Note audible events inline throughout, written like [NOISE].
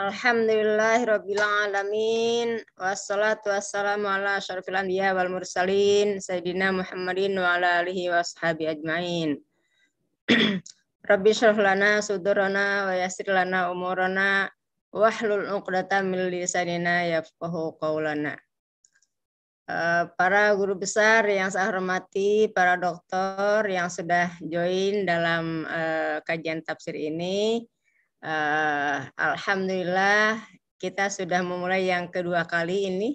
Alamin Wassalatu wassalamu ala syarifil anbiya wal mursalin. Sayyidina Muhammadin wa ala alihi wa sahabi ajmain. [CLEARS THROAT] Rabbi syarif lana sudurana wa yasir lana umurana. Wahlul uqdata min lisanina yafqahu qawlana. Eh, para guru besar yang saya hormati, para dokter yang sudah join dalam uh, kajian tafsir ini, uh, alhamdulillah kita sudah memulai yang kedua kali ini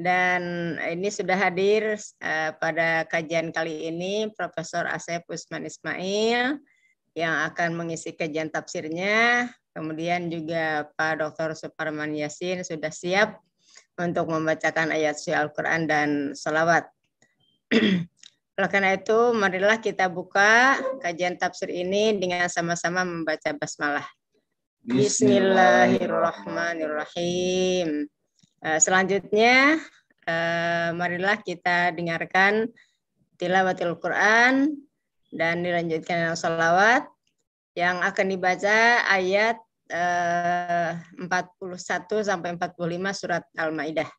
dan ini sudah hadir uh, pada kajian kali ini Profesor Asep Usman Ismail yang akan mengisi kajian tafsirnya. Kemudian juga Pak Dr. Suparman Yasin sudah siap untuk membacakan ayat suci Al-Quran dan salawat. [CLEARS THROAT] Oleh karena itu, marilah kita buka kajian tafsir ini dengan sama-sama membaca basmalah. Bismillahirrahmanirrahim. Eh, selanjutnya, eh, marilah kita dengarkan tilawatil Quran dan dilanjutkan dengan salawat yang akan dibaca ayat 41 eh, sampai 45 surat Al-Maidah.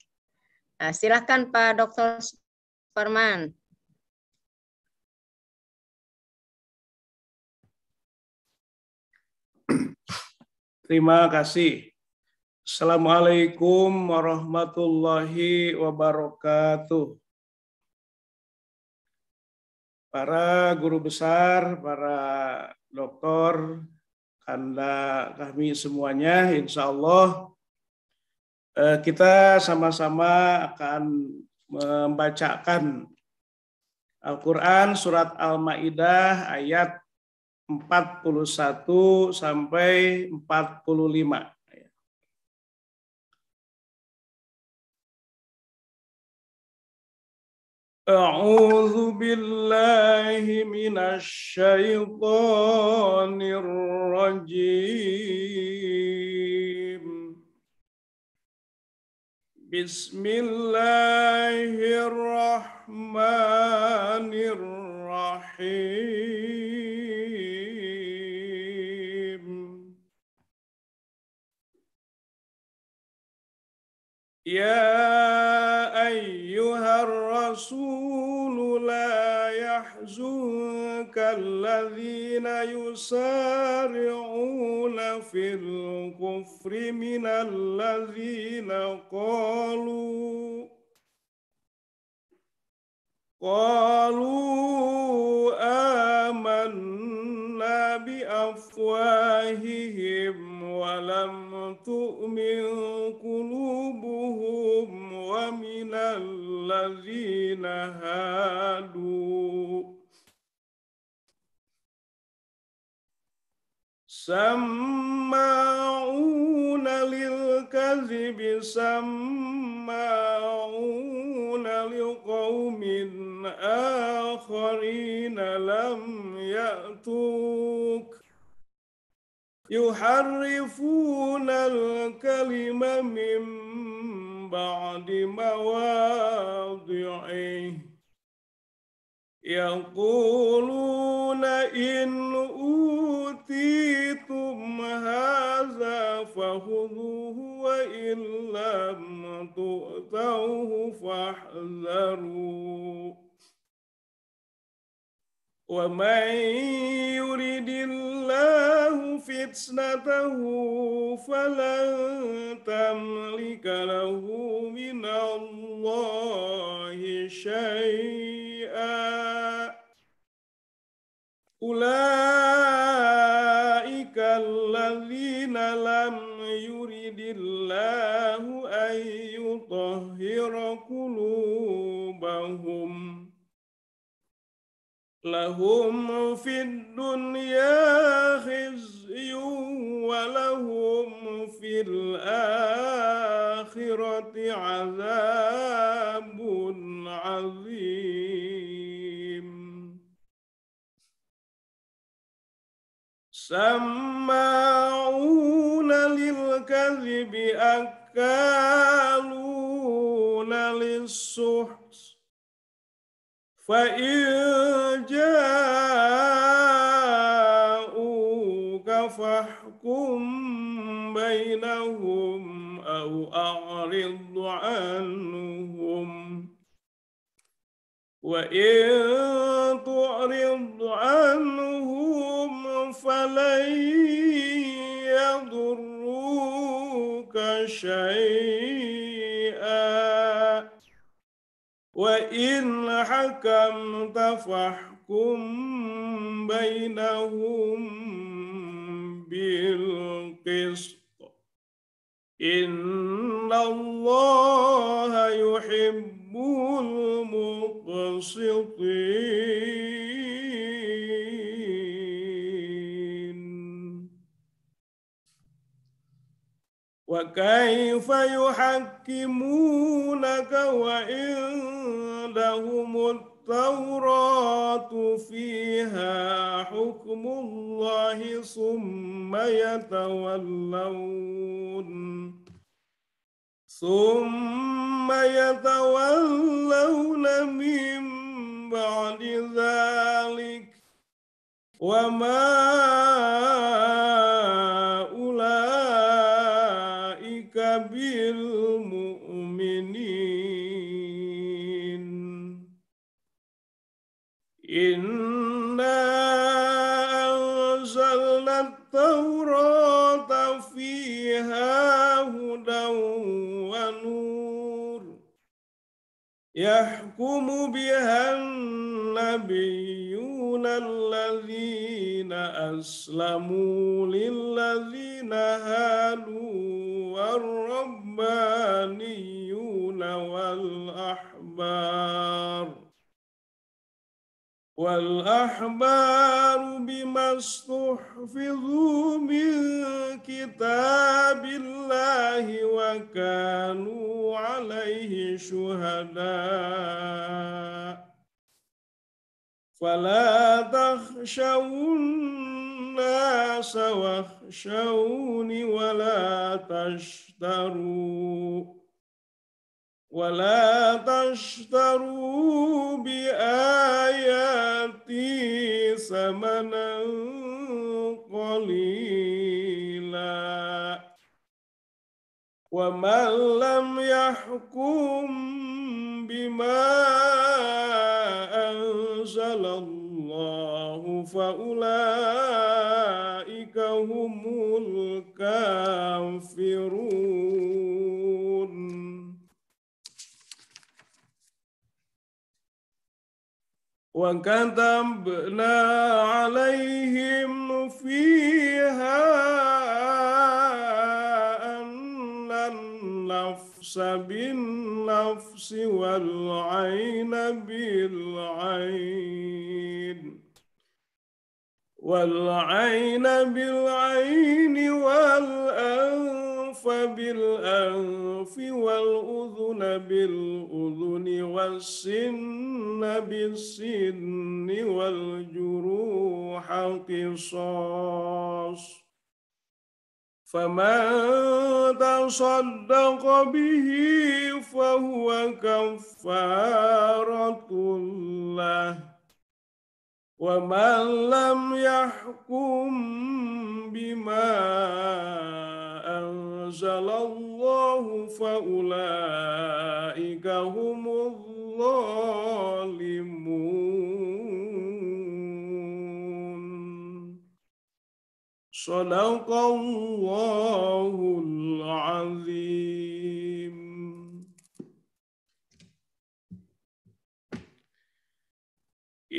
silahkan Pak Dr. Superman. [CLEARS THROAT] Terima kasih. Assalamualaikum warahmatullahi wabarakatuh. Para guru besar, para dokter, Anda, kami semuanya, insya Allah eh, kita sama-sama akan membacakan Al-Quran Surat Al-Ma'idah ayat empat puluh satu sampai empat puluh lima. A'uzu bilahee rajim. Bismillahiirrahmanirrahim. يا أيها الرسول لا يحزنك الذين يسارعون في الكفر من الذين قالوا قالوا آمنا تتلى بأفواههم ولم تؤمن قلوبهم ومن الذين هادوا سماعون للكذب سماعون لقوم آخرين لم يأتوك يحرفون الكلمة من بعد مواضعه يقولون إن أوتيتم هذا فخذوه وإن لم تؤتوه فاحذروا ومن يرد الله فتنته فلن تملك له من الله شيئا أولئك الذين لم يرد الله أن يطهر قلوبهم لهم في الدنيا خزي ولهم في الآخرة عذاب عظيم سماعون للكذب أكالون للسحت فإن جاءوك فاحكم بينهم أو أعرض عنهم وإن تعرض عنهم فلن يضروك شيئا وإن حكمت فاحكم بينهم بالقسط إن الله يحب المقسطين وكيف يحكمونك وعندهم التوراة فيها حكم الله ثم يتولون ثم يتولون من بعد ذلك وما بالمؤمنين إنا أنزلنا التوراة فيها هدى يحكم بها النبيون الذين أسلموا للذين هادوا والربانيون والأحبار والأحبار بما استحفظوا من كتاب الله وكانوا عليه شهداء فلا تخشوا الناس واخشوني ولا تشتروا ولا تشتروا بآياتي ثمنا قليلا ومن لم يحكم بما أنزل الله فأولئك هم الكافرون وكتبنا عليهم فيها أن النفس بالنفس والعين بالعين والعين بالعين والأنف الأنف بالأنف والأذن بالأذن والسن بالسن والجروح قصاص فمن تصدق به فهو كفارة له ومن لم يحكم بما أنزل الله فأولئك هم الظالمون صدق الله العظيم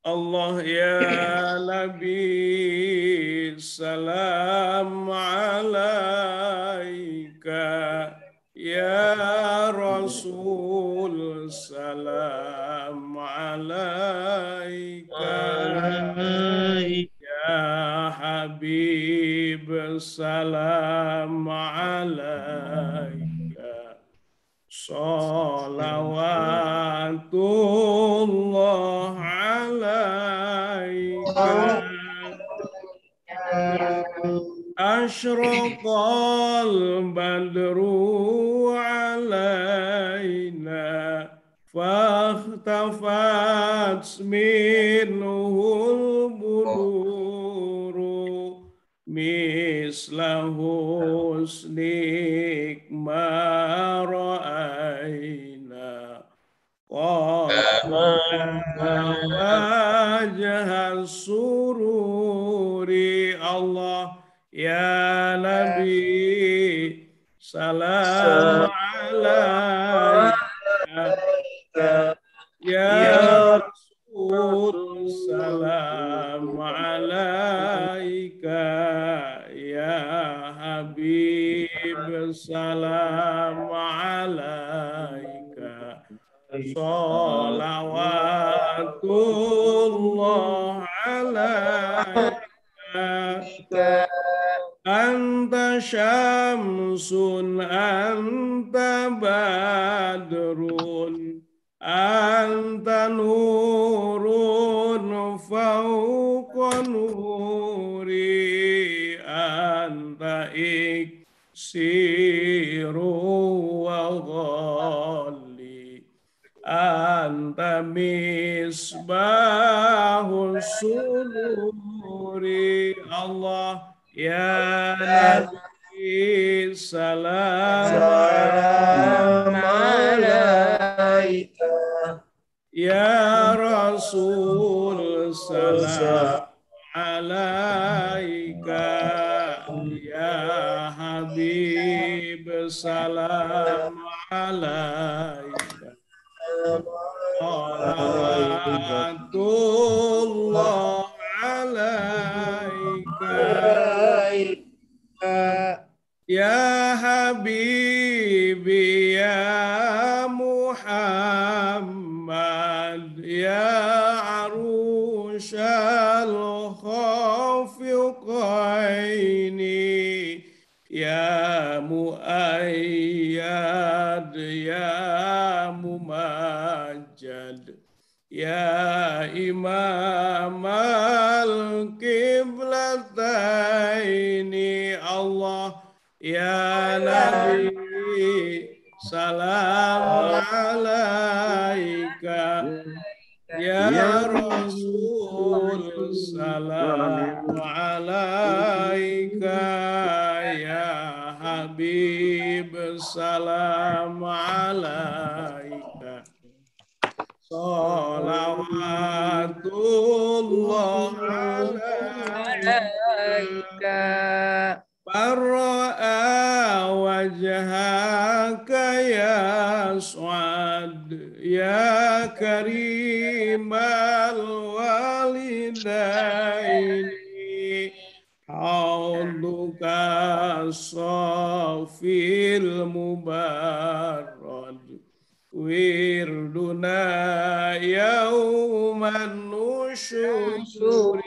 Allah ya Nabi salam alaika ya Rasul salam alaika ya Habib salam alaika salawatullah أشرق البدر علينا فاختفت منه البدور مثله حسنك ما رأينا قال وجه السرور الله Ya Nabi, salam ya alaika. Ya Rasul, salam alaika. Ya Habib, salam alaika. Salawatullah alaika. Anta syamsun anta badrun anta nurun fauqa nuri anta iksiru wa ghalli anta misbahus suri Allah Ya Nabi salam, salam alaika. Ya Rasul salam alaika. Ya Habib salam alaika. alaika يا محمد يا عروش الخافقين يا مؤيد يا ممجد يا إمام القبلتين الله يا نبي Salam alaika ya, ya Rasul. Salam alaika ya Habib. Salam alaika. Salawatullah alaika. Bara'ah وجهك يا صعد يا كريم الوالدين حوضك الصافي المبرد وردنا يوما نشور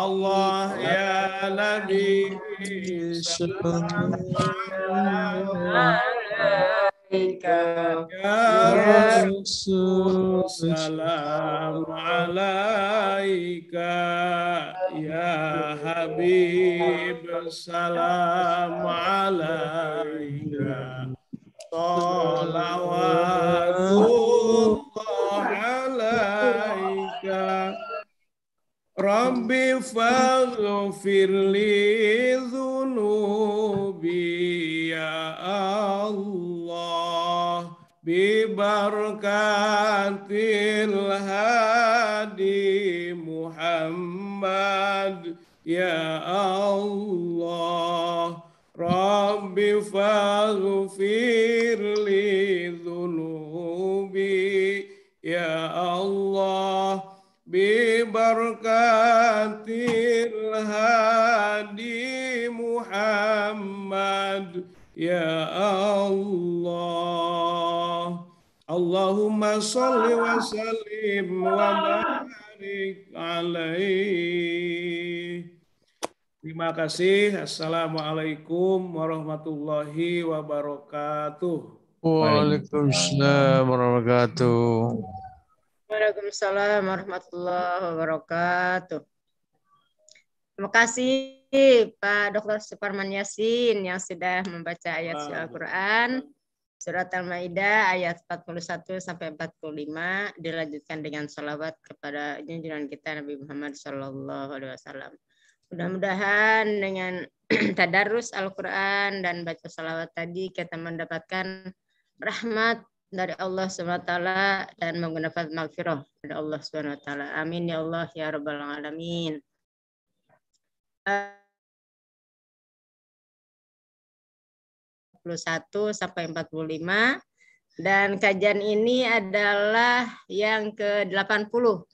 الله يا نبي Ya Rasul Salam alaika Ya Habib Salam alaika Salawatullah Rabbi faghfir li dhunubi ya Allah bibarkatil hadi Muhammad ya Allah Rabbi faghfir li dhunubi ya Allah bibarkatil hadi Muhammad ya Allah Allahumma salli wa sallim wa barik alaihi Terima kasih. Assalamualaikum warahmatullahi wabarakatuh. Waalaikumsalam warahmatullahi wabarakatuh. Waalaikumsalam warahmatullahi wabarakatuh. Terima kasih Pak Dr. Suparman Yasin yang sudah membaca ayat Al-Quran. Surat Al-Ma'idah ayat 41 sampai 45 dilanjutkan dengan salawat kepada junjungan kita Nabi Muhammad Shallallahu Alaihi Wasallam. Mudah-mudahan dengan [CLEARS THROAT] tadarus Al-Quran dan baca salawat tadi kita mendapatkan rahmat dari Allah SWT dan menggunakan maghfirah dari Allah SWT. Amin ya Allah ya Rabbal Alamin. satu sampai 45 dan kajian ini adalah yang ke-80.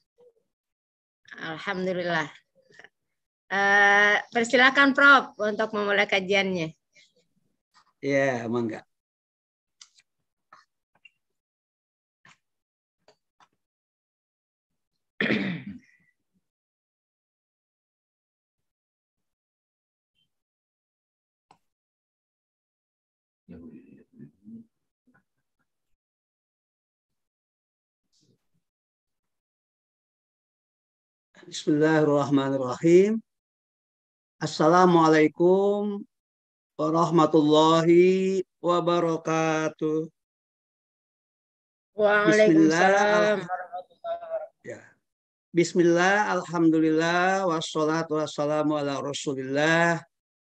Alhamdulillah. Uh, persilakan Prof untuk memulai kajiannya. Ya, yeah, mangga. Bismillahirrahmanirrahim. Assalamualaikum warahmatullahi wabarakatuh. Waalaikumsalam. Bismillah, Alhamdulillah, wassalatu wassalamu ala rasulillah,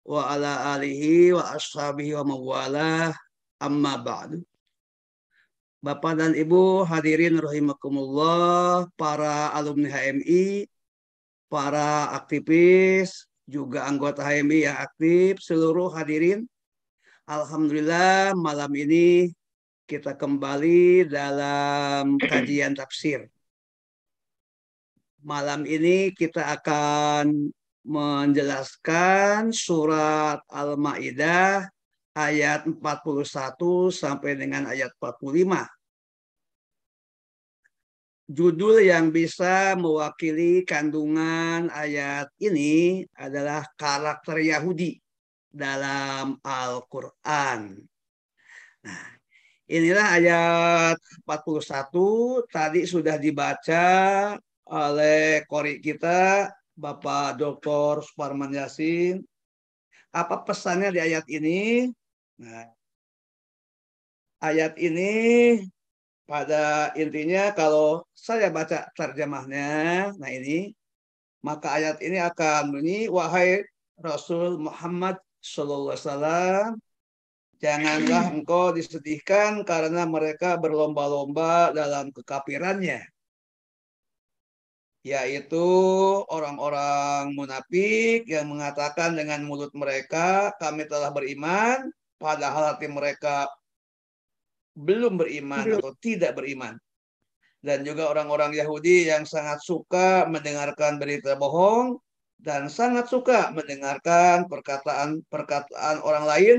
wa ala alihi wa ashabihi wa mawala, amma ba'du. Bapak dan Ibu hadirin rahimakumullah, para alumni HMI, para aktivis, juga anggota HMI yang aktif, seluruh hadirin. Alhamdulillah malam ini kita kembali dalam kajian tafsir Malam ini kita akan menjelaskan surat Al-Maidah ayat 41 sampai dengan ayat 45. Judul yang bisa mewakili kandungan ayat ini adalah karakter Yahudi dalam Al-Qur'an. Nah, Inilah ayat 41 tadi sudah dibaca oleh kori kita Bapak Dr. Suparman Yasin. Apa pesannya di ayat ini? Nah, ayat ini pada intinya kalau saya baca terjemahnya, nah ini maka ayat ini akan bunyi wahai Rasul Muhammad Shallallahu Alaihi janganlah engkau disedihkan karena mereka berlomba-lomba dalam kekafirannya yaitu orang-orang munafik yang mengatakan dengan mulut mereka kami telah beriman padahal hati mereka belum beriman atau tidak beriman dan juga orang-orang Yahudi yang sangat suka mendengarkan berita bohong dan sangat suka mendengarkan perkataan-perkataan orang lain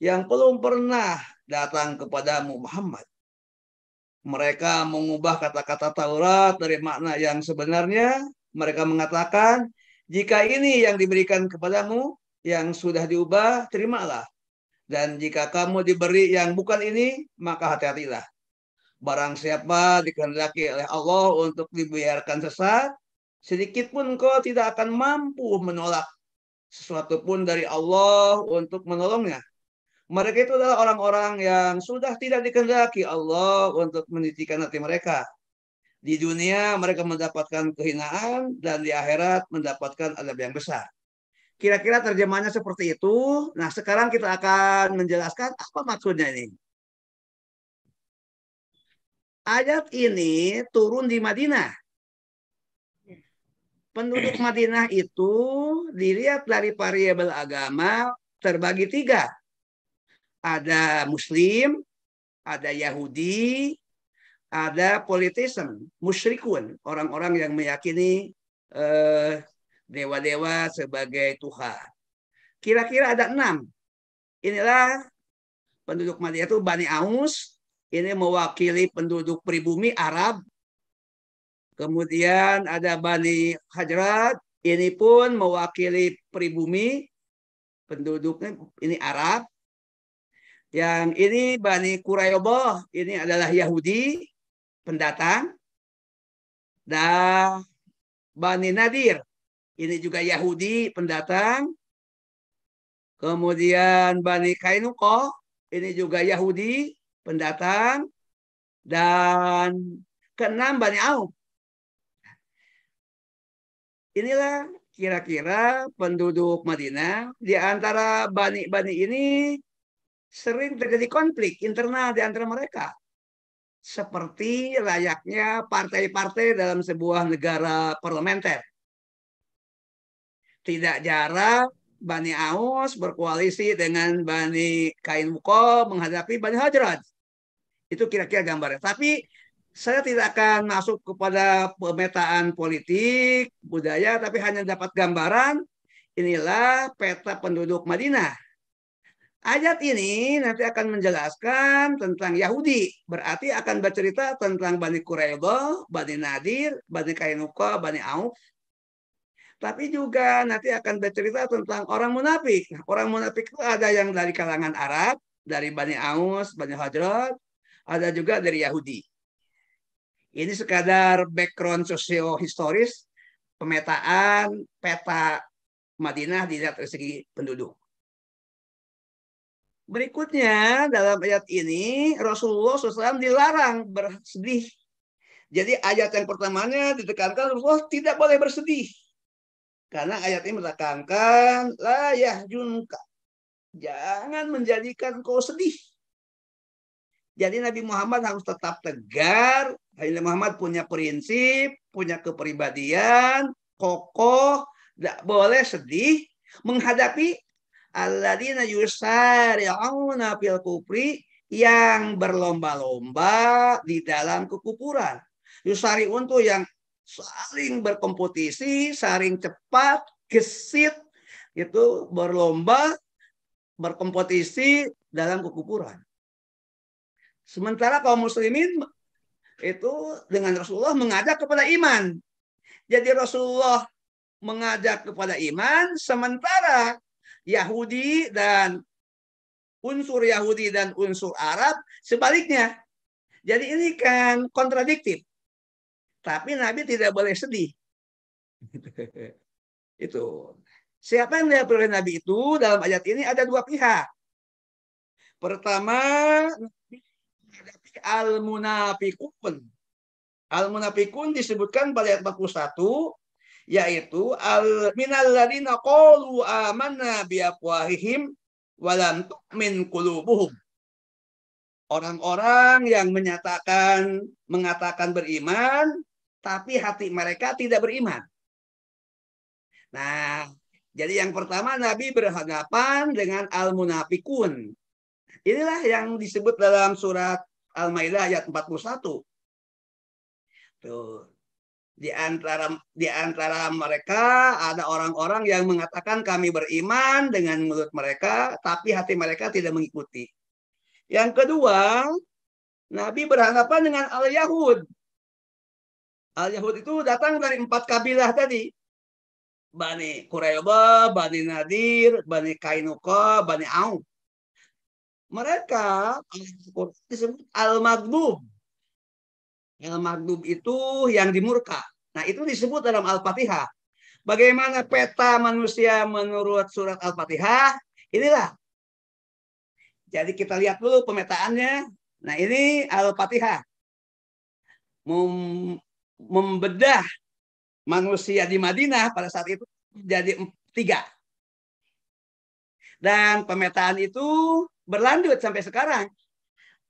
yang belum pernah datang kepadamu Muhammad mereka mengubah kata-kata Taurat dari makna yang sebenarnya. Mereka mengatakan, jika ini yang diberikan kepadamu, yang sudah diubah, terimalah. Dan jika kamu diberi yang bukan ini, maka hati-hatilah. Barang siapa dikehendaki oleh Allah untuk dibiarkan sesat, sedikit pun engkau tidak akan mampu menolak sesuatu pun dari Allah untuk menolongnya. Mereka itu adalah orang-orang yang sudah tidak dikehendaki Allah untuk mendidikan hati mereka. Di dunia mereka mendapatkan kehinaan dan di akhirat mendapatkan adab yang besar. Kira-kira terjemahannya seperti itu. Nah sekarang kita akan menjelaskan apa maksudnya ini. Ayat ini turun di Madinah penduduk Madinah itu dilihat dari variabel agama terbagi tiga ada Muslim, ada Yahudi, ada politism, musyrikun, orang-orang yang meyakini eh, dewa-dewa sebagai Tuhan. Kira-kira ada enam. Inilah penduduk Madinah itu Bani Aus. Ini mewakili penduduk pribumi Arab. Kemudian ada Bani Hajrat. Ini pun mewakili pribumi penduduknya ini Arab. Yang ini Bani Qurayoboh, ini adalah Yahudi, pendatang. Dan Bani Nadir, ini juga Yahudi, pendatang. Kemudian Bani Kainuko, ini juga Yahudi, pendatang. Dan keenam Bani Aum. Inilah kira-kira penduduk Madinah. Di antara bani-bani ini sering terjadi konflik internal di antara mereka. Seperti layaknya partai-partai dalam sebuah negara parlementer. Tidak jarang Bani Aus berkoalisi dengan Bani Kain Muko menghadapi Bani Hajraj. Itu kira-kira gambarnya. Tapi saya tidak akan masuk kepada pemetaan politik, budaya, tapi hanya dapat gambaran inilah peta penduduk Madinah Ayat ini nanti akan menjelaskan tentang Yahudi. Berarti akan bercerita tentang Bani Quraidah, Bani Nadir, Bani Kainuka, Bani Auf. Tapi juga nanti akan bercerita tentang orang munafik. Nah, orang munafik itu ada yang dari kalangan Arab, dari Bani Aus, Bani Hajrat, ada juga dari Yahudi. Ini sekadar background sosio historis pemetaan peta Madinah dilihat dari segi penduduk. Berikutnya dalam ayat ini Rasulullah SAW dilarang bersedih. Jadi ayat yang pertamanya ditekankan Rasulullah tidak boleh bersedih. Karena ayat ini menekankan layah junka. Jangan menjadikan kau sedih. Jadi Nabi Muhammad harus tetap tegar. Nabi Muhammad punya prinsip, punya kepribadian, kokoh, tidak boleh sedih menghadapi alladzina yusari'una fil kufri yang berlomba-lomba di dalam kekupuran. Yusari'un tuh yang saling berkompetisi, saling cepat, gesit, itu berlomba, berkompetisi dalam kekupuran. Sementara kaum muslimin itu dengan Rasulullah mengajak kepada iman. Jadi Rasulullah mengajak kepada iman, sementara Yahudi dan unsur Yahudi dan unsur Arab sebaliknya. Jadi ini kan kontradiktif. Tapi Nabi tidak boleh sedih. [LAUGHS] itu. Siapa yang diambil oleh Nabi itu dalam ayat ini ada dua pihak. Pertama al-munafikun. Al-munafikun disebutkan pada ayat 41 yaitu al minalladzina qalu amanna bi afwahihim walam tu'min qulubuhum. Orang-orang yang menyatakan mengatakan beriman tapi hati mereka tidak beriman. Nah, jadi yang pertama Nabi berhadapan dengan al-munafikun. Inilah yang disebut dalam surat Al-Maidah ayat 41. Tuh di antara di antara mereka ada orang-orang yang mengatakan kami beriman dengan mulut mereka tapi hati mereka tidak mengikuti. Yang kedua, Nabi berhadapan dengan al-Yahud. Al-Yahud itu datang dari empat kabilah tadi. Bani Quraibah, Bani Nadir, Bani kainuka Bani Aung. Mereka disebut al-Maghdub. Al-Maghdub itu yang dimurka. Nah, itu disebut dalam Al-Fatihah. Bagaimana peta manusia menurut surat Al-Fatihah? Inilah. Jadi kita lihat dulu pemetaannya. Nah, ini Al-Fatihah. Mem membedah manusia di Madinah pada saat itu jadi tiga. Dan pemetaan itu berlanjut sampai sekarang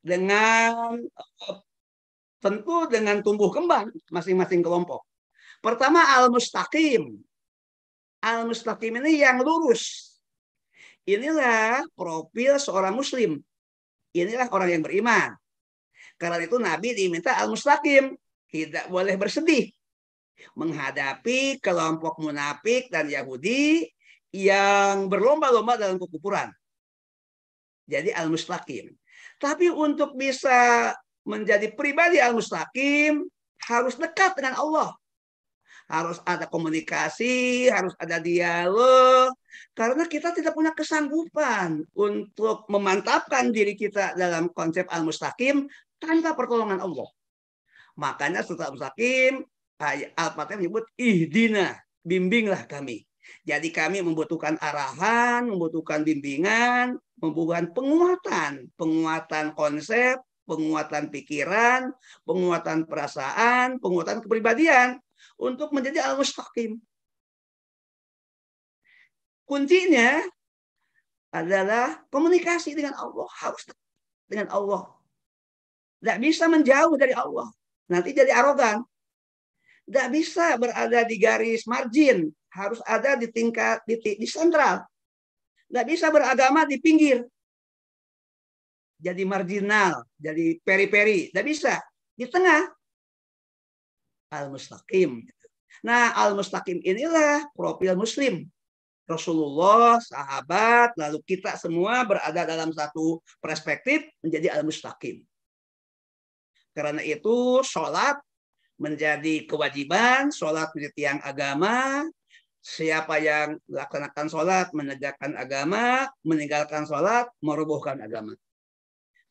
dengan eh, tentu dengan tumbuh kembang masing-masing kelompok. Pertama al-mustaqim. Al-mustaqim ini yang lurus. Inilah profil seorang muslim. Inilah orang yang beriman. Karena itu Nabi diminta al-mustaqim. Tidak boleh bersedih. Menghadapi kelompok munafik dan Yahudi yang berlomba-lomba dalam kekupuran. Jadi al-mustaqim. Tapi untuk bisa menjadi pribadi al-mustaqim harus dekat dengan Allah harus ada komunikasi, harus ada dialog, karena kita tidak punya kesanggupan untuk memantapkan diri kita dalam konsep al-mustaqim tanpa pertolongan Allah. Makanya al Mustaqim, Al-Fatihah menyebut ihdina, bimbinglah kami. Jadi kami membutuhkan arahan, membutuhkan bimbingan, membutuhkan penguatan, penguatan konsep, penguatan pikiran, penguatan perasaan, penguatan kepribadian untuk menjadi al-mustaqim. Kuncinya adalah komunikasi dengan Allah. Harus dengan Allah. Tidak bisa menjauh dari Allah. Nanti jadi arogan. Tidak bisa berada di garis margin. Harus ada di tingkat, di, di sentral. Tidak bisa beragama di pinggir jadi marginal, jadi peri-peri. Tidak bisa. Di tengah al-mustaqim. Gitu. Nah, al-mustaqim inilah profil muslim. Rasulullah, sahabat, lalu kita semua berada dalam satu perspektif menjadi al-mustaqim. Karena itu sholat menjadi kewajiban, sholat menjadi tiang agama, siapa yang melaksanakan sholat, menegakkan agama, meninggalkan sholat, merubuhkan agama.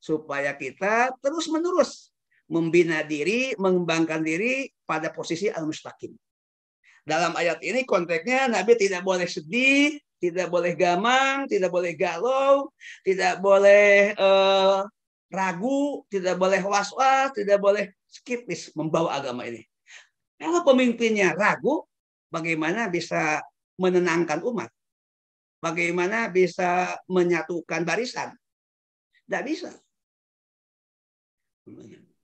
Supaya kita terus-menerus membina diri, mengembangkan diri pada posisi al-mustaqim. Dalam ayat ini konteksnya Nabi tidak boleh sedih, tidak boleh gamang, tidak boleh galau, tidak boleh uh, ragu, tidak boleh was-was, tidak boleh skeptis membawa agama ini. Kalau pemimpinnya ragu, bagaimana bisa menenangkan umat? Bagaimana bisa menyatukan barisan? Tidak bisa.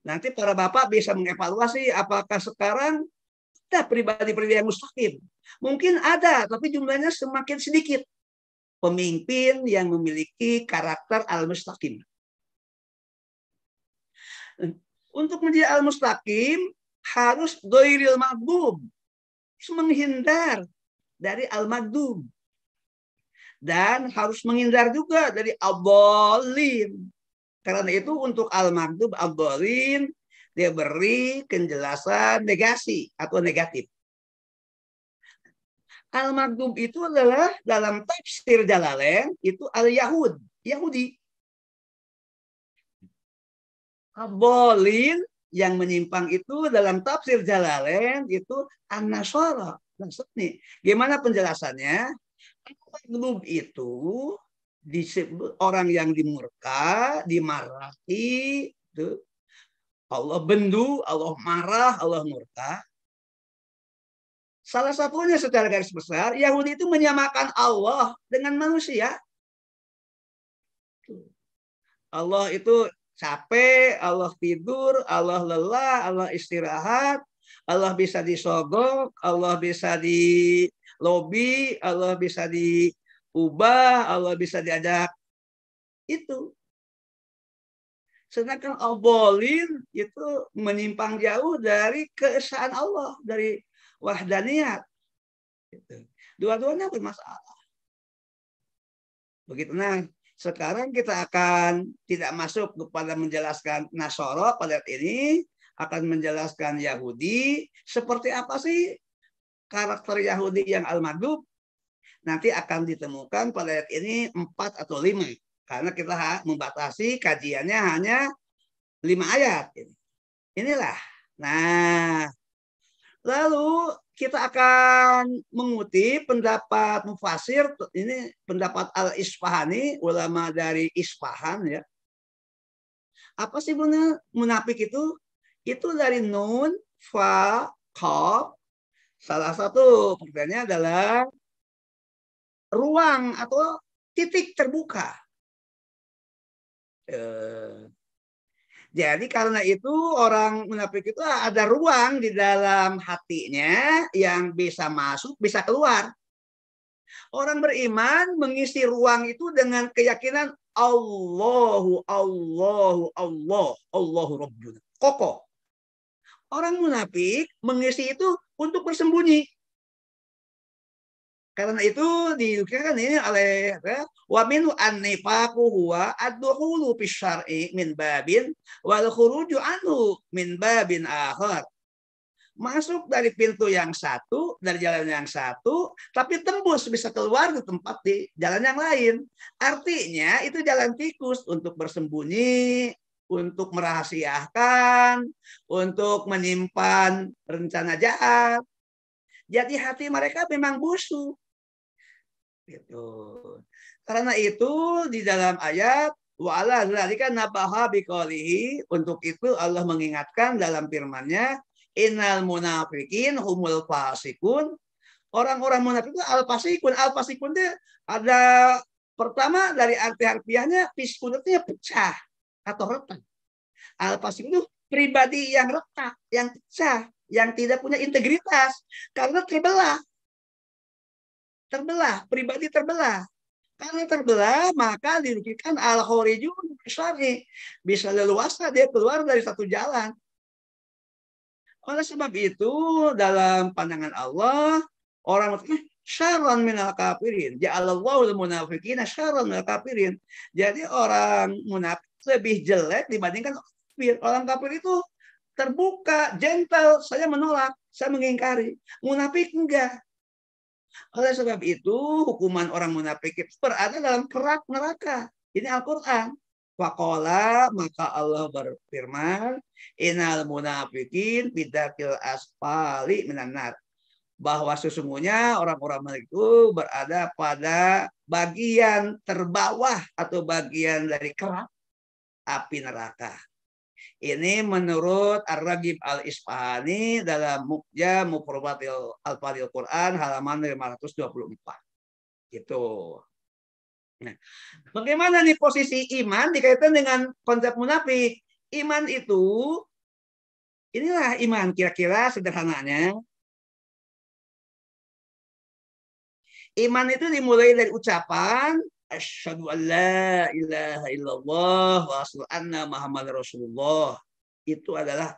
Nanti para bapak bisa mengevaluasi apakah sekarang kita pribadi-pribadi yang mustaqim. Mungkin ada, tapi jumlahnya semakin sedikit. Pemimpin yang memiliki karakter al-mustaqim. Untuk menjadi al-mustaqim harus doiril magdum. Menghindar dari al-magdum. Dan harus menghindar juga dari abolim. Karena itu untuk al-maktub al-dhalim dia beri penjelasan negasi atau negatif. al maktub itu adalah dalam tafsir Jalalain itu al-Yahud, Yahudi. Abolin yang menyimpang itu dalam tafsir Jalalain itu an-Nasara. Maksudnya, Gimana penjelasannya? al maktub itu disebut orang yang dimurka, dimarahi, itu Allah bendu, Allah marah, Allah murka. Salah satunya secara garis besar, Yahudi itu menyamakan Allah dengan manusia. Allah itu capek, Allah tidur, Allah lelah, Allah istirahat, Allah bisa disogok, Allah bisa di lobi, Allah bisa di ubah, Allah bisa diajak itu. Sedangkan obolin itu menyimpang jauh dari keesaan Allah, dari wahdaniat. Gitu. Dua-duanya bermasalah. Begitu nah, sekarang kita akan tidak masuk kepada menjelaskan Nasoro pada ini, akan menjelaskan Yahudi. Seperti apa sih karakter Yahudi yang al nanti akan ditemukan pada ayat ini empat atau lima Karena kita membatasi kajiannya hanya lima ayat. Gitu. Inilah. Nah, lalu kita akan mengutip pendapat mufasir ini pendapat al isfahani ulama dari isfahan ya apa sih benar munafik itu itu dari nun fa qaf salah satu pertanyaannya adalah ruang atau titik terbuka. Eh, jadi karena itu orang munafik itu ada ruang di dalam hatinya yang bisa masuk, bisa keluar. Orang beriman mengisi ruang itu dengan keyakinan Allahu, Allahu, Allah, Allahu Rabbuna. Kokoh. Orang munafik mengisi itu untuk bersembunyi. Karena itu dikirakan ini oleh ya, wa min an-nifaqu huwa ad-dukhulu fi syar'i min babin wal khuruju anhu min babin akhar. Masuk dari pintu yang satu, dari jalan yang satu, tapi tembus bisa keluar ke tempat di jalan yang lain. Artinya itu jalan tikus untuk bersembunyi, untuk merahasiakan, untuk menyimpan rencana jahat. Jadi hati mereka memang busuk Gitu. Karena itu di dalam ayat Wa'ala zalika nabaha biqalihi. Untuk itu Allah mengingatkan dalam firman-Nya, Innal munafikin humul fasikun. Orang-orang munafik itu al-fasikun. Al-fasikun itu ada pertama dari arti harfiahnya, fiskun itu pecah atau retak. Al-fasikun itu pribadi yang retak, yang pecah, yang tidak punya integritas. Karena terbelah terbelah, pribadi terbelah. Karena terbelah, maka dirugikan al-horijun syari. Bisa leluasa dia keluar dari satu jalan. Oleh sebab itu, dalam pandangan Allah, orang eh, syarran minal kafirin. Ja'alallahu munafikina syarran minal kafirin. Jadi orang munafik lebih jelek dibandingkan orang kafir. Orang kafir itu terbuka, gentle, saya menolak, saya mengingkari. Munafik enggak. Oleh sebab itu, hukuman orang munafik itu berada dalam kerak neraka. Ini Al-Quran. Wakola maka Allah berfirman, Inal munafikin bidakil aspali menanar. Bahwa sesungguhnya orang-orang munafik itu berada pada bagian terbawah atau bagian dari kerak api neraka. Ini menurut Ar-Ragib Al-Isfahani dalam Mukja Mukrobatil Al-Fadil Quran halaman 524. Gitu. Nah, bagaimana nih posisi iman dikaitkan dengan konsep munafik? Iman itu inilah iman kira-kira sederhananya. Iman itu dimulai dari ucapan, asyhadu an la ilaha illallah wa asyhadu anna Muhammad Rasulullah. Itu adalah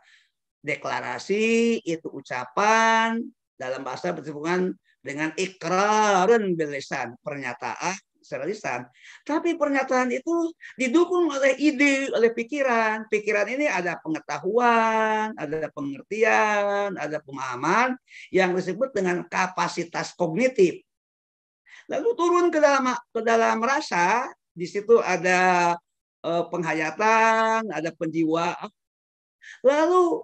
deklarasi, itu ucapan dalam bahasa berhubungan dengan ikrarun dan pernyataan secara lisan. Tapi pernyataan itu didukung oleh ide, oleh pikiran. Pikiran ini ada pengetahuan, ada pengertian, ada pemahaman yang disebut dengan kapasitas kognitif Lalu turun ke dalam ke dalam rasa, di situ ada uh, penghayatan, ada penjiwaan. Lalu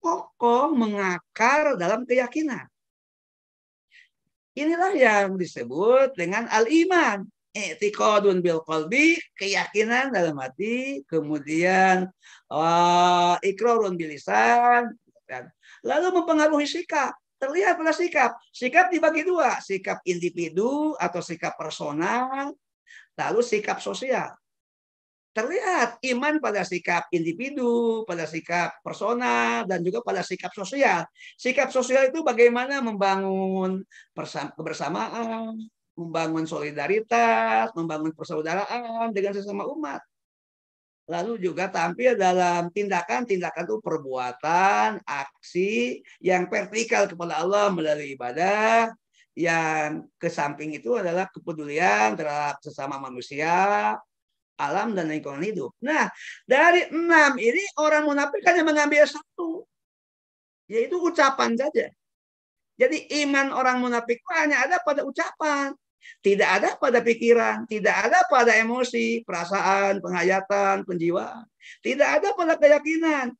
kokoh mengakar dalam keyakinan. Inilah yang disebut dengan al-iman. Etikodun bil kolbi, keyakinan dalam hati, kemudian uh, eh, ikrorun bilisan, kan. lalu mempengaruhi sikap. Terlihat pada sikap. Sikap dibagi dua. Sikap individu atau sikap personal. Lalu sikap sosial. Terlihat iman pada sikap individu, pada sikap personal, dan juga pada sikap sosial. Sikap sosial itu bagaimana membangun kebersamaan, membangun solidaritas, membangun persaudaraan dengan sesama umat lalu juga tampil dalam tindakan-tindakan itu perbuatan, aksi yang vertikal kepada Allah melalui ibadah, yang ke samping itu adalah kepedulian terhadap sesama manusia, alam dan lingkungan hidup. Nah, dari enam ini orang munafik hanya mengambil satu, yaitu ucapan saja. Jadi iman orang munafik hanya ada pada ucapan. Tidak ada pada pikiran, tidak ada pada emosi, perasaan, penghayatan, penjiwa, Tidak ada pada keyakinan,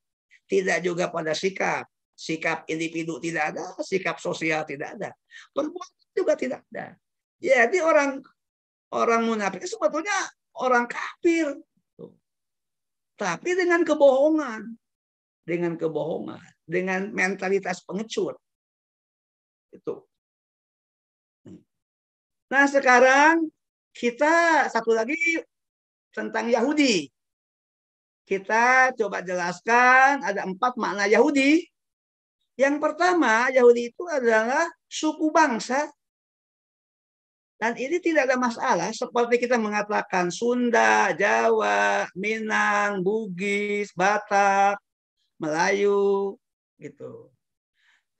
tidak juga pada sikap. Sikap individu tidak ada, sikap sosial tidak ada. Perbuatan juga tidak ada. Jadi orang orang munafik sebetulnya orang kafir. Tapi dengan kebohongan, dengan kebohongan, dengan mentalitas pengecut. Itu. Nah sekarang kita satu lagi tentang Yahudi. Kita coba jelaskan ada empat makna Yahudi. Yang pertama Yahudi itu adalah suku bangsa. Dan ini tidak ada masalah seperti kita mengatakan Sunda, Jawa, Minang, Bugis, Batak, Melayu, gitu.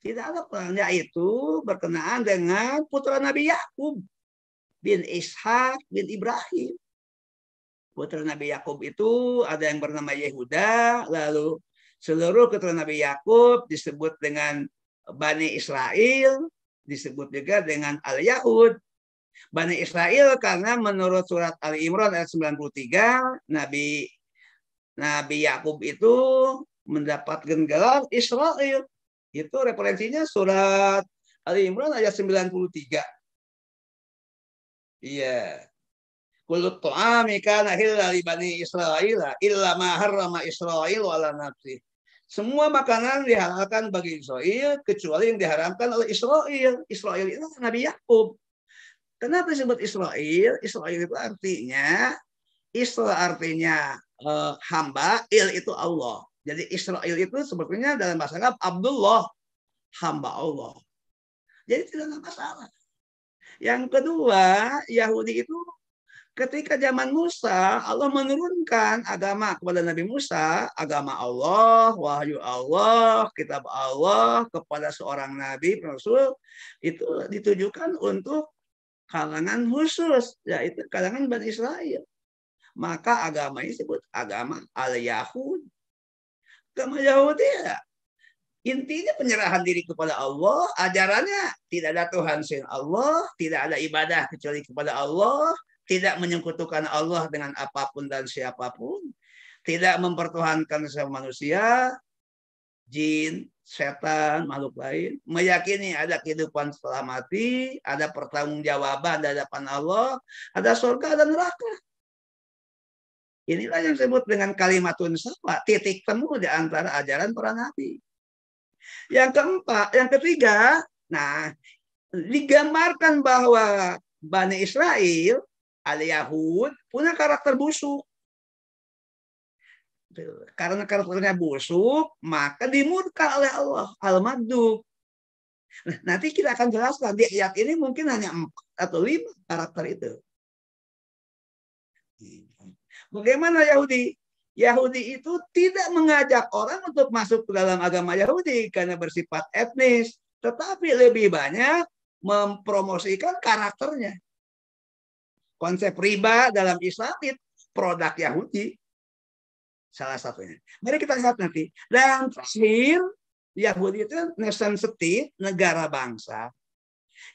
Tidak ada perangnya itu berkenaan dengan putra Nabi Yakub bin Ishak bin Ibrahim. Putra Nabi Yakub itu ada yang bernama Yehuda, lalu seluruh putra Nabi Yakub disebut dengan Bani Israel, disebut juga dengan Al-Yahud. Bani Israel karena menurut surat Ali Imran ayat 93, Nabi Nabi Yakub itu mendapatkan gelar Israel. Itu referensinya surat Ali Imran ayat 93. Iya. Kulut ta'ami kana hilla li bani Israila illa ma harrama Israil ala nafsi. Semua makanan dihalalkan bagi Israel kecuali yang diharamkan oleh Israel. Israel itu Nabi Yakub. Kenapa disebut Israel? Israel itu artinya Israel artinya eh, hamba, il itu Allah. Jadi Israel itu sebetulnya dalam bahasa Arab Abdullah hamba Allah. Jadi tidak ada masalah. Yang kedua, Yahudi itu ketika zaman Musa, Allah menurunkan agama kepada Nabi Musa, agama Allah, wahyu Allah, kitab Allah kepada seorang nabi, rasul itu ditujukan untuk kalangan khusus, yaitu kalangan Bani Israel. Maka agama ini disebut agama al-Yahud. Agama Yahudi ya, Intinya penyerahan diri kepada Allah, ajarannya tidak ada Tuhan selain Allah, tidak ada ibadah kecuali kepada Allah, tidak menyekutukan Allah dengan apapun dan siapapun, tidak mempertuhankan sesama manusia, jin, setan, makhluk lain, meyakini ada kehidupan setelah mati, ada pertanggungjawaban di hadapan Allah, ada surga dan neraka. Inilah yang disebut dengan kalimatun sama, titik temu di antara ajaran para nabi. Yang keempat, yang ketiga, nah digambarkan bahwa Bani Israel al Yahud punya karakter busuk. Karena karakternya busuk, maka dimurka oleh Allah Al-Maddu. Nah, nanti kita akan jelaskan di ayat ini mungkin hanya empat atau lima karakter itu. Bagaimana Yahudi? Yahudi itu tidak mengajak orang untuk masuk ke dalam agama Yahudi karena bersifat etnis, tetapi lebih banyak mempromosikan karakternya. Konsep riba dalam Islam itu produk Yahudi. Salah satunya. Mari kita lihat nanti. Dan terakhir, Yahudi itu nation state, negara bangsa.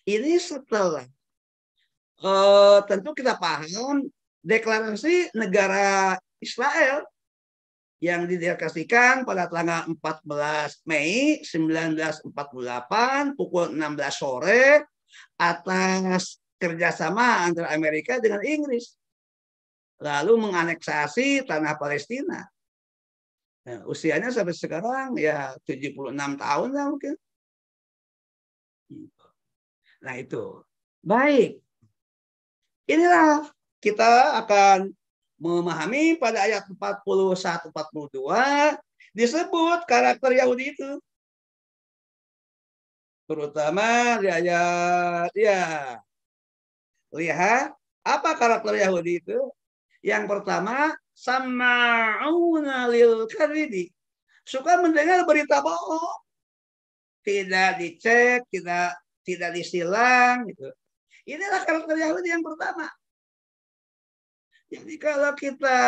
Ini setelah uh, tentu kita paham deklarasi negara Israel yang didirikasikan pada tanggal 14 Mei 1948 pukul 16 sore atas kerjasama antara Amerika dengan Inggris. Lalu menganeksasi tanah Palestina. Nah, usianya sampai sekarang ya 76 tahun lah mungkin. Nah itu. Baik. Inilah kita akan memahami pada ayat 41 42 disebut karakter Yahudi itu. Terutama di ayat ya. Lihat apa karakter Yahudi itu? Yang pertama, sama'una lil karidi. Suka mendengar berita bohong. Tidak dicek, tidak tidak disilang gitu. Inilah karakter Yahudi yang pertama. Jadi kalau kita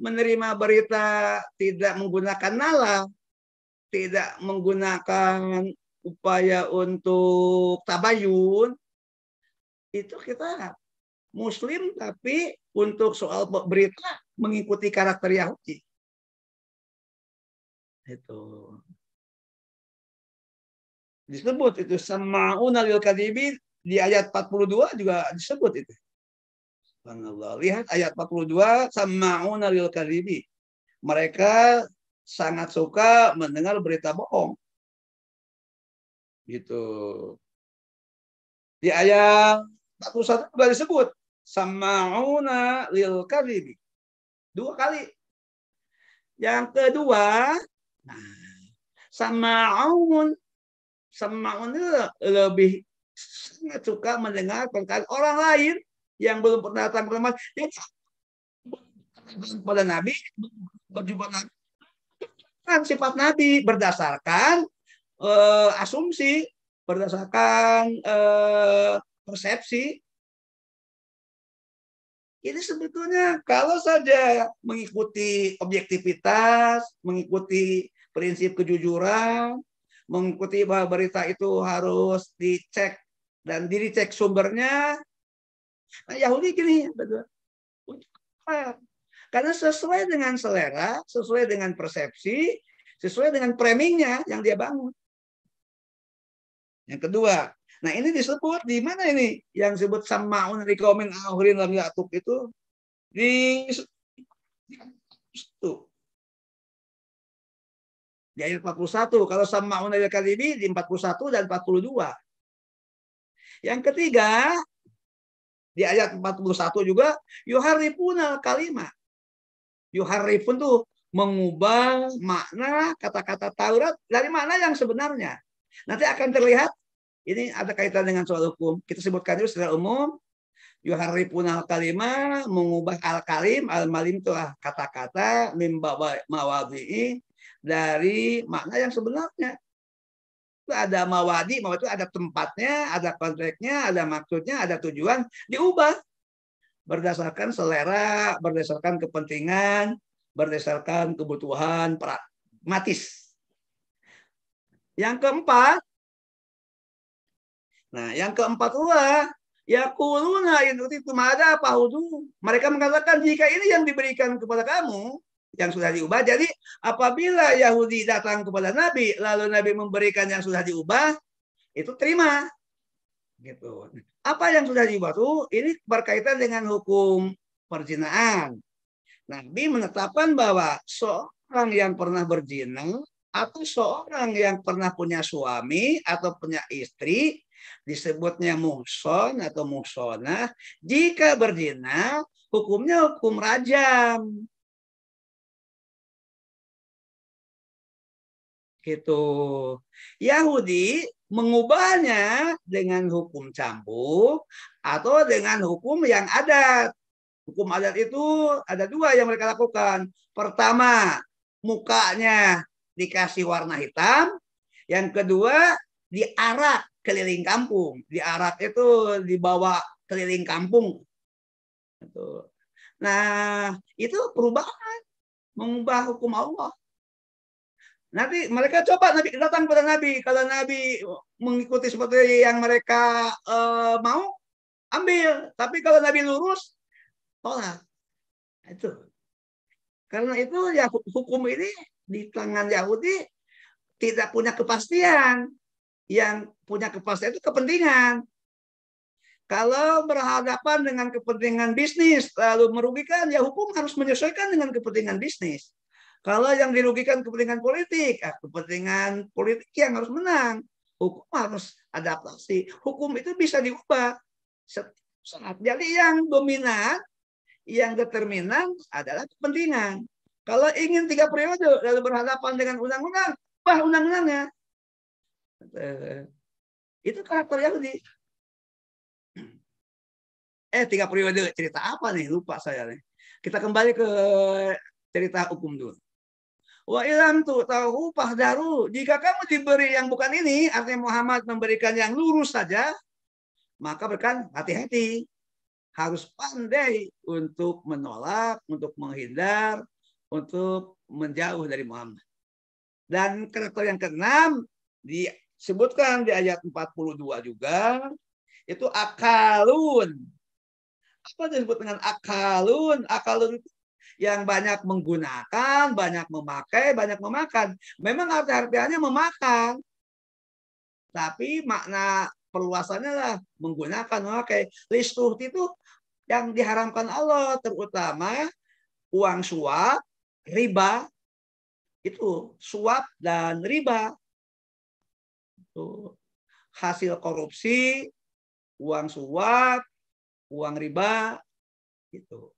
menerima berita tidak menggunakan nalar, tidak menggunakan upaya untuk tabayun, itu kita muslim tapi untuk soal berita mengikuti karakter Yahudi. Itu disebut itu sama lil kadibin di ayat 42 juga disebut itu. Subhanallah. Lihat ayat 42 sama'una lil kadhibi. Mereka sangat suka mendengar berita bohong. Gitu. Di ayat 41 juga disebut sama'una lil kadhibi. Dua kali. Yang kedua, nah, sama'un sama'un lebih sangat suka mendengar perkataan orang lain yang belum pernah datang ke rumah ya pada Nabi berjumpa Nabi kan sifat Nabi berdasarkan uh, asumsi berdasarkan uh, persepsi ini sebetulnya kalau saja mengikuti objektivitas, mengikuti prinsip kejujuran, mengikuti bahwa berita itu harus dicek dan diri cek sumbernya, Nah, Yahudi gini, Karena sesuai dengan selera, sesuai dengan persepsi, sesuai dengan framingnya yang dia bangun. Yang kedua, nah ini disebut di mana ini? Yang disebut samaun rekomend ahurin lam yatuk itu di itu di ayat 41. Kalau sama dari kalibi di 41 dan 42. Yang ketiga, di ayat 41 juga yuharifuna kalimat. Yuharifun tuh mengubah makna kata-kata Taurat dari mana yang sebenarnya. Nanti akan terlihat ini ada kaitan dengan soal hukum. Kita sebutkan dulu secara umum. Yuharifun al kalima mengubah al kalim al malim itulah kata-kata mimba mawadi'i dari makna yang sebenarnya itu ada mawadi, mawadi itu ada tempatnya, ada kontraknya, ada maksudnya, ada tujuan, diubah berdasarkan selera, berdasarkan kepentingan, berdasarkan kebutuhan pragmatis. Yang keempat, nah yang keempat pula ya kuluna ya, itu itu ada apa Mereka mengatakan jika ini yang diberikan kepada kamu, yang sudah diubah. Jadi apabila Yahudi datang kepada Nabi, lalu Nabi memberikan yang sudah diubah, itu terima. Gitu. Apa yang sudah diubah itu ini berkaitan dengan hukum perzinaan. Nabi menetapkan bahwa seorang yang pernah berzina atau seorang yang pernah punya suami atau punya istri disebutnya muson atau musona jika berzina hukumnya hukum rajam gitu. Yahudi mengubahnya dengan hukum cambuk atau dengan hukum yang adat. Hukum adat itu ada dua yang mereka lakukan. Pertama, mukanya dikasih warna hitam. Yang kedua, diarak keliling kampung. Diarak itu dibawa keliling kampung. Gitu. Nah, itu perubahan. Mengubah hukum Allah. Nanti mereka coba Nabi datang kepada Nabi. Kalau Nabi mengikuti seperti yang mereka uh, mau, ambil. Tapi kalau Nabi lurus, tolak. Itu. Karena itu ya hukum ini di tangan Yahudi tidak punya kepastian. Yang punya kepastian itu kepentingan. Kalau berhadapan dengan kepentingan bisnis lalu merugikan, ya hukum harus menyesuaikan dengan kepentingan bisnis. Kalau yang dirugikan kepentingan politik, ya kepentingan politik yang harus menang. Hukum harus adaptasi. Hukum itu bisa diubah saat. Jadi yang dominan, yang determinan adalah kepentingan. Kalau ingin tiga periode lalu berhadapan dengan undang-undang, bah undang-undangnya. Itu karakter Yahudi. Eh tiga periode cerita apa nih? Lupa saya nih. Kita kembali ke cerita hukum dulu. Wa ilam tu tahu pahdaru. Jika kamu diberi yang bukan ini, artinya Muhammad memberikan yang lurus saja, maka berkan hati-hati. Harus pandai untuk menolak, untuk menghindar, untuk menjauh dari Muhammad. Dan karakter yang keenam disebutkan di ayat 42 juga itu akalun. Apa disebut dengan akalun? Akalun itu yang banyak menggunakan, banyak memakai, banyak memakan. Memang arti harfiahnya memakan. Tapi makna perluasannya lah menggunakan, memakai. Listuht itu yang diharamkan Allah, terutama uang suap, riba, itu suap dan riba. itu Hasil korupsi, uang suap, uang riba, gitu.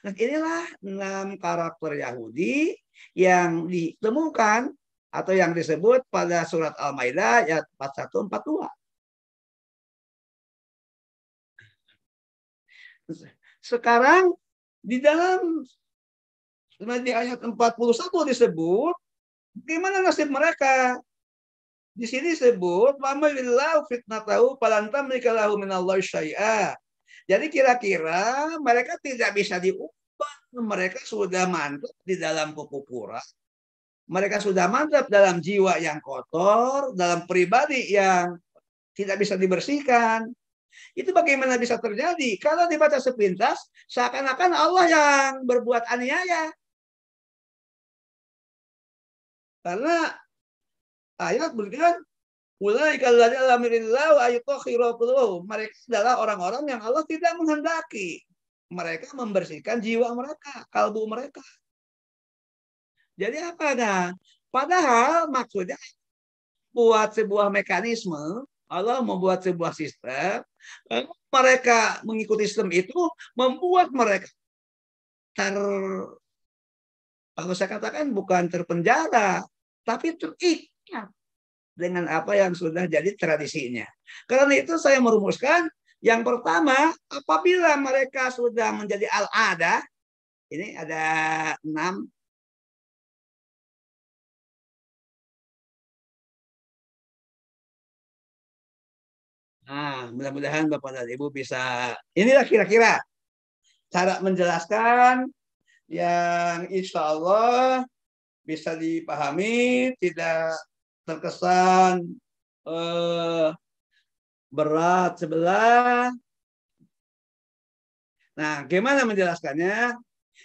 Nah, inilah enam karakter Yahudi yang ditemukan atau yang disebut pada surat Al-Maidah ayat 4142. Sekarang di dalam di ayat 41 disebut bagaimana nasib mereka? Di sini disebut wa fitnatahu palantam likalahu minallahi syai'a jadi kira-kira mereka tidak bisa diubah. Mereka sudah mantap di dalam kekupuran. Mereka sudah mantap dalam jiwa yang kotor, dalam pribadi yang tidak bisa dibersihkan. Itu bagaimana bisa terjadi? Kalau dibaca sepintas, seakan-akan Allah yang berbuat aniaya. Karena ayat berkata, Ulaika alladzina lam Mereka adalah orang-orang yang Allah tidak menghendaki. Mereka membersihkan jiwa mereka, kalbu mereka. Jadi apa nah? Padahal maksudnya buat sebuah mekanisme, Allah membuat sebuah sistem, mereka mengikuti sistem itu membuat mereka ter kalau saya katakan bukan terpenjara, tapi terikat dengan apa yang sudah jadi tradisinya. Karena itu saya merumuskan yang pertama, apabila mereka sudah menjadi al-ada, ini ada enam Nah, mudah-mudahan Bapak dan Ibu bisa. Inilah kira-kira cara menjelaskan yang insya Allah bisa dipahami, tidak terkesan eh, berat sebelah. Nah, gimana menjelaskannya?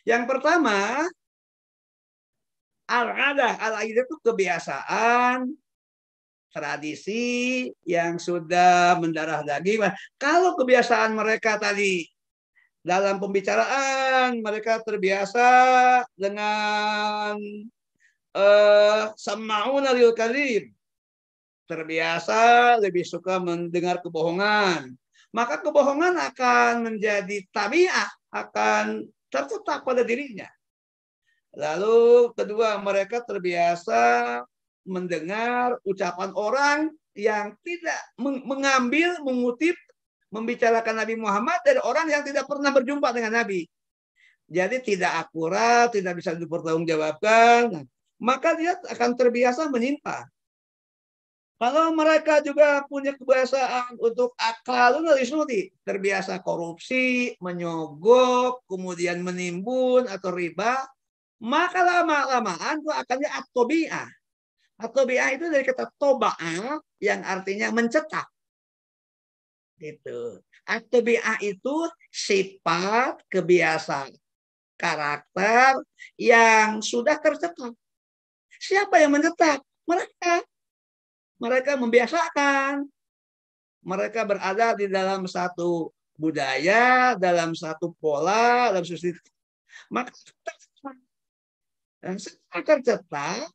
Yang pertama, al-adah, al-adah itu kebiasaan, tradisi yang sudah mendarah daging. Nah, kalau kebiasaan mereka tadi dalam pembicaraan mereka terbiasa dengan uh, eh, sama'una lil kadhib. Terbiasa lebih suka mendengar kebohongan. Maka kebohongan akan menjadi tabiat akan tertetap pada dirinya. Lalu kedua, mereka terbiasa mendengar ucapan orang yang tidak mengambil, mengutip, membicarakan Nabi Muhammad dari orang yang tidak pernah berjumpa dengan Nabi. Jadi tidak akurat, tidak bisa dipertanggungjawabkan maka dia akan terbiasa menyimpan. Kalau mereka juga punya kebiasaan untuk akal, terbiasa korupsi, menyogok, kemudian menimbun atau riba, maka lama-lamaan itu jadi atobiah. Atobiah itu dari kata toba'ah yang artinya mencetak. Gitu. Atobiah itu sifat, kebiasaan, karakter yang sudah tercetak. Siapa yang mencetak? Mereka. Mereka membiasakan. Mereka berada di dalam satu budaya, dalam satu pola, dalam susi. Maka tercetak. Dan setelah tercetak,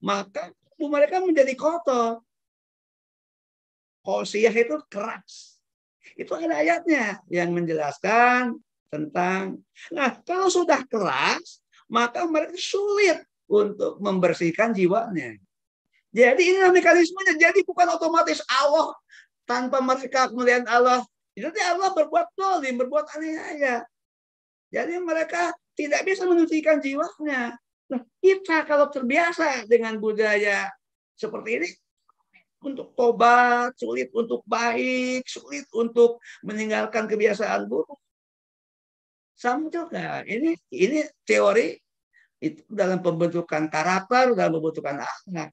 maka tubuh mereka menjadi kotor. Kosiah itu keras. Itu ada ayatnya yang menjelaskan tentang. Nah, kalau sudah keras, maka mereka sulit untuk membersihkan jiwanya. Jadi ini mekanismenya. Jadi bukan otomatis Allah tanpa mereka kemuliaan Allah. Jadi Allah berbuat dolim, berbuat aneh aniaya. Jadi mereka tidak bisa menyucikan jiwanya. Nah, kita kalau terbiasa dengan budaya seperti ini, untuk tobat, sulit untuk baik, sulit untuk meninggalkan kebiasaan buruk. Sama juga. Ini ini teori itu dalam pembentukan karakter, dalam pembentukan akhlak.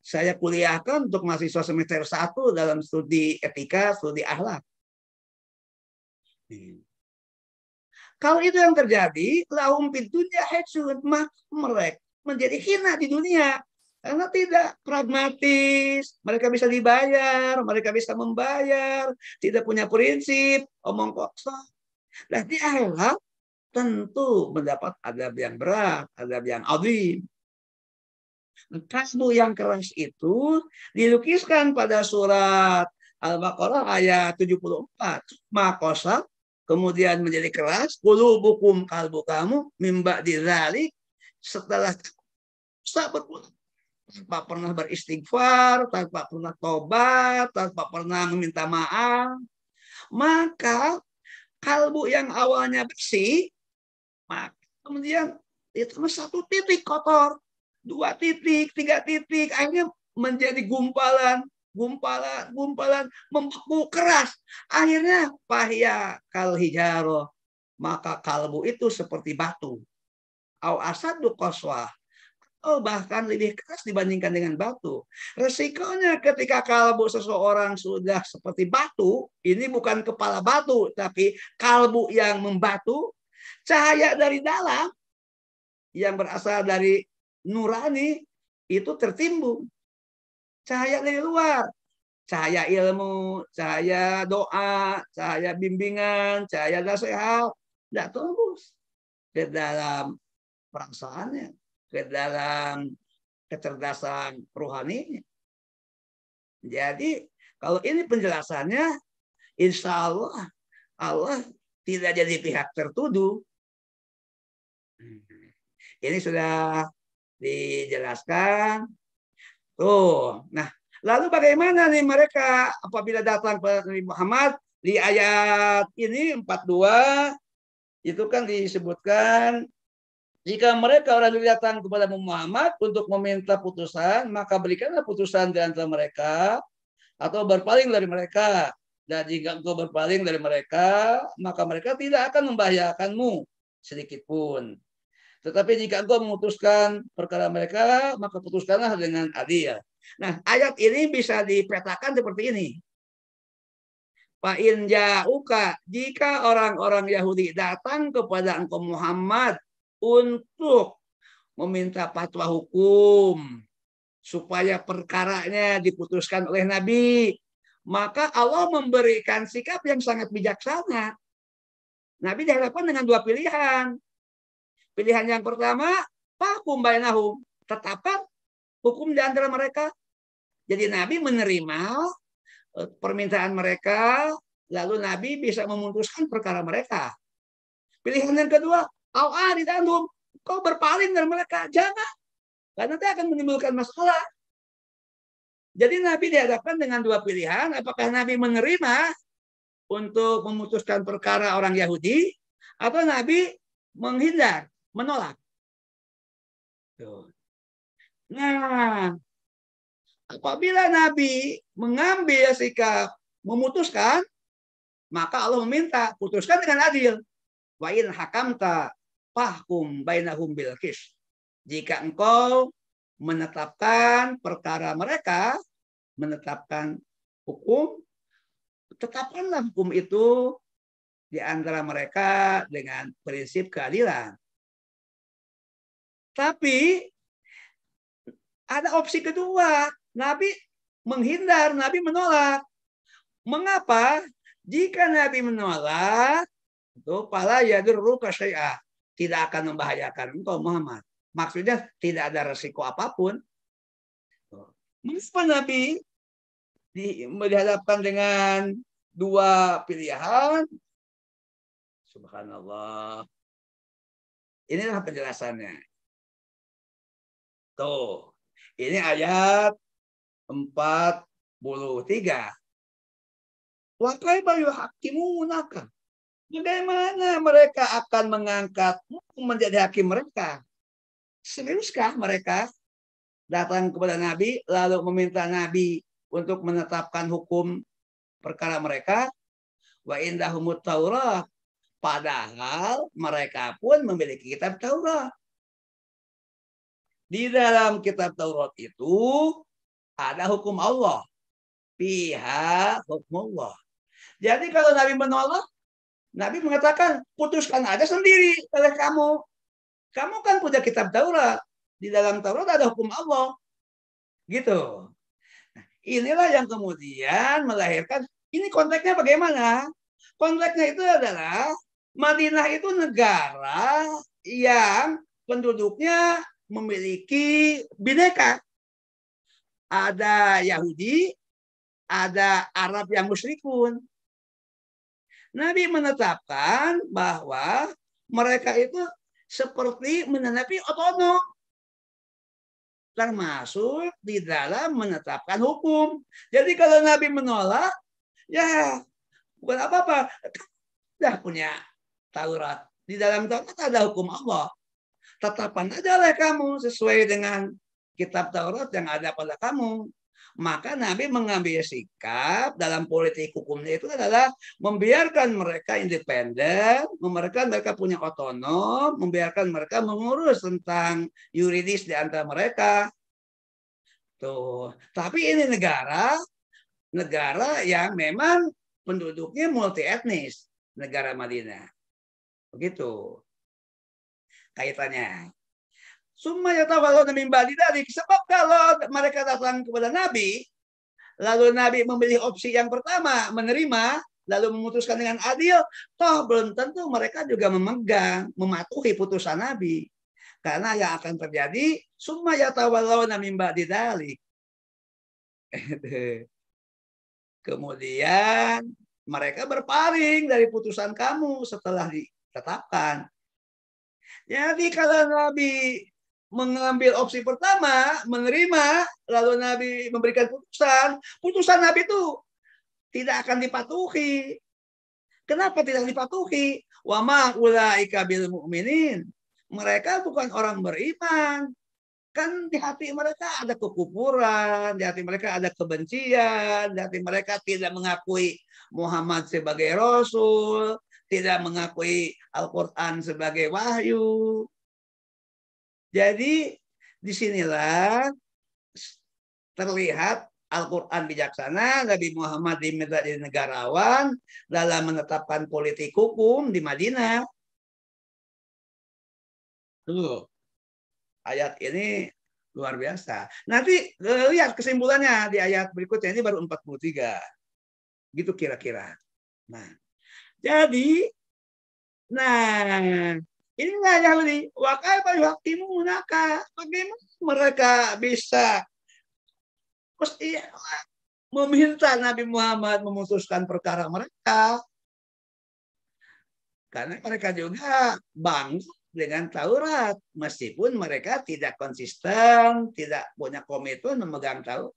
Saya kuliahkan untuk mahasiswa semester 1 dalam studi etika, studi akhlak. Iya. Kalau itu yang terjadi, laum pintunya headshot, mah mereka menjadi hina di dunia. Karena tidak pragmatis, mereka bisa dibayar, mereka bisa membayar, tidak punya prinsip, omong kosong. Nah di akhlak, tentu mendapat adab yang berat, adab yang adim. Kasbu yang keras itu dilukiskan pada surat Al-Baqarah ayat 74. Makosa kemudian menjadi keras. Kulu bukum kalbu kamu mimba dizalik setelah tak tanpa pernah beristighfar, tanpa pernah tobat, tanpa pernah meminta maaf, maka kalbu yang awalnya bersih Mak kemudian itu cuma satu titik kotor, dua titik, tiga titik, akhirnya menjadi gumpalan, gumpalan, gumpalan, membeku keras. Akhirnya pahya kal hijaro, maka kalbu itu seperti batu. Au asadu koswah, oh bahkan lebih keras dibandingkan dengan batu. Resikonya ketika kalbu seseorang sudah seperti batu, ini bukan kepala batu, tapi kalbu yang membatu, Cahaya dari dalam yang berasal dari nurani itu tertimbun. Cahaya dari luar, cahaya ilmu, cahaya doa, cahaya bimbingan, cahaya nasihat, tidak tembus ke dalam perasaannya, ke dalam kecerdasan rohaninya. Jadi kalau ini penjelasannya, insya Allah Allah tidak jadi pihak tertuduh, ini sudah dijelaskan. Tuh. Nah, lalu bagaimana nih mereka apabila datang kepada Nabi Muhammad di ayat ini 42 itu kan disebutkan jika mereka orang yang datang kepada Muhammad untuk meminta putusan, maka berikanlah putusan di antara mereka atau berpaling dari mereka. Dan jika engkau berpaling dari mereka, maka mereka tidak akan membahayakanmu sedikit pun. Tetapi jika engkau memutuskan perkara mereka, maka putuskanlah dengan adil. Nah, ayat ini bisa dipetakan seperti ini. Inja ja'uka, jika orang-orang Yahudi datang kepada engkau Muhammad untuk meminta fatwa hukum supaya perkaranya diputuskan oleh Nabi, maka Allah memberikan sikap yang sangat bijaksana. Nabi dihadapkan dengan dua pilihan. Pilihan yang pertama, hukum bainahum. Tetapkan hukum di antara mereka. Jadi Nabi menerima eh, permintaan mereka, lalu Nabi bisa memutuskan perkara mereka. Pilihan yang kedua, au antum. Kau berpaling dari mereka, jangan. Karena itu akan menimbulkan masalah. Jadi Nabi dihadapkan dengan dua pilihan, apakah Nabi menerima untuk memutuskan perkara orang Yahudi atau Nabi menghindar menolak. Nah, apabila Nabi mengambil sikap memutuskan, maka Allah meminta putuskan dengan adil. Wa in hakamta fahkum bainahum bil qis. Jika engkau menetapkan perkara mereka, menetapkan hukum, tetapkanlah hukum itu di antara mereka dengan prinsip keadilan. Tapi ada opsi kedua. Nabi menghindar, Nabi menolak. Mengapa? Jika Nabi menolak, itu pala yadurru kasyai'ah. Tidak akan membahayakan engkau Muhammad. Maksudnya tidak ada resiko apapun. Mengapa Nabi di, dihadapkan dengan dua pilihan? Subhanallah. Inilah penjelasannya. Tuh. Ini ayat 43. Wa kaifa yuhaqqimunaka? Bagaimana mereka akan mengangkatmu menjadi hakim mereka? Seriuskah mereka datang kepada Nabi lalu meminta Nabi untuk menetapkan hukum perkara mereka? Wa indahumut Taurat. Padahal mereka pun memiliki kitab Taurat. Di dalam kitab Taurat itu ada hukum Allah. Pihak hukum Allah. Jadi kalau Nabi menolak, Nabi mengatakan putuskan aja sendiri oleh kamu. Kamu kan punya kitab Taurat. Di dalam Taurat ada hukum Allah. Gitu. Nah, inilah yang kemudian melahirkan ini konteksnya bagaimana? Konteksnya itu adalah Madinah itu negara yang penduduknya memiliki bineka. Ada Yahudi, ada Arab yang musyrikun. Nabi menetapkan bahwa mereka itu seperti menetapi otonom. Termasuk di dalam menetapkan hukum. Jadi kalau Nabi menolak, ya bukan apa-apa. Dah punya Taurat. Di dalam Taurat ada hukum Allah tetapan aja oleh kamu sesuai dengan kitab Taurat yang ada pada kamu. Maka Nabi mengambil sikap dalam politik hukumnya itu adalah membiarkan mereka independen, membiarkan mereka punya otonom, membiarkan mereka mengurus tentang yuridis di antara mereka. Tuh. Tapi ini negara negara yang memang penduduknya multi etnis negara Madinah. Begitu kaitannya. Summa walau min balik dari. Sebab kalau mereka datang kepada Nabi, lalu Nabi memilih opsi yang pertama, menerima, lalu memutuskan dengan adil, toh belum tentu mereka juga memegang, mematuhi putusan Nabi. Karena yang akan terjadi, summa yatawallawna min ba'di dzalik. [LAUGHS] Kemudian mereka berpaling dari putusan kamu setelah ditetapkan. Jadi kalau Nabi mengambil opsi pertama, menerima, lalu Nabi memberikan putusan, putusan Nabi itu tidak akan dipatuhi. Kenapa tidak dipatuhi? Wa ma ulaika bil mu'minin. Mereka bukan orang beriman. Kan di hati mereka ada kekupuran, di hati mereka ada kebencian, di hati mereka tidak mengakui Muhammad sebagai rasul, tidak mengakui Al-Quran sebagai wahyu. Jadi disinilah terlihat Al-Quran bijaksana, Nabi Muhammad diminta jadi negarawan dalam menetapkan politik hukum di Madinah. Tuh, ayat ini luar biasa. Nanti eh, lihat kesimpulannya di ayat berikutnya, ini baru 43. Gitu kira-kira. Nah, jadi, nah ini inilah Yahudi. Wakaifa naka? Bagaimana mereka bisa mesti iya, meminta Nabi Muhammad memutuskan perkara mereka? Karena mereka juga bangga dengan Taurat meskipun mereka tidak konsisten, tidak punya komitmen memegang Taurat.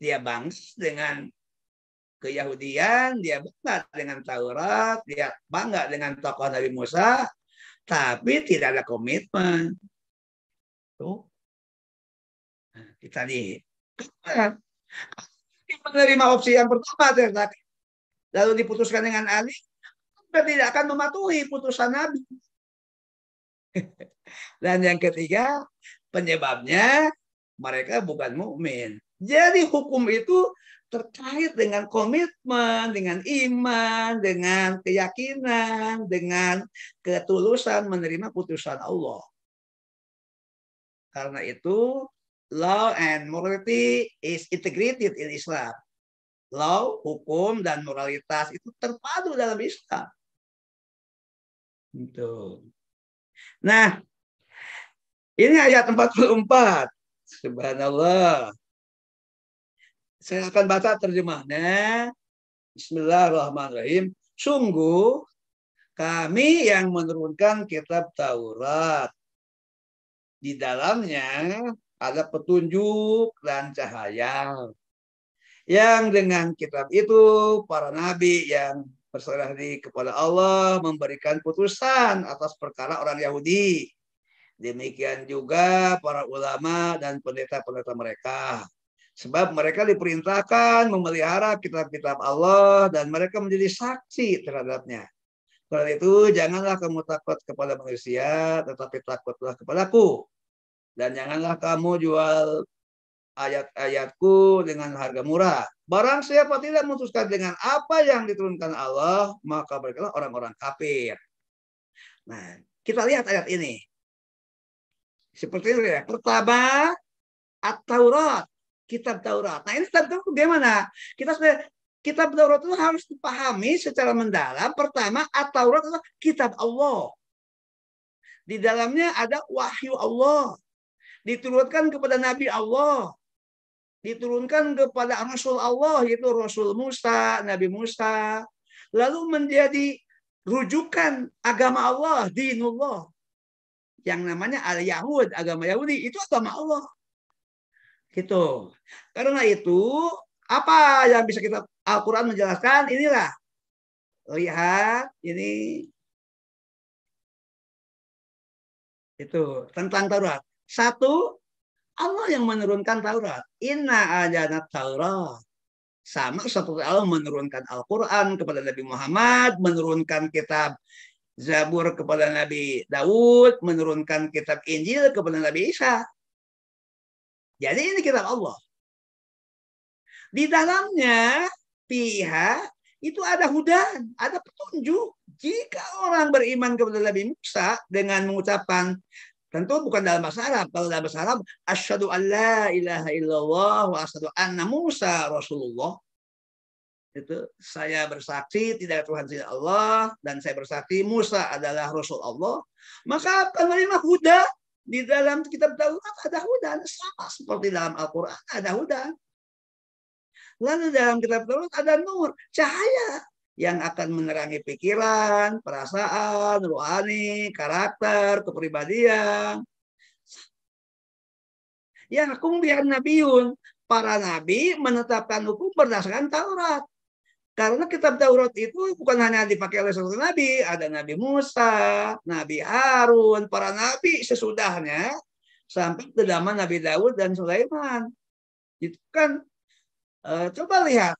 Dia bangga dengan keyahudian, dia bangga dengan Taurat, dia bangga dengan tokoh Nabi Musa, tapi tidak ada komitmen. Tuh. Nah, kita nih menerima opsi yang pertama tetapi lalu diputuskan dengan Ali tidak akan mematuhi putusan Nabi. [LAUGHS] Dan yang ketiga, penyebabnya mereka bukan mukmin. Jadi hukum itu terkait dengan komitmen, dengan iman, dengan keyakinan, dengan ketulusan menerima putusan Allah. Karena itu, law and morality is integrated in Islam. Law, hukum, dan moralitas itu terpadu dalam Islam. Itu. Nah, ini ayat 44. Subhanallah. Saya akan baca terjemahnya. Bismillahirrahmanirrahim. Sungguh kami yang menurunkan kitab Taurat. Di dalamnya ada petunjuk dan cahaya. Yang dengan kitab itu para nabi yang berserah di kepada Allah memberikan putusan atas perkara orang Yahudi. Demikian juga para ulama dan pendeta-pendeta mereka. Sebab mereka diperintahkan memelihara kitab-kitab Allah dan mereka menjadi saksi terhadapnya. Karena itu janganlah kamu takut kepada manusia, tetapi takutlah kepadaku. Dan janganlah kamu jual ayat-ayatku dengan harga murah. Barang siapa tidak memutuskan dengan apa yang diturunkan Allah, maka mereka orang-orang kafir. Nah, kita lihat ayat ini. Seperti ini ya. Pertama, At-Taurat kitab Taurat. Nah ini tentu bagaimana? Kita kitab Taurat itu harus dipahami secara mendalam. Pertama, taurat adalah kitab Allah. Di dalamnya ada wahyu Allah. Diturunkan kepada Nabi Allah. Diturunkan kepada Rasul Allah, yaitu Rasul Musa, Nabi Musa. Lalu menjadi rujukan agama Allah, dinullah. Yang namanya al-Yahud, agama Yahudi, itu agama Allah. Gitu. Karena itu, apa yang bisa kita Al-Quran menjelaskan? Inilah. Lihat, ini. Itu, tentang Taurat. Satu, Allah yang menurunkan Taurat. Inna ajana Taurat. Sama seperti Allah menurunkan Al-Quran kepada Nabi Muhammad, menurunkan kitab Zabur kepada Nabi Daud, menurunkan kitab Injil kepada Nabi Isa. Jadi ini kitab Allah. Di dalamnya pihak itu ada hudan, ada petunjuk. Jika orang beriman kepada Nabi Musa dengan mengucapkan tentu bukan dalam bahasa Arab. Kalau dalam bahasa Arab, asyhadu an ilaha illallah wa asyhadu anna Musa Rasulullah. Itu saya bersaksi tidak Tuhan tidak Allah dan saya bersaksi Musa adalah Rasul Allah. Maka akan menerima hudan di dalam kitab Taurat ada hudan. Sama seperti dalam Al-Quran ada hudan. Lalu dalam kitab Taurat ada nur, cahaya yang akan menerangi pikiran, perasaan, rohani, karakter, kepribadian. Yang hukum biar nabiun, para nabi menetapkan hukum berdasarkan Taurat. Karena kitab Taurat itu bukan hanya dipakai oleh seorang nabi, ada Nabi Musa, Nabi Harun, para nabi sesudahnya sampai ke zaman Nabi Daud dan Sulaiman. Itu kan e, coba lihat.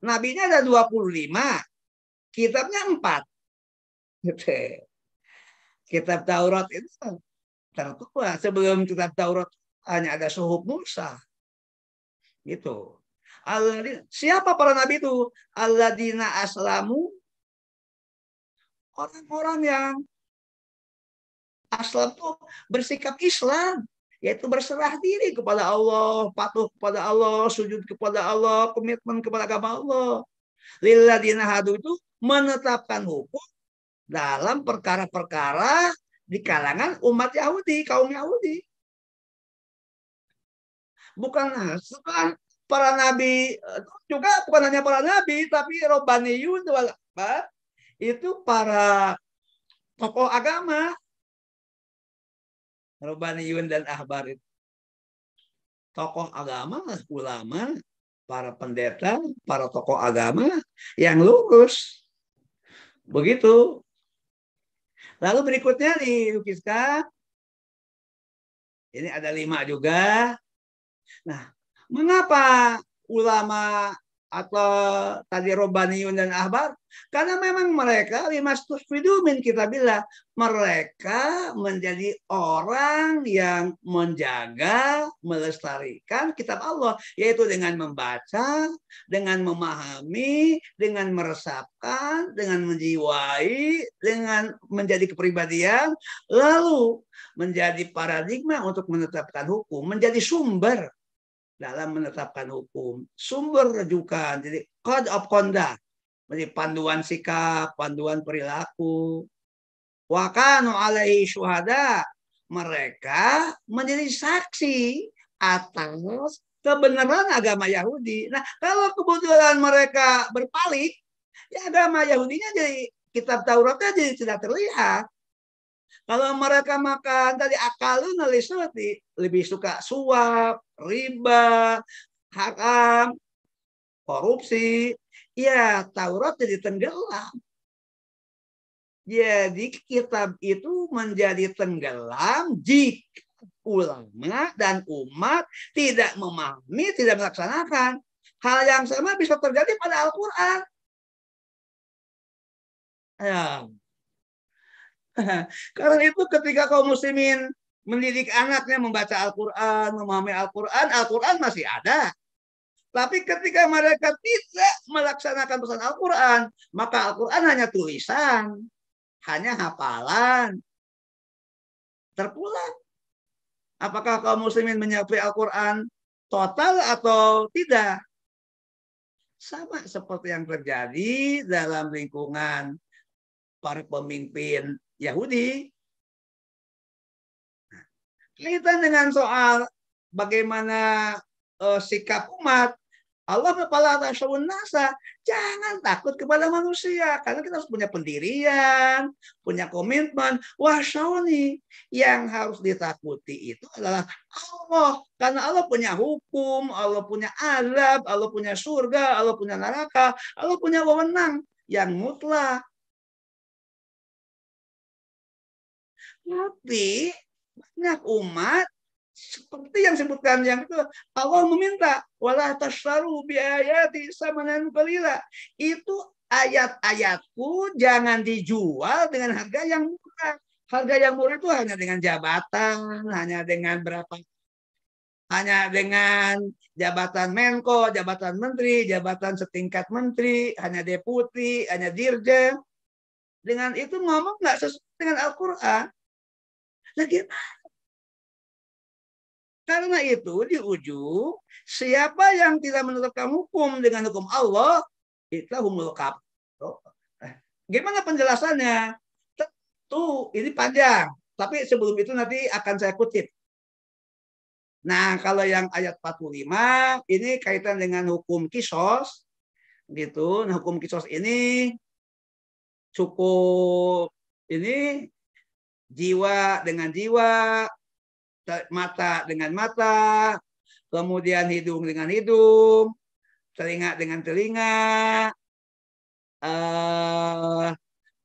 Nabinya ada 25, kitabnya 4. Gitu. Kitab Taurat itu tertua. Sebelum kitab Taurat hanya ada suhub Musa. Gitu. Siapa para nabi itu? Alladina aslamu. Orang-orang yang aslam itu bersikap Islam. Yaitu berserah diri kepada Allah, patuh kepada Allah, sujud kepada Allah, komitmen kepada agama Allah. Lilladina hadu itu menetapkan hukum dalam perkara-perkara di kalangan umat Yahudi, kaum Yahudi bukan sekedar para nabi eh, juga bukan hanya para nabi tapi robaniyun wal itu para tokoh agama robaniyun dan ahbar itu tokoh agama ulama para pendeta para tokoh agama yang lurus begitu lalu berikutnya di dilukiskan ini ada lima juga nah Mengapa ulama atau tadi Robaniun dan Ahbar? Karena memang mereka limas kita bilang Mereka menjadi orang yang menjaga, melestarikan kitab Allah. Yaitu dengan membaca, dengan memahami, dengan meresapkan, dengan menjiwai, dengan menjadi kepribadian. Lalu menjadi paradigma untuk menetapkan hukum, menjadi sumber dalam menetapkan hukum. Sumber rujukan, jadi code of conduct. Jadi panduan sikap, panduan perilaku. wakano alaihi syuhada. Mereka menjadi saksi atas kebenaran agama Yahudi. Nah, kalau kebetulan mereka berpaling, ya agama Yahudinya jadi kitab Tauratnya jadi tidak terlihat. Kalau mereka makan tadi nulis alislati lebih suka suap, riba, haram, korupsi, ya Taurat jadi tenggelam. Jadi kitab itu menjadi tenggelam jika ulama dan umat tidak memahami, tidak melaksanakan. Hal yang sama bisa terjadi pada Al-Quran. Ya, [LAUGHS] Karena itu ketika kaum muslimin mendidik anaknya membaca Al-Quran, memahami Al-Quran, Al-Quran masih ada. Tapi ketika mereka tidak melaksanakan pesan Al-Quran, maka Al-Quran hanya tulisan, hanya hafalan, terpulang. Apakah kaum muslimin menyapai Al-Quran total atau tidak? Sama seperti yang terjadi dalam lingkungan para pemimpin Yahudi. Nah, kita dengan soal bagaimana uh, sikap umat, Allah kepala tasawun nasa, jangan takut kepada manusia. Karena kita harus punya pendirian, punya komitmen. wah Wasyawni, yang harus ditakuti itu adalah Allah. Karena Allah punya hukum, Allah punya azab, Allah punya surga, Allah punya neraka, Allah punya wewenang yang mutlak. Tapi banyak umat seperti yang sebutkan yang itu Allah meminta wala tasyaru bi ayati samanan qalila. Itu ayat-ayatku jangan dijual dengan harga yang murah. Harga yang murah itu hanya dengan jabatan, hanya dengan berapa hanya dengan jabatan menko, jabatan menteri, jabatan setingkat menteri, hanya deputi, hanya dirjen. Dengan itu ngomong nggak sesuai dengan Al-Quran gimana? Karena itu di ujung, siapa yang tidak menetapkan hukum dengan hukum Allah, itulah humul kap. Eh, gimana penjelasannya? Tentu ini panjang. Tapi sebelum itu nanti akan saya kutip. Nah, kalau yang ayat 45 ini kaitan dengan hukum kisos gitu. Nah, hukum kisos ini cukup ini jiwa dengan jiwa, mata dengan mata, kemudian hidung dengan hidung, telinga dengan telinga, uh,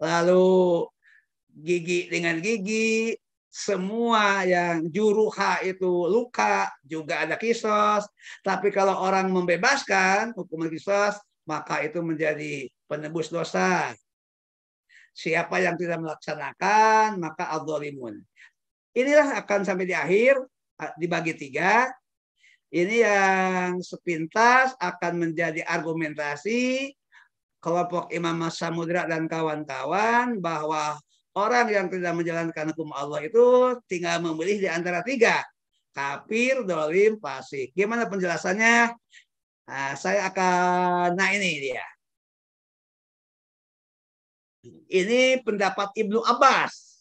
lalu gigi dengan gigi, semua yang juruha itu luka juga ada kisos. Tapi kalau orang membebaskan hukuman kisos, maka itu menjadi penebus dosa. Siapa yang tidak melaksanakan, maka adzalimun. Inilah akan sampai di akhir, dibagi tiga. Ini yang sepintas akan menjadi argumentasi kelompok Imam Mas Samudra dan kawan-kawan bahwa orang yang tidak menjalankan hukum Allah itu tinggal memilih di antara tiga. Kafir, dolim, fasik. Gimana penjelasannya? Nah, saya akan, nah ini dia. Ini pendapat Ibnu Abbas.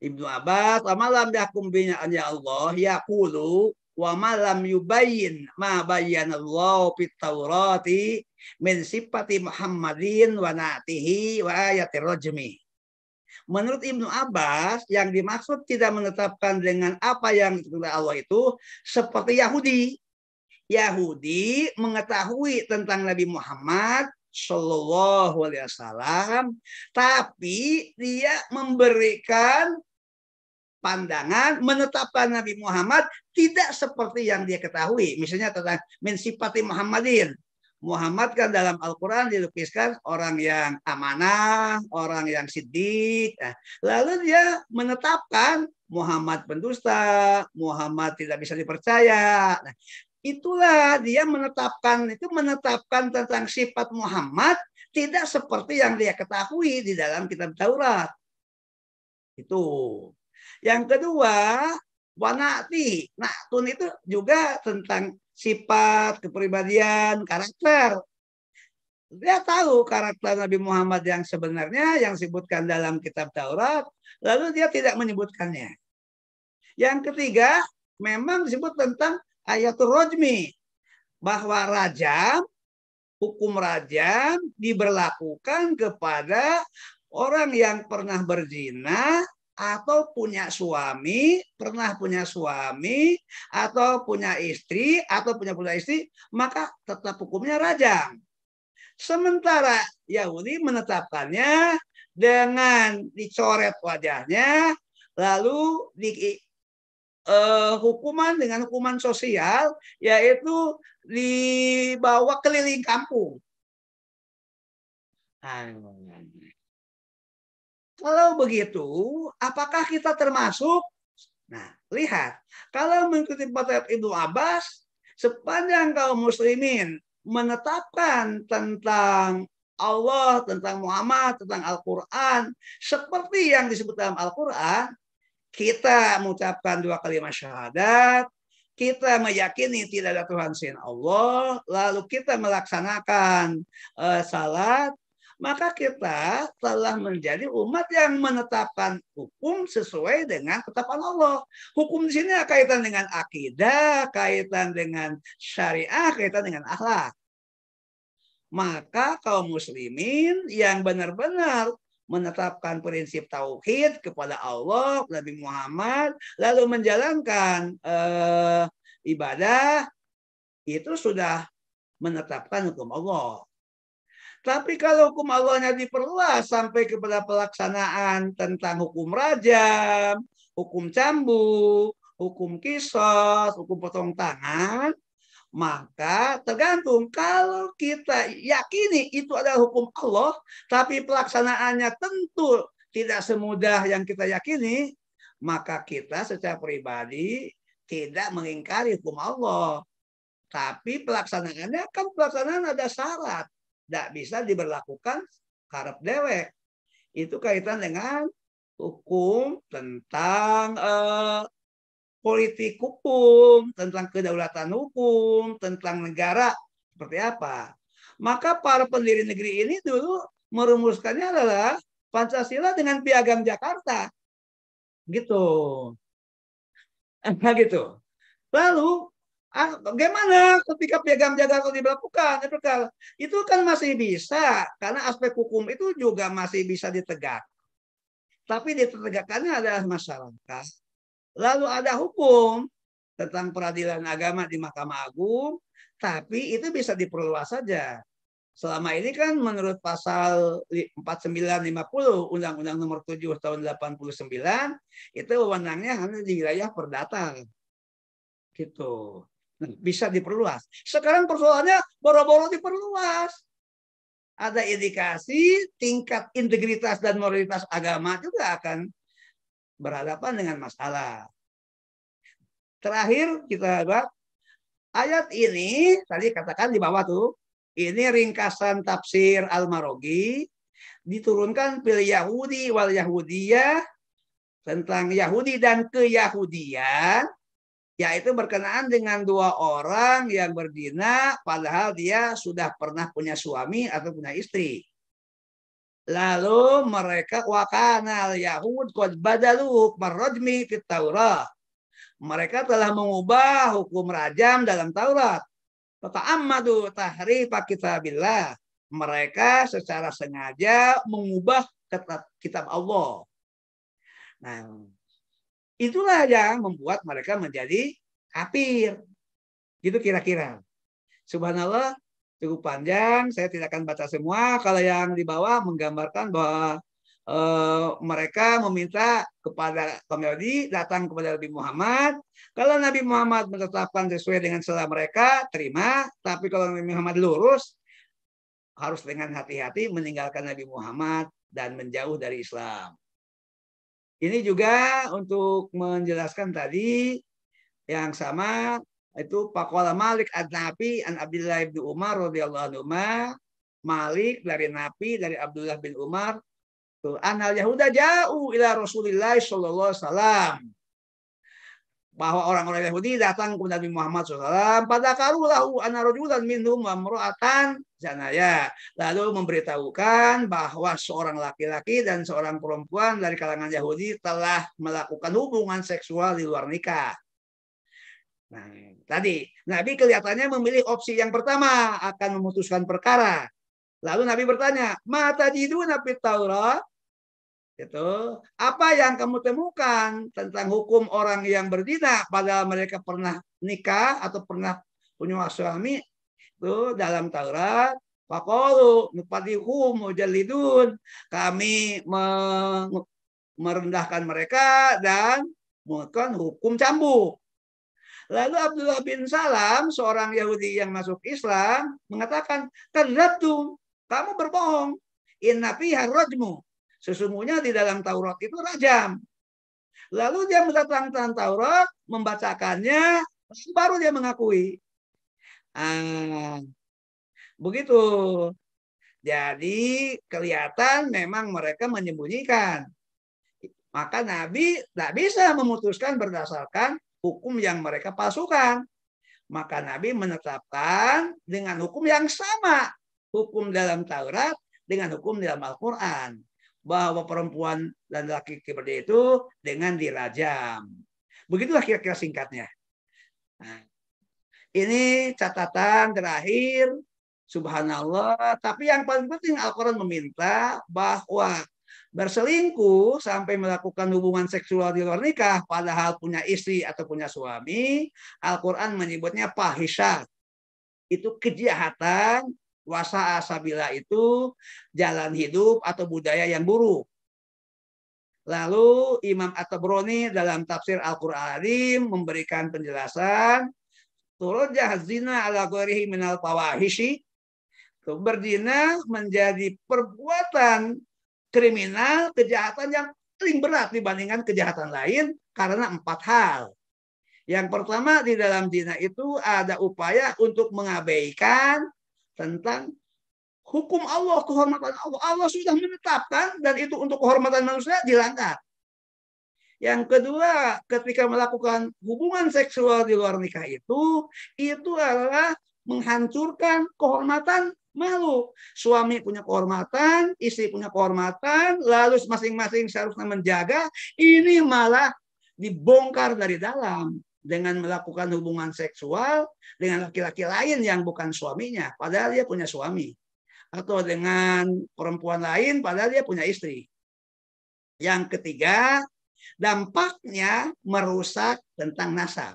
Ibnu Abbas, wa malam bina an ya Allah, yaqulu wa malam yubayyin ma bayyana Allah fit Taurati min sifati Muhammadin wa natihi wa ayati rajmi. Menurut Ibnu Abbas, yang dimaksud tidak menetapkan dengan apa yang oleh Allah itu seperti Yahudi. Yahudi mengetahui tentang Nabi Muhammad Shallallahu Alaihi Wasallam, tapi dia memberikan pandangan menetapkan Nabi Muhammad tidak seperti yang dia ketahui. Misalnya tentang min sifati Muhammadin. Muhammad kan dalam Al-Quran dilukiskan orang yang amanah, orang yang sidik. Nah, lalu dia menetapkan Muhammad pendusta, Muhammad tidak bisa dipercaya. Nah, itulah dia menetapkan itu menetapkan tentang sifat Muhammad tidak seperti yang dia ketahui di dalam kitab Taurat. Itu. Yang kedua, wanati. Nah, tun itu juga tentang sifat, kepribadian, karakter. Dia tahu karakter Nabi Muhammad yang sebenarnya yang disebutkan dalam kitab Taurat, lalu dia tidak menyebutkannya. Yang ketiga, memang disebut tentang ayatul rojmi bahwa raja hukum raja diberlakukan kepada orang yang pernah berzina atau punya suami, pernah punya suami, atau punya istri, atau punya punya istri, maka tetap hukumnya raja. Sementara Yahudi menetapkannya dengan dicoret wajahnya, lalu di, eh, hukuman dengan hukuman sosial yaitu dibawa keliling kampung. Nah, kalau begitu, apakah kita termasuk? Nah, lihat. Kalau mengikuti patriot Ibnu Abbas, sepanjang kaum muslimin menetapkan tentang Allah, tentang Muhammad, tentang Al-Quran, seperti yang disebut dalam Al-Quran, kita mengucapkan dua kalimat syahadat, kita meyakini tidak ada Tuhan selain Allah, lalu kita melaksanakan uh, salat, maka kita telah menjadi umat yang menetapkan hukum sesuai dengan ketetapan Allah. Hukum di sini kaitan dengan akidah, kaitan dengan syariah, kaitan dengan akhlak. Maka kaum muslimin yang benar-benar menetapkan prinsip tauhid kepada Allah, Nabi Muhammad, lalu menjalankan eh, ibadah itu sudah menetapkan hukum Allah. Tapi kalau hukum Allahnya diperluas sampai kepada pelaksanaan tentang hukum rajam, hukum cambuk, hukum kisos, hukum potong tangan, maka tergantung kalau kita yakini itu adalah hukum Allah, tapi pelaksanaannya tentu tidak semudah yang kita yakini, maka kita secara pribadi tidak mengingkari hukum Allah. Tapi pelaksanaannya kan pelaksanaan ada syarat. Tidak bisa diberlakukan karep dewek. Itu kaitan dengan hukum tentang eh, politik hukum, tentang kedaulatan hukum, tentang negara seperti apa. Maka para pendiri negeri ini dulu merumuskannya adalah Pancasila dengan Piagam Jakarta. Gitu. Nah gitu. Lalu ah, bagaimana ketika piagam Jakarta diberlakukan? Itu kan masih bisa karena aspek hukum itu juga masih bisa ditegak. Tapi ditegakkannya adalah masyarakat. Lalu ada hukum tentang peradilan agama di Mahkamah Agung, tapi itu bisa diperluas saja. Selama ini kan menurut pasal 4950 Undang-Undang nomor 7 tahun 89 itu wewenangnya hanya di wilayah perdata. Gitu. Nah, bisa diperluas. Sekarang persoalannya boro-boro diperluas. Ada indikasi tingkat integritas dan moralitas agama juga akan berhadapan dengan masalah. Terakhir kita lihat ayat ini tadi katakan di bawah tuh ini ringkasan tafsir Al-Marogi diturunkan pilih Yahudi wal Yahudiyah tentang Yahudi dan keyahudian yaitu berkenaan dengan dua orang yang berdina padahal dia sudah pernah punya suami atau punya istri. Lalu mereka wakanal Yahud qad badalu hukmar rajmi fit Taurat. Mereka telah mengubah hukum rajam dalam Taurat. Ahmadu Tahri Pakitabilah. Mereka secara sengaja mengubah kitab Allah. Nah, itulah yang membuat mereka menjadi kafir. Gitu kira-kira. Subhanallah, cukup panjang. Saya tidak akan baca semua. Kalau yang di bawah menggambarkan bahwa e, mereka meminta kepada Pengeldi datang kepada Nabi Muhammad. Kalau Nabi Muhammad menetapkan sesuai dengan selah mereka, terima. Tapi kalau Nabi Muhammad lurus, harus dengan hati-hati meninggalkan Nabi Muhammad dan menjauh dari Islam. Ini juga untuk menjelaskan tadi yang sama itu pakola Malik ad Nabi an Abdullah bin Umar radhiyallahu anhu Malik dari Nabi dari Abdullah bin Umar tuh anal Yahuda jauh ila Rasulillah sallallahu alaihi wasallam bahwa orang-orang Yahudi datang kepada Nabi Muhammad SAW pada karulahu anarujulan minhum amroatan zanaya lalu memberitahukan bahwa seorang laki-laki dan seorang perempuan dari kalangan Yahudi telah melakukan hubungan seksual di luar nikah. Nah, Tadi Nabi kelihatannya memilih opsi yang pertama akan memutuskan perkara. Lalu Nabi bertanya, mata jidu Nabi Taurat, itu Apa yang kamu temukan tentang hukum orang yang berdina padahal mereka pernah nikah atau pernah punya suami itu dalam Taurat Fakolu hukum mujalidun. Kami merendahkan mereka dan melakukan hukum cambuk. Lalu Abdullah bin Salam, seorang Yahudi yang masuk Islam, mengatakan, "Kadzabtum, kamu berbohong. Inna fiha rajmu." Sesungguhnya di dalam Taurat itu rajam. Lalu dia mendatangkan Taurat, membacakannya, baru dia mengakui. Ah, begitu. Jadi kelihatan memang mereka menyembunyikan. Maka Nabi tak bisa memutuskan berdasarkan hukum yang mereka palsukan. Maka Nabi menetapkan dengan hukum yang sama. Hukum dalam Taurat dengan hukum dalam Al-Quran. Bahwa perempuan dan laki seperti itu dengan dirajam. Begitulah kira-kira singkatnya. Nah, ini catatan terakhir Subhanallah. Tapi yang paling penting Al-Quran meminta bahwa berselingkuh sampai melakukan hubungan seksual di luar nikah padahal punya istri atau punya suami, Al-Qur'an menyebutnya fahisyah. Itu kejahatan, wasa asabila itu jalan hidup atau budaya yang buruk. Lalu Imam At-Tabrani dalam tafsir Al-Qur'an memberikan penjelasan turunnya zina ala ghairihi minal fawahishi berdina menjadi perbuatan kriminal, kejahatan yang paling berat dibandingkan kejahatan lain karena empat hal. Yang pertama di dalam zina itu ada upaya untuk mengabaikan tentang hukum Allah, kehormatan Allah. Allah sudah menetapkan dan itu untuk kehormatan manusia dilanggar. Yang kedua, ketika melakukan hubungan seksual di luar nikah itu, itu adalah menghancurkan kehormatan Malu. Suami punya kehormatan, istri punya kehormatan, lalu masing-masing seharusnya menjaga. Ini malah dibongkar dari dalam dengan melakukan hubungan seksual dengan laki-laki lain yang bukan suaminya, padahal dia punya suami. Atau dengan perempuan lain, padahal dia punya istri. Yang ketiga, dampaknya merusak tentang nasab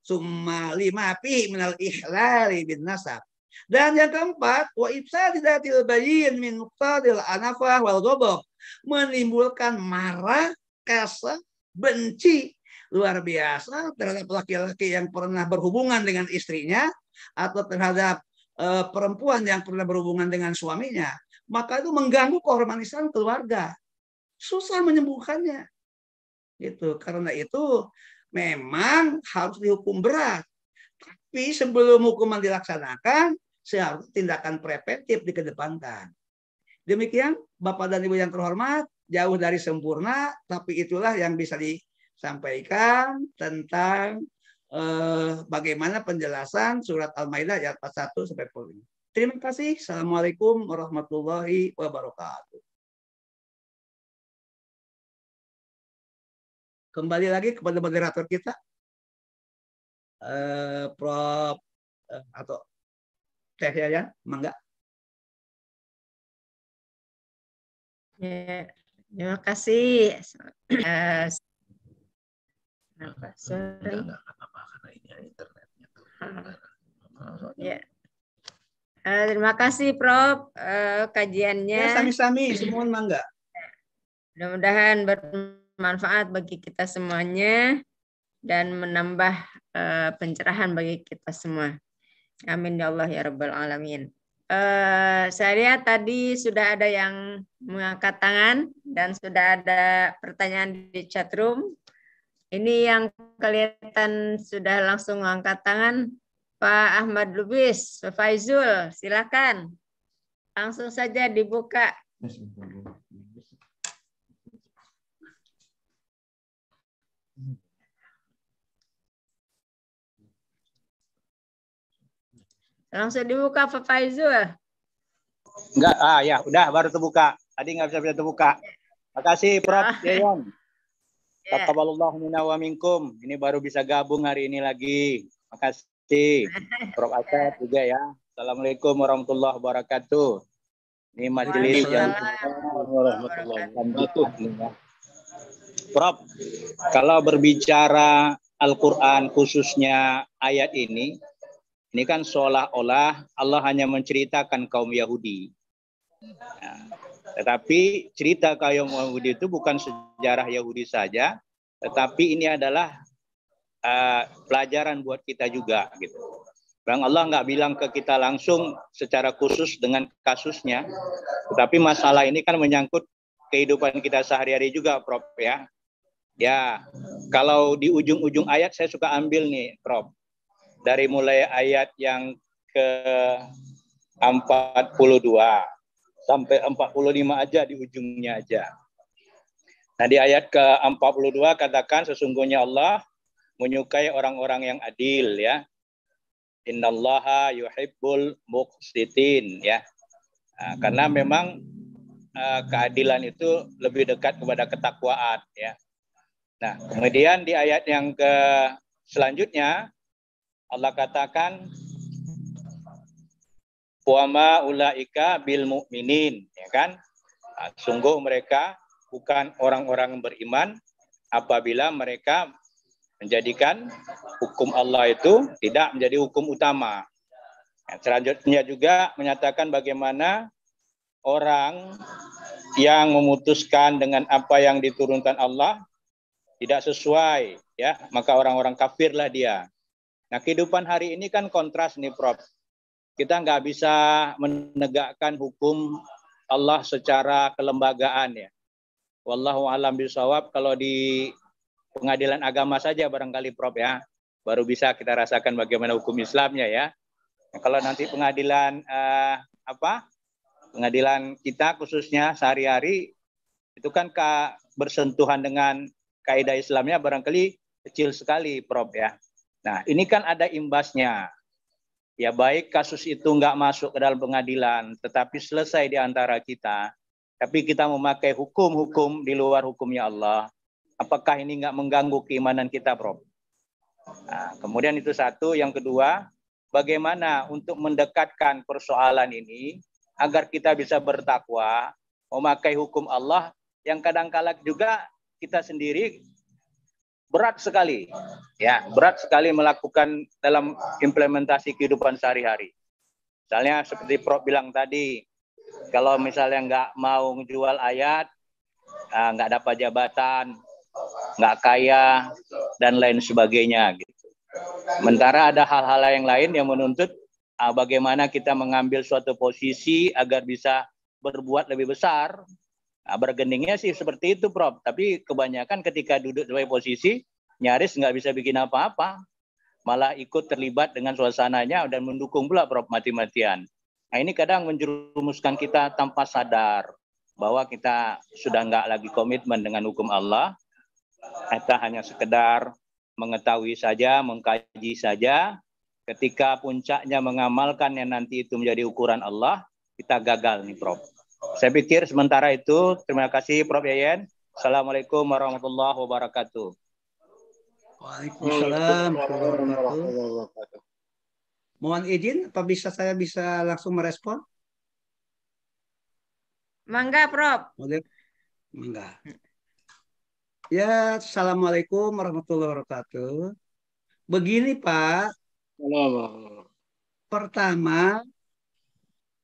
summa lima fi minal ihlali bin nasab. Dan yang keempat, wa ifsadidatil bayin min muqtadil anafah wal gobok. Menimbulkan marah, kasar, benci luar biasa terhadap laki-laki yang pernah berhubungan dengan istrinya atau terhadap e, perempuan yang pernah berhubungan dengan suaminya, maka itu mengganggu kehormatan keluarga. Susah menyembuhkannya. Gitu. Karena itu memang harus dihukum berat. Tapi sebelum hukuman dilaksanakan, seharusnya tindakan preventif dikedepankan. Demikian Bapak dan Ibu yang terhormat, jauh dari sempurna, tapi itulah yang bisa disampaikan tentang eh, bagaimana penjelasan surat Al-Maidah ayat 41 sampai 10. Terima kasih. Assalamualaikum warahmatullahi wabarakatuh. Kembali lagi kepada moderator kita, eh, Prof. Eh, atau teh ya, ya? mangga. Ya, terima kasih. Uh, Kenapa? Sorry. Enggak apa-apa karena ini internetnya ah, Ya. Uh, terima kasih Prof uh, kajiannya. Ya, sami-sami semua mangga. Mudah-mudahan bermanfaat bagi kita semuanya dan menambah uh, pencerahan bagi kita semua. Amin ya Allah ya Rabbal Alamin. Uh, saya lihat tadi sudah ada yang mengangkat tangan dan sudah ada pertanyaan di chat room. Ini yang kelihatan sudah langsung mengangkat tangan Pak Ahmad Lubis, Pak Faizul, silakan. Langsung saja dibuka. Langsung dibuka Pak Faizul. Enggak, ah ya, udah baru terbuka. Tadi nggak bisa bisa terbuka. Makasih Prof. Ah. [LAUGHS] Yayan. Yeah. Taqabbalallahu minna wa minkum. Ini baru bisa gabung hari ini lagi. Makasih. [LAUGHS] Prof. Asad juga ya. Assalamualaikum warahmatullahi wabarakatuh. Ini majelis yang warahmatullahi wabarakatuh. Ya. Prof, kalau berbicara Al-Quran khususnya ayat ini, ini kan seolah-olah Allah hanya menceritakan kaum Yahudi. Nah, tetapi cerita kaum Yahudi itu bukan sejarah Yahudi saja, tetapi ini adalah uh, pelajaran buat kita juga. Gitu. Bang Allah nggak bilang ke kita langsung secara khusus dengan kasusnya, tetapi masalah ini kan menyangkut kehidupan kita sehari-hari juga, Prof. Ya, ya kalau di ujung-ujung ayat saya suka ambil nih, Prof dari mulai ayat yang ke 42 sampai 45 aja di ujungnya aja. Nah di ayat ke 42 katakan sesungguhnya Allah menyukai orang-orang yang adil ya. Innallaha yuhibbul muqsitin ya. Nah, karena memang uh, keadilan itu lebih dekat kepada ketakwaan ya. Nah, kemudian di ayat yang ke selanjutnya Allah katakan wama ulaika bil mukminin ya kan nah, sungguh mereka bukan orang-orang beriman apabila mereka menjadikan hukum Allah itu tidak menjadi hukum utama selanjutnya juga menyatakan bagaimana orang yang memutuskan dengan apa yang diturunkan Allah tidak sesuai ya maka orang-orang kafirlah dia Nah, kehidupan hari ini kan kontras nih, Prof. Kita nggak bisa menegakkan hukum Allah secara kelembagaan ya. Wallahu alam bisawab kalau di pengadilan agama saja barangkali Prof ya, baru bisa kita rasakan bagaimana hukum Islamnya ya. Nah, kalau nanti pengadilan eh, apa? Pengadilan kita khususnya sehari-hari itu kan bersentuhan dengan kaidah Islamnya barangkali kecil sekali Prof ya. Nah, ini kan ada imbasnya. Ya baik kasus itu nggak masuk ke dalam pengadilan, tetapi selesai di antara kita. Tapi kita memakai hukum-hukum di luar hukumnya Allah. Apakah ini nggak mengganggu keimanan kita, Prof? Nah, kemudian itu satu. Yang kedua, bagaimana untuk mendekatkan persoalan ini agar kita bisa bertakwa, memakai hukum Allah yang kadang kala juga kita sendiri berat sekali ya berat sekali melakukan dalam implementasi kehidupan sehari-hari misalnya seperti Prof bilang tadi kalau misalnya nggak mau menjual ayat ah, nggak dapat jabatan nggak kaya dan lain sebagainya gitu sementara ada hal-hal yang lain yang menuntut ah, bagaimana kita mengambil suatu posisi agar bisa berbuat lebih besar Nah, bergeningnya sih seperti itu, Prof. Tapi kebanyakan ketika duduk sebagai posisi, nyaris nggak bisa bikin apa-apa. Malah ikut terlibat dengan suasananya dan mendukung pula, Prof, mati-matian. Nah, ini kadang menjerumuskan kita tanpa sadar bahwa kita sudah nggak lagi komitmen dengan hukum Allah. Kita hanya sekedar mengetahui saja, mengkaji saja. Ketika puncaknya mengamalkan yang nanti itu menjadi ukuran Allah, kita gagal nih, Prof. Saya pikir sementara itu. Terima kasih Prof. Yayan. Assalamualaikum warahmatullahi wabarakatuh. Waalaikumsalam warahmatullahi wabarakatuh. Mohon izin, apa bisa saya bisa langsung merespon? Mangga, Prof. Mangga. Ya, Assalamualaikum warahmatullahi wabarakatuh. Begini, Pak. Halo. Pertama,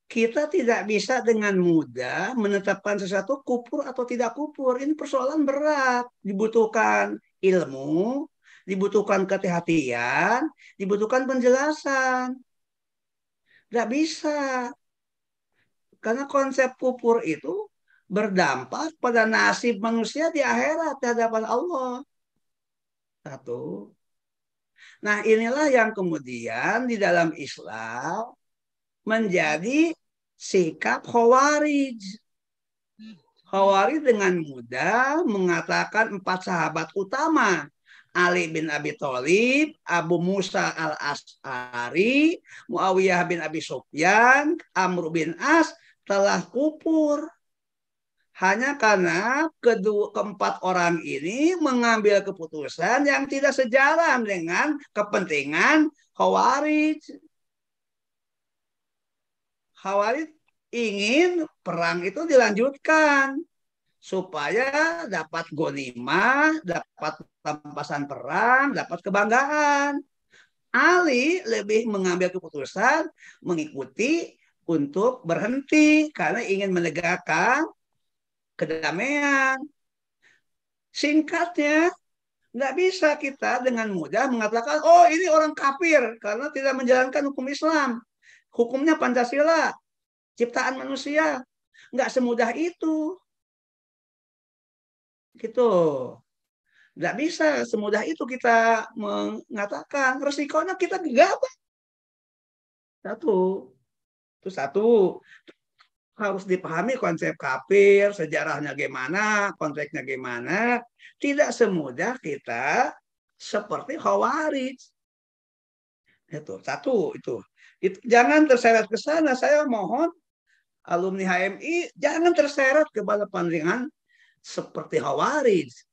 kita tidak bisa dengan mudah menetapkan sesuatu kupur atau tidak kupur. Ini persoalan berat. Dibutuhkan ilmu, dibutuhkan kehati dibutuhkan penjelasan. Tidak bisa. Karena konsep kupur itu berdampak pada nasib manusia di akhirat, di hadapan Allah. Satu. Nah inilah yang kemudian di dalam Islam menjadi sikap Khawarij. Khawarij dengan mudah mengatakan empat sahabat utama. Ali bin Abi Thalib, Abu Musa al-As'ari, Muawiyah bin Abi Sufyan, Amr bin As telah kupur. Hanya karena kedua keempat orang ini mengambil keputusan yang tidak sejalan dengan kepentingan Khawarij. Khawarij ingin perang itu dilanjutkan supaya dapat gonima, dapat tampasan perang, dapat kebanggaan. Ali lebih mengambil keputusan mengikuti untuk berhenti karena ingin menegakkan kedamaian. Singkatnya, nggak bisa kita dengan mudah mengatakan, oh ini orang kafir karena tidak menjalankan hukum Islam. Hukumnya Pancasila, ciptaan manusia. Nggak semudah itu. Gitu. Nggak bisa semudah itu kita mengatakan. Resikonya kita gegabah. Satu. Itu satu. Harus dipahami konsep kafir, sejarahnya gimana, konteksnya gimana. Tidak semudah kita seperti Hawarij. Itu satu itu. It, jangan terseret ke sana. Saya mohon alumni HMI jangan terseret ke kepada pandangan seperti Hawaris.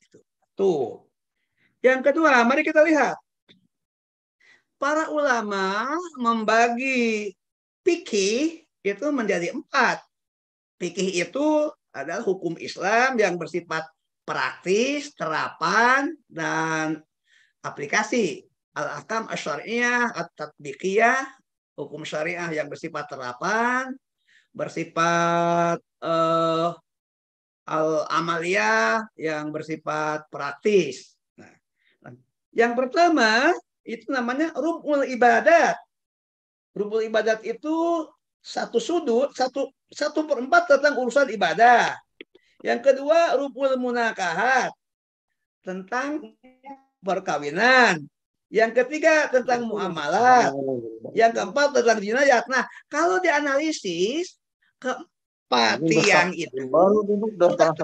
Tuh. Yang kedua, mari kita lihat. Para ulama membagi pikih itu menjadi empat. Pikih itu adalah hukum Islam yang bersifat praktis, terapan, dan aplikasi. al aqam Asyariyah, At-Tatbiqiyah, hukum syariah yang bersifat terapan, bersifat eh, al amalia yang bersifat praktis. Nah, yang pertama itu namanya rumul ibadat. Rumul ibadat itu satu sudut, satu satu empat tentang urusan ibadah. Yang kedua rumul munakahat tentang perkawinan. Yang ketiga tentang muamalat. Yang keempat tentang jinayat. Nah, kalau dianalisis keempat yang itu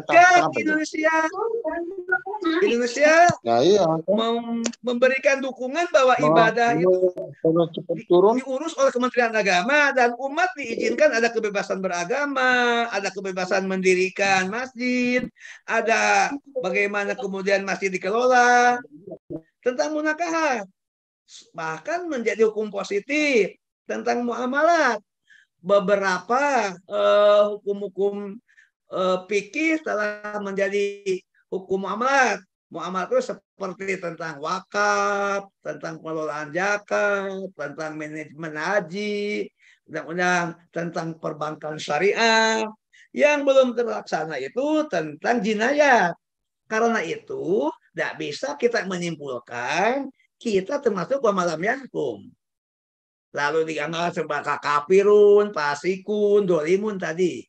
ke Indonesia kan? Indonesia nah, iya. mem memberikan dukungan bahwa nah, ibadah iya. itu turun. Di diurus oleh Kementerian Agama dan umat diizinkan ada kebebasan beragama, ada kebebasan mendirikan masjid, ada bagaimana kemudian masjid dikelola. Tentang munakahah bahkan menjadi hukum positif tentang muamalat. Beberapa eh, hukum-hukum uh, eh, uh, pikir telah menjadi hukum muamalat. Muamalat itu seperti tentang wakaf, tentang pengelolaan zakat, tentang manajemen haji, undang-undang tentang perbankan syariah. Yang belum terlaksana itu tentang jinayat. Karena itu tidak bisa kita menyimpulkan kita termasuk pemalam hukum. Lalu dianggap sebagai kafirun, pasikun, dolimun tadi.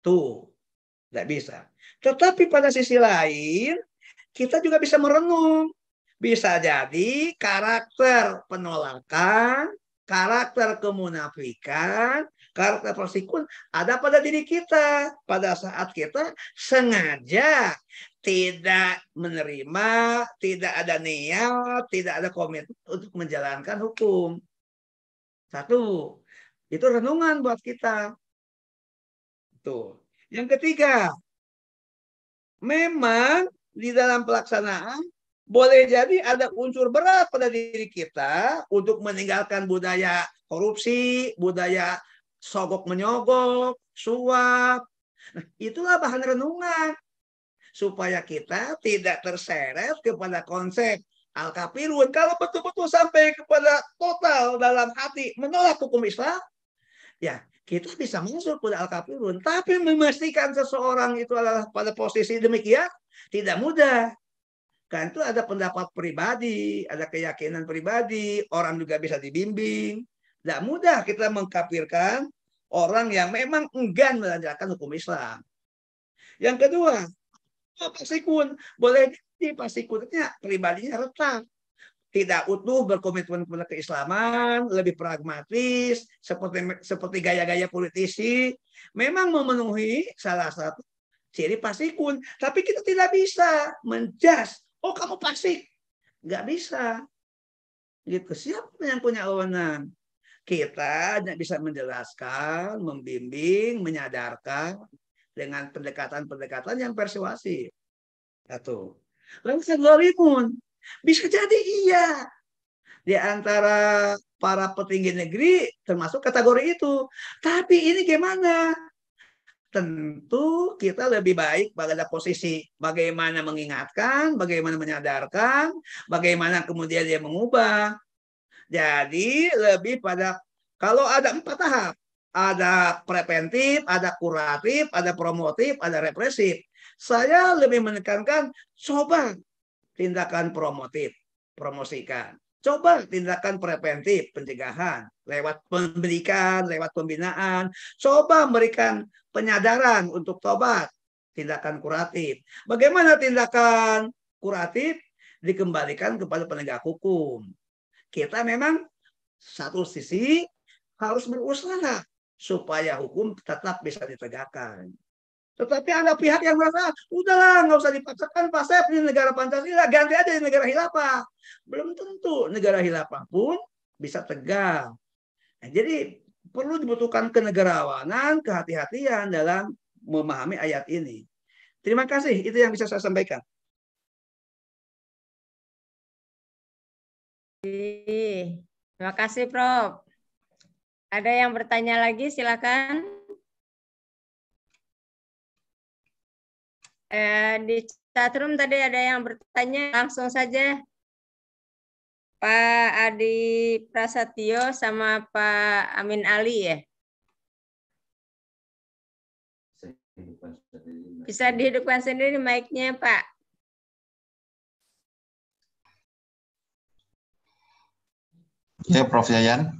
Tuh, tidak bisa. Tetapi pada sisi lain, kita juga bisa merenung. Bisa jadi karakter penolakan, karakter kemunafikan, karakter persikun ada pada diri kita. Pada saat kita sengaja tidak menerima, tidak ada niat, tidak ada komitmen untuk menjalankan hukum. Satu, itu renungan buat kita. Tuh. Yang ketiga, memang di dalam pelaksanaan boleh jadi ada unsur berat pada diri kita untuk meninggalkan budaya korupsi, budaya sogok menyogok, suap. Nah, itulah bahan renungan supaya kita tidak terseret kepada konsep al kafirun kalau betul-betul sampai kepada total dalam hati menolak hukum Islam ya kita bisa masuk pada al-kafirun. Tapi memastikan seseorang itu adalah pada posisi demikian tidak mudah. Kan itu ada pendapat pribadi, ada keyakinan pribadi, orang juga bisa dibimbing. Tidak mudah kita mengkafirkan orang yang memang enggan melanjutkan hukum Islam. Yang kedua, pasti kun. Boleh jadi pasti kunnya pribadinya retak tidak utuh berkomitmen kepada keislaman, lebih pragmatis, seperti seperti gaya-gaya politisi, memang memenuhi salah satu ciri pasikun. Tapi kita tidak bisa menjas, oh kamu pasik. Nggak bisa. Gitu. Siapa yang punya wewenang? Kita hanya bisa menjelaskan, membimbing, menyadarkan dengan pendekatan-pendekatan yang persuasif. Satu. Lalu kategorimun, bisa jadi iya. Di antara para petinggi negeri termasuk kategori itu. Tapi ini gimana? Tentu kita lebih baik pada posisi bagaimana mengingatkan, bagaimana menyadarkan, bagaimana kemudian dia mengubah. Jadi lebih pada kalau ada empat tahap, ada preventif, ada kuratif, ada promotif, ada represif. Saya lebih menekankan coba tindakan promotif, promosikan. Coba tindakan preventif, pencegahan, lewat pemberikan lewat pembinaan. Coba memberikan penyadaran untuk tobat, tindakan kuratif. Bagaimana tindakan kuratif dikembalikan kepada penegak hukum? Kita memang satu sisi harus berusaha supaya hukum tetap bisa ditegakkan. Tetapi ada pihak yang merasa, udahlah nggak usah dipaksakan Pak Sep, ini negara Pancasila, ganti aja di negara hilafah. Belum tentu negara hilafah pun bisa tegang. Nah, jadi perlu dibutuhkan kenegarawanan, kehati-hatian dalam memahami ayat ini. Terima kasih, itu yang bisa saya sampaikan. Terima kasih, Prof. Ada yang bertanya lagi, silakan. Eh, di chatroom tadi ada yang bertanya langsung saja Pak Adi Prasetyo sama Pak Amin Ali ya. Bisa dihidupkan sendiri mic-nya Pak. Ya Prof Yayan.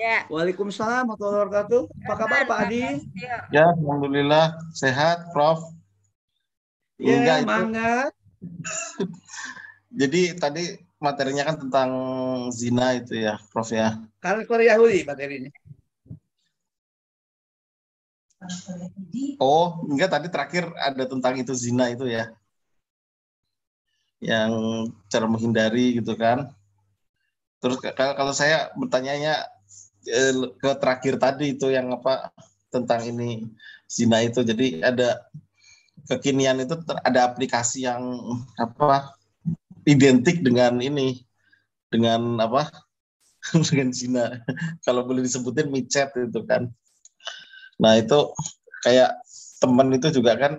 Ya. Waalaikumsalam warahmatullahi wabarakatuh. Apa kabar Pak Adi? Ya, alhamdulillah sehat, Prof. Iya, mangga. [LAUGHS] Jadi tadi materinya kan tentang zina itu ya, Prof ya. Kan Korea Yahudi materinya. Oh, enggak tadi terakhir ada tentang itu zina itu ya. Yang cara menghindari gitu kan. Terus kalau saya bertanyanya Eh, ke terakhir tadi itu yang apa tentang ini zina itu. Jadi ada kekinian itu ter, ada aplikasi yang apa identik dengan ini dengan apa [LAUGHS] dengan zina. Kalau boleh disebutin micet itu kan. Nah, itu kayak temen itu juga kan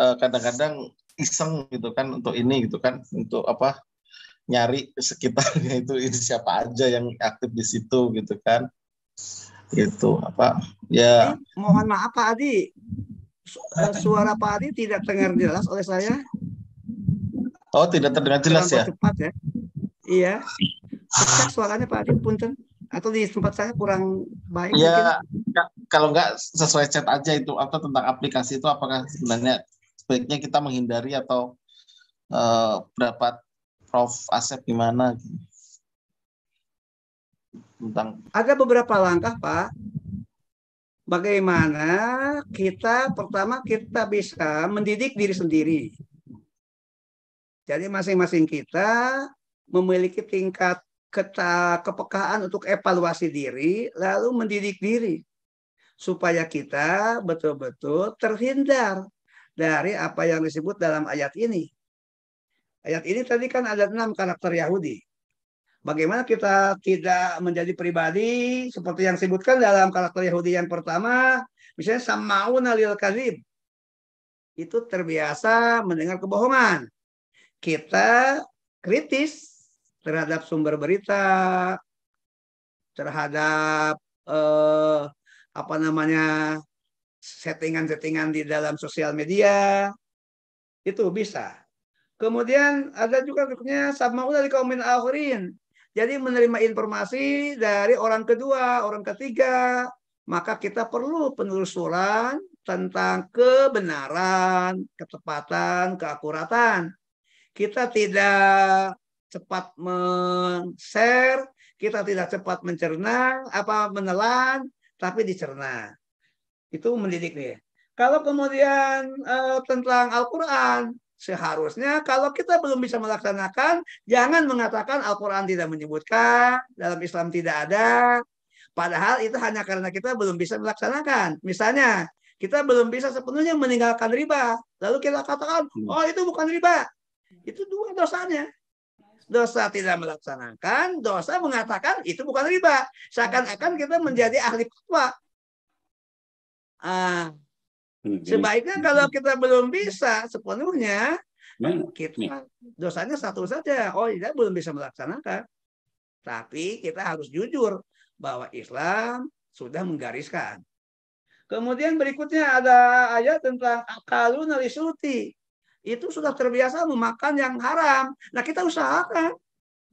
eh, kadang-kadang iseng gitu kan untuk ini gitu kan untuk apa nyari sekitarnya itu ini siapa aja yang aktif di situ gitu kan gitu apa ya eh, mohon maaf Pak Adi eh, suara Pak Adi tidak terdengar jelas oleh saya oh tidak terdengar jelas ya cepat ya iya Cek suaranya Pak Adi punten atau di tempat saya kurang baik ya mungkin. Ya, kalau nggak sesuai chat aja itu apa tentang aplikasi itu apakah sebenarnya sebaiknya kita menghindari atau uh, berapa Prof Asep gimana tentang ada beberapa langkah Pak bagaimana kita pertama kita bisa mendidik diri sendiri jadi masing-masing kita memiliki tingkat keta kepekaan untuk evaluasi diri lalu mendidik diri supaya kita betul-betul terhindar dari apa yang disebut dalam ayat ini Ayat ini tadi kan ada enam karakter Yahudi. Bagaimana kita tidak menjadi pribadi seperti yang disebutkan dalam karakter Yahudi yang pertama, misalnya samauna lil kadhib. Itu terbiasa mendengar kebohongan. Kita kritis terhadap sumber berita, terhadap eh, apa namanya settingan-settingan di dalam sosial media itu bisa Kemudian ada juga berikutnya sama'u dari kaum min akhirin. Jadi menerima informasi dari orang kedua, orang ketiga, maka kita perlu penelusuran tentang kebenaran, ketepatan, keakuratan. Kita tidak cepat men-share, kita tidak cepat mencerna, apa menelan, tapi dicerna. Itu mendidik nih. Kalau kemudian e, tentang Al-Quran, Seharusnya kalau kita belum bisa melaksanakan, jangan mengatakan Al-Quran tidak menyebutkan, dalam Islam tidak ada. Padahal itu hanya karena kita belum bisa melaksanakan. Misalnya, kita belum bisa sepenuhnya meninggalkan riba. Lalu kita katakan, hmm. oh itu bukan riba. Itu dua dosanya. Dosa tidak melaksanakan, dosa mengatakan itu bukan riba. Seakan-akan kita menjadi ahli fatwa. Ah, Sebaiknya kalau kita belum bisa sepenuhnya, nah, kita dosanya satu saja. Oh, tidak belum bisa melaksanakan. Tapi kita harus jujur bahwa Islam sudah menggariskan. Kemudian berikutnya ada ayat tentang akalun alisuti. Itu sudah terbiasa memakan yang haram. Nah kita usahakan.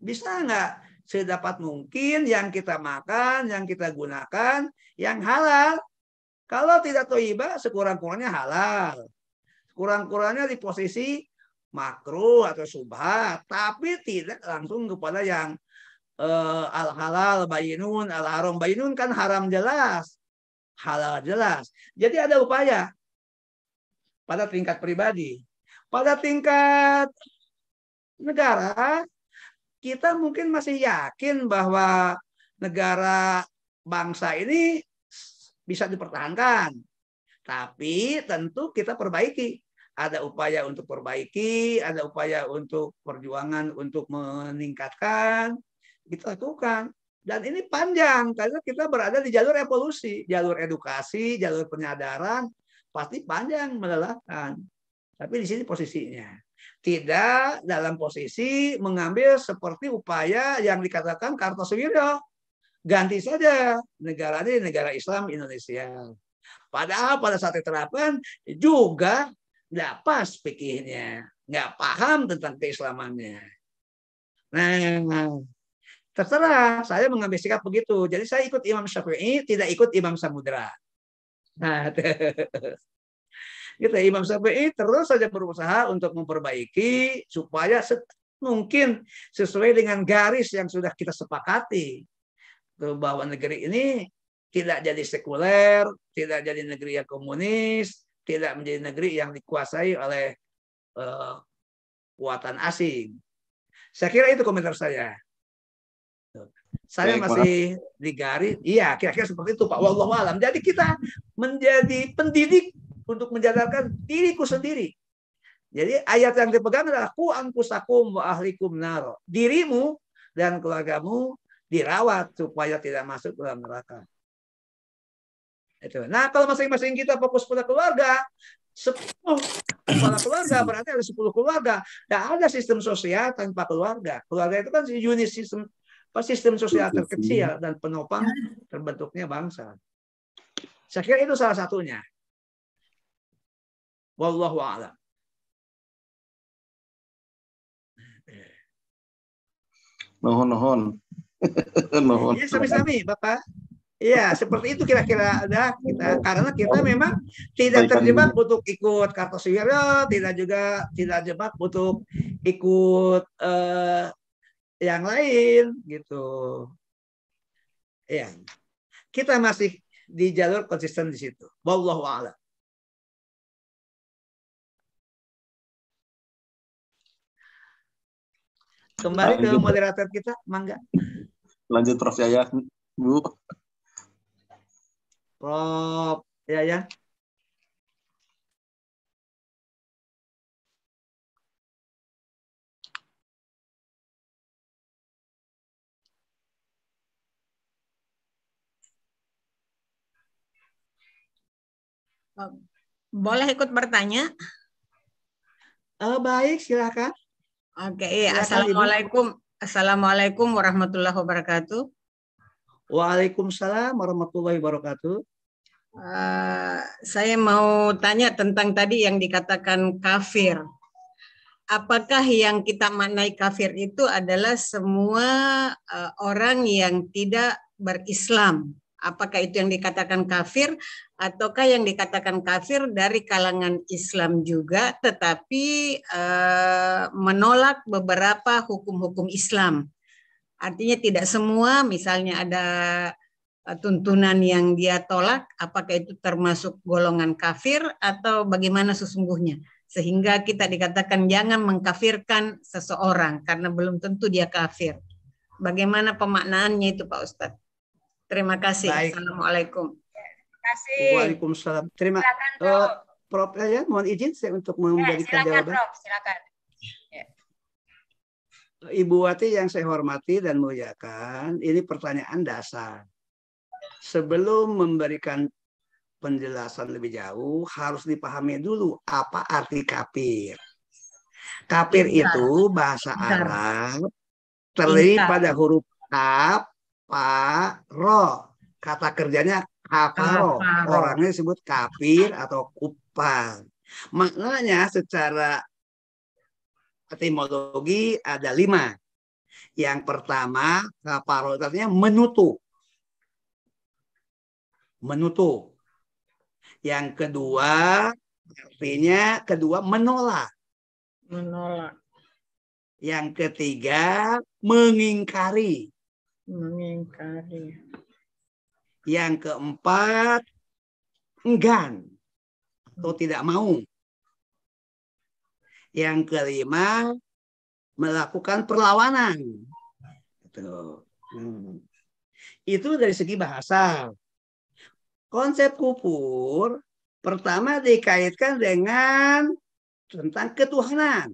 Bisa nggak? Sedapat mungkin yang kita makan, yang kita gunakan, yang halal kalau tidak toiba, sekurang-kurangnya halal. Sekurang-kurangnya di posisi makruh atau subhat, tapi tidak langsung kepada yang uh, eh, al halal bayinun, al haram bayinun kan haram jelas, halal jelas. Jadi ada upaya pada tingkat pribadi, pada tingkat negara kita mungkin masih yakin bahwa negara bangsa ini bisa dipertahankan. Tapi tentu kita perbaiki. Ada upaya untuk perbaiki, ada upaya untuk perjuangan untuk meningkatkan. Kita lakukan. Dan ini panjang karena kita berada di jalur evolusi, jalur edukasi, jalur penyadaran pasti panjang melelahkan. Tapi di sini posisinya tidak dalam posisi mengambil seperti upaya yang dikatakan Kartosuwiryo ganti saja negara ini negara Islam Indonesia. Padahal pada saat diterapkan juga nggak pas pikirnya, nggak paham tentang keislamannya. Nah, terserah saya mengambil sikap begitu. Jadi saya ikut Imam Syafi'i, tidak ikut Imam Samudra. Nah, [LAUGHS] gitu Imam Syafi'i terus saja berusaha untuk memperbaiki supaya mungkin sesuai dengan garis yang sudah kita sepakati bahwa negeri ini tidak jadi sekuler, tidak jadi negeri yang komunis, tidak menjadi negeri yang dikuasai oleh uh, eh, kuatan asing. Saya kira itu komentar saya. Saya masih di digaris, iya kira-kira seperti itu Pak. Wallahu alam. Jadi kita menjadi pendidik untuk menjadarkan diriku sendiri. Jadi ayat yang dipegang adalah ku anfusakum wa ahlikum naro. Dirimu dan keluargamu dirawat supaya tidak masuk ke dalam neraka. Itu. Nah, kalau masing-masing kita fokus pada keluarga, sepuluh kepala keluarga berarti ada sepuluh keluarga. Tidak ada sistem sosial tanpa keluarga. Keluarga itu kan unit sistem sistem sosial terkecil dan penopang terbentuknya bangsa. Saya kira itu salah satunya. Wallahu a'lam. Nuhun nuhun. [LAUGHS] Iya sami-sami Bapak. Ya, seperti itu kira-kira ada kita karena kita memang tidak terjebak untuk ikut Kartosuwiryo, ya, tidak juga tidak jebak untuk ikut eh, yang lain gitu. Ya. Kita masih di jalur konsisten di situ. Wallahu a'lam. Kembali ke moderator kita, Mangga lanjut Prof Yaya Bu Prof Yaya Boleh ikut bertanya? Oh, baik, silakan. Oke, okay, assalamualaikum. Assalamualaikum warahmatullahi wabarakatuh. Waalaikumsalam warahmatullahi wabarakatuh. Uh, saya mau tanya tentang tadi yang dikatakan kafir. Apakah yang kita maknai kafir itu adalah semua uh, orang yang tidak berislam? Apakah itu yang dikatakan kafir ataukah yang dikatakan kafir dari kalangan Islam juga tetapi eh, menolak beberapa hukum-hukum Islam. Artinya tidak semua misalnya ada eh, tuntunan yang dia tolak, apakah itu termasuk golongan kafir atau bagaimana sesungguhnya. Sehingga kita dikatakan jangan mengkafirkan seseorang karena belum tentu dia kafir. Bagaimana pemaknaannya itu Pak Ustadz? Terima kasih. Baik. Assalamualaikum. Ya, terima kasih. Waalaikumsalam. Terima kasih. Eh, uh, Prof ya, ya, mohon izin saya untuk memberikan ya, jawaban. Prof, silakan. Ya. Ibu Wati yang saya hormati dan muliakan, ini pertanyaan dasar. Sebelum memberikan penjelasan lebih jauh, harus dipahami dulu apa arti kafir. Kafir itu bahasa Arab terlihat pada huruf kaf Pak Kata kerjanya kafaro. Orangnya disebut kafir atau kupar. Maknanya secara etimologi ada lima. Yang pertama, kafaro artinya menutup. Menutup. Yang kedua, artinya kedua menolak. Menolak. Yang ketiga, mengingkari. Mengingkari. Yang keempat, enggan atau hmm. tidak mau. Yang kelima, melakukan perlawanan. Gitu. Hmm. Itu dari segi bahasa. Konsep kufur pertama dikaitkan dengan tentang ketuhanan.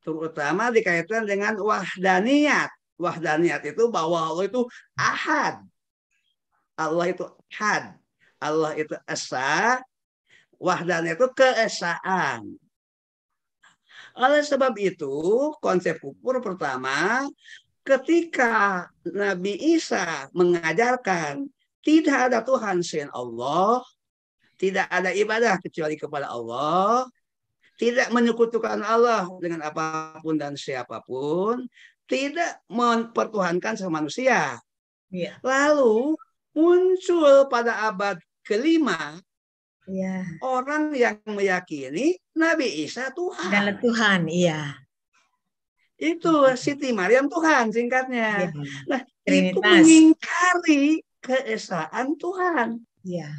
Terutama dikaitkan dengan wahdaniyat wahdaniyat itu bahwa Allah itu ahad. Allah itu Had, Allah itu esa. Wahdaniyat itu keesaan. Oleh sebab itu, konsep kufur pertama, ketika Nabi Isa mengajarkan tidak ada Tuhan selain Allah, tidak ada ibadah kecuali kepada Allah, tidak menyekutukan Allah dengan apapun dan siapapun, tidak mempertuhankan sama manusia. Ya. Lalu muncul pada abad kelima ya. orang yang meyakini Nabi Isa Tuhan. dan Tuhan, iya. Itu iya. Siti Maryam Tuhan singkatnya. Ya. Nah, itu mengingkari keesaan Tuhan. Ya.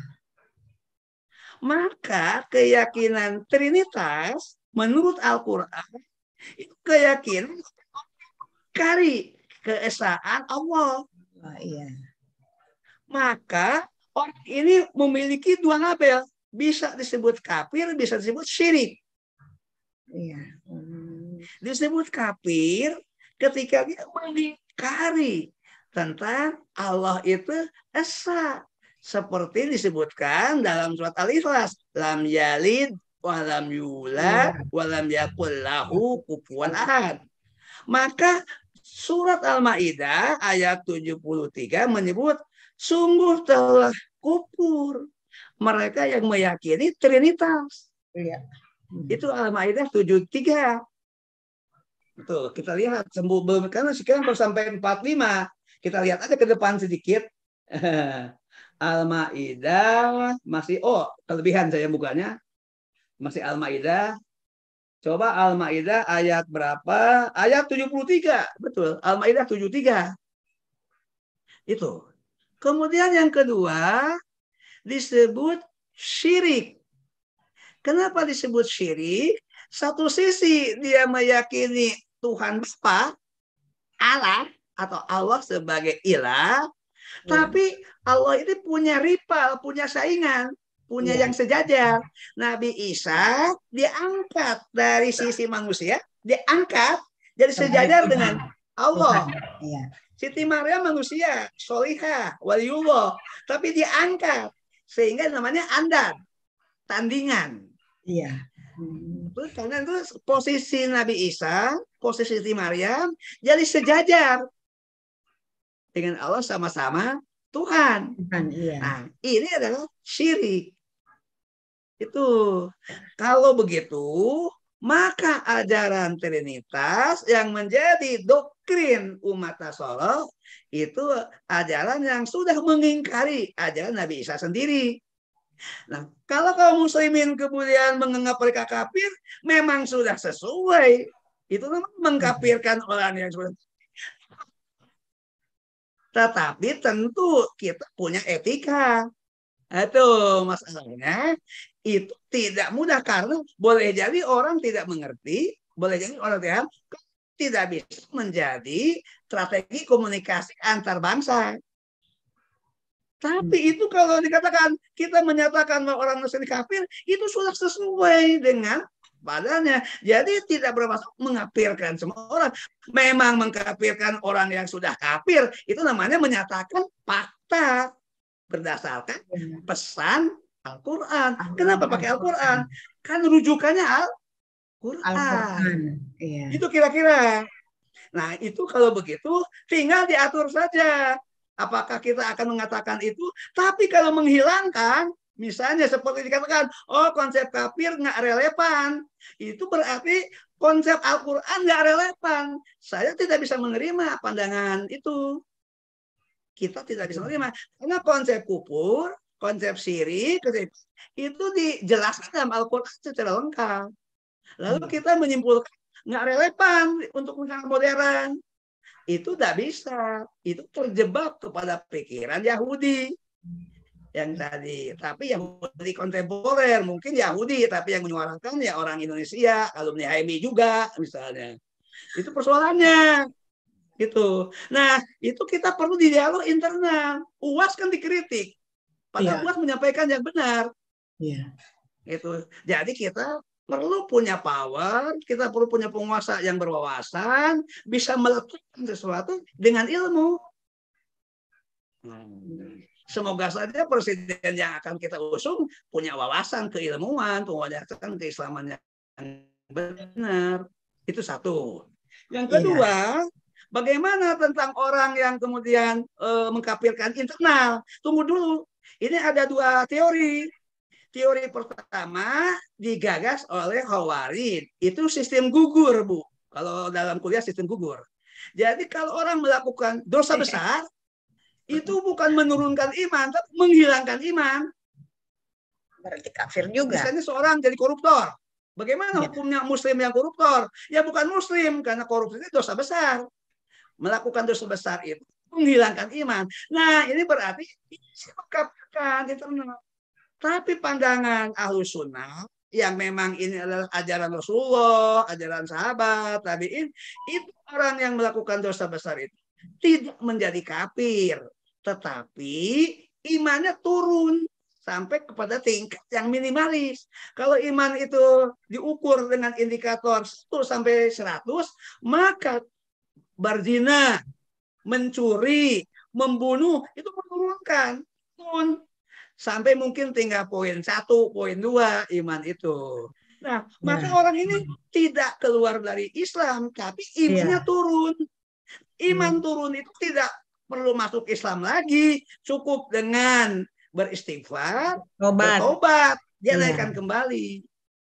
Maka keyakinan Trinitas menurut Al-Qur'an itu keyakinan mengingkari keesaan Allah. Oh, iya. Maka orang ini memiliki dua label, bisa disebut kafir, bisa disebut syirik. Iya. Hmm. Disebut kafir ketika dia mengingkari tentang Allah itu esa seperti disebutkan dalam surat Al-Ikhlas lam yalid walam yula iya. walam yakul lahu kufuwan ahad maka Surat Al-Maidah ayat 73 menyebut sungguh telah kupur mereka yang meyakini Trinitas. Iya. Hmm. Itu Al-Maidah 73. Tuh kita lihat sembuh belum karena sekarang baru sampai 45. Kita lihat aja ke depan sedikit. [LAUGHS] Al-Maidah masih oh, kelebihan saya bukannya. Masih Al-Maidah Coba Al-Maidah ayat berapa? Ayat 73. Betul. Al-Maidah 73. Itu. Kemudian yang kedua disebut syirik. Kenapa disebut syirik? Satu sisi dia meyakini Tuhan Bapa, Allah atau Allah sebagai ilah, hmm. tapi Allah ini punya rival, punya saingan punya ya. yang sejajar. Nabi Isa diangkat dari sisi manusia, diangkat jadi sejajar dengan Allah. Iya. Siti Maria manusia, solihah, waliullah, tapi diangkat sehingga namanya andar, tandingan. Iya. Hmm, terus karena itu posisi Nabi Isa, posisi Siti Maria jadi sejajar dengan Allah sama-sama Tuhan. Tuhan iya. Nah, ini adalah syirik. Itu. Kalau begitu, maka ajaran Trinitas yang menjadi doktrin umat Nasoro itu ajaran yang sudah mengingkari ajaran Nabi Isa sendiri. Nah, kalau kaum muslimin kemudian menganggap mereka kafir, memang sudah sesuai. Itu mengkafirkan orang yang sudah tetapi tentu kita punya etika. Itu masalahnya itu tidak mudah karena boleh jadi orang tidak mengerti, boleh jadi orang tidak tidak bisa menjadi strategi komunikasi antar bangsa. Tapi hmm. itu kalau dikatakan kita menyatakan bahwa orang muslim kafir itu sudah sesuai dengan padanya. Jadi tidak bermaksud mengapirkan semua orang. Memang mengkafirkan orang yang sudah kafir itu namanya menyatakan fakta berdasarkan iya. pesan Al-Quran. Ah, Kenapa pakai Al-Quran? kan rujukannya Al-Quran. Al iya. Itu kira-kira. Nah itu kalau begitu tinggal diatur saja. Apakah kita akan mengatakan itu? Tapi kalau menghilangkan, misalnya seperti dikatakan, oh konsep kafir nggak relevan. Itu berarti konsep Al-Quran nggak relevan. Saya tidak bisa menerima pandangan itu. Kita tidak bisa menerima. Karena konsep kupur konsep siri itu dijelaskan dalam Al-Quran secara lengkap. Lalu hmm. kita menyimpulkan nggak relevan untuk masyarakat modern. Itu tidak bisa. Itu terjebak kepada pikiran Yahudi yang tadi. Tapi Yahudi kontemporer mungkin Yahudi, tapi yang menyuarakan ya orang Indonesia, alumni HMI juga misalnya. Itu persoalannya gitu. Nah, itu kita perlu di dialog internal. UAS kan dikritik. Padahal yeah. menyampaikan yang benar. Yeah. Itu. Jadi kita perlu punya power, kita perlu punya penguasa yang berwawasan, bisa melakukan sesuatu dengan ilmu. Hmm. Semoga saja presiden yang akan kita usung punya wawasan keilmuan, penguasaan keislaman yang benar. Itu satu. Yang iya. kedua, iya. bagaimana tentang orang yang kemudian e, mengkapirkan internal? Tunggu dulu, ini ada dua teori. Teori pertama digagas oleh Hawarin Itu sistem gugur, Bu. Kalau dalam kuliah sistem gugur. Jadi kalau orang melakukan dosa iya. besar, itu bukan menurunkan iman, tapi menghilangkan iman. Berarti kafir juga. Misalnya seorang jadi koruptor. Bagaimana iya. hukumnya muslim yang koruptor? Ya bukan muslim, karena korupsi itu dosa besar. Melakukan dosa besar itu menghilangkan iman. Nah, ini berarti dikapkan, internal. Gitu. Tapi pandangan ahlus sunnah yang memang ini adalah ajaran Rasulullah, ajaran sahabat, tabiin, itu orang yang melakukan dosa besar itu tidak menjadi kafir, tetapi imannya turun sampai kepada tingkat yang minimalis. Kalau iman itu diukur dengan indikator 1 sampai 100, maka berzina mencuri, membunuh itu menurunkan. Turun. Sampai mungkin tinggal poin satu, poin dua iman itu. Nah, nah, orang ini tidak keluar dari Islam, tapi imannya iya. turun. Iman hmm. turun itu tidak perlu masuk Islam lagi, cukup dengan beristighfar, Obat. obat, dia iya. naikkan kembali.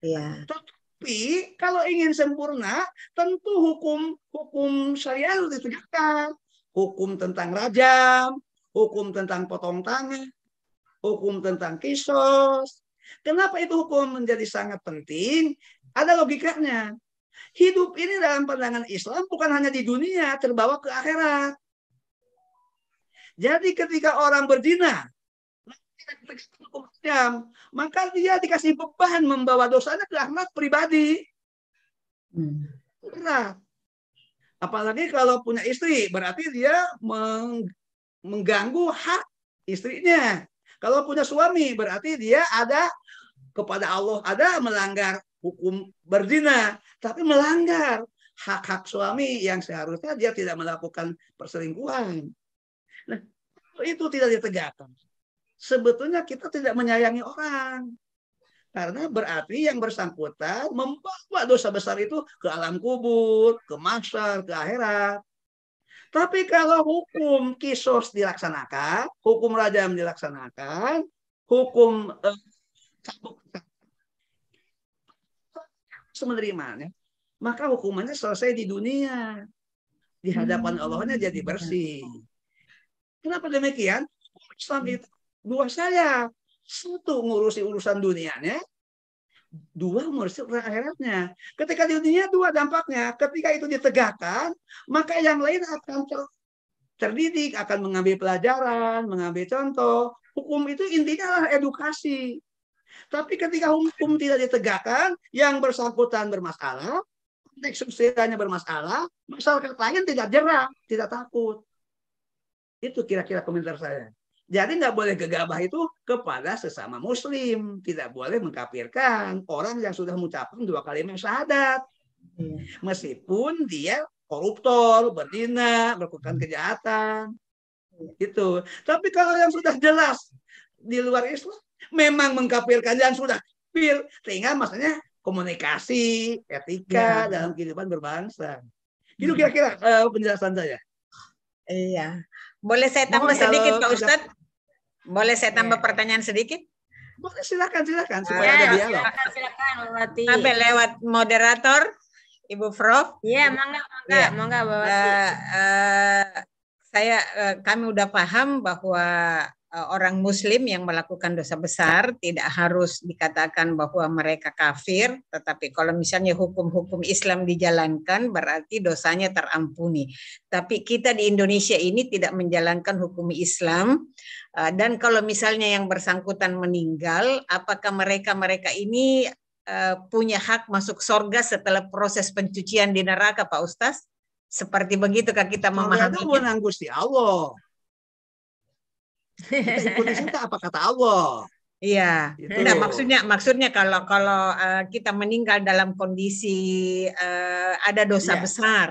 Iya. Tapi kalau ingin sempurna, tentu hukum hukum syariah itu ditegakkan hukum tentang rajam, hukum tentang potong tangan, hukum tentang kisos. Kenapa itu hukum menjadi sangat penting? Ada logikanya. Hidup ini dalam pandangan Islam bukan hanya di dunia, terbawa ke akhirat. Jadi ketika orang berzina, maka dia dikasih beban membawa dosanya ke akhirat pribadi. Hmm. Berat. Apalagi kalau punya istri, berarti dia mengganggu hak istrinya. Kalau punya suami, berarti dia ada kepada Allah, ada melanggar hukum berzina, tapi melanggar hak-hak suami yang seharusnya dia tidak melakukan perselingkuhan. Nah, itu tidak ditegakkan. Sebetulnya kita tidak menyayangi orang. Karena berarti yang bersangkutan membawa dosa besar itu ke alam kubur, ke masyar, ke akhirat. Tapi kalau hukum kisos dilaksanakan, hukum rajam dilaksanakan, hukum eh, cabuk maka hukumannya selesai di dunia. Di hadapan hmm. Allahnya jadi bersih. Iya. Kenapa demikian? Islam itu dua sayap satu ngurusi urusan dunianya, dua ngurusi urusan akhiratnya. Ketika di dunia dua dampaknya, ketika itu ditegakkan, maka yang lain akan terdidik, akan mengambil pelajaran, mengambil contoh. Hukum itu intinya adalah edukasi. Tapi ketika hukum tidak ditegakkan, yang bersangkutan bermasalah, konteks sosialnya bermasalah, masyarakat lain tidak jerah, tidak takut. Itu kira-kira komentar saya. Jadi nggak boleh gegabah itu kepada sesama muslim. Tidak boleh mengkapirkan orang yang sudah mengucapkan dua kalimat syahadat. Iya. Meskipun dia koruptor, berdina, melakukan hmm. kejahatan. Iya. Itu. Tapi kalau yang sudah jelas di luar Islam, memang mengkapirkan yang sudah pil. Tinggal maksudnya komunikasi, etika ya. dalam kehidupan berbangsa. Itu hmm. kira-kira eh, penjelasan saya. Iya. Boleh saya tambah Mohon sedikit Pak Ustadz? Boleh saya iya. tambah pertanyaan sedikit? Boleh silakan silakan ah, supaya ya, ada Silakan silakan Bawati. Sampai lewat moderator Ibu Prof. Iya, mangga mangga ya. mangga Bawati. Eh, uh, eh, uh, saya uh, kami udah paham bahwa Eh, orang Muslim yang melakukan dosa besar tidak harus dikatakan bahwa mereka kafir, tetapi kalau misalnya hukum-hukum Islam dijalankan, berarti dosanya terampuni. Tapi kita di Indonesia ini tidak menjalankan hukum Islam, eh, dan kalau misalnya yang bersangkutan meninggal, apakah mereka-mereka ini eh, punya hak masuk sorga setelah proses pencucian di neraka, Pak Ustaz? Seperti begitu, Kak, kita memahami. Sorga itu Allah. Kita ikuti saja apa kata Allah. Iya. Gitu. Nah, maksudnya maksudnya kalau kalau uh, kita meninggal dalam kondisi uh, ada dosa yeah. besar,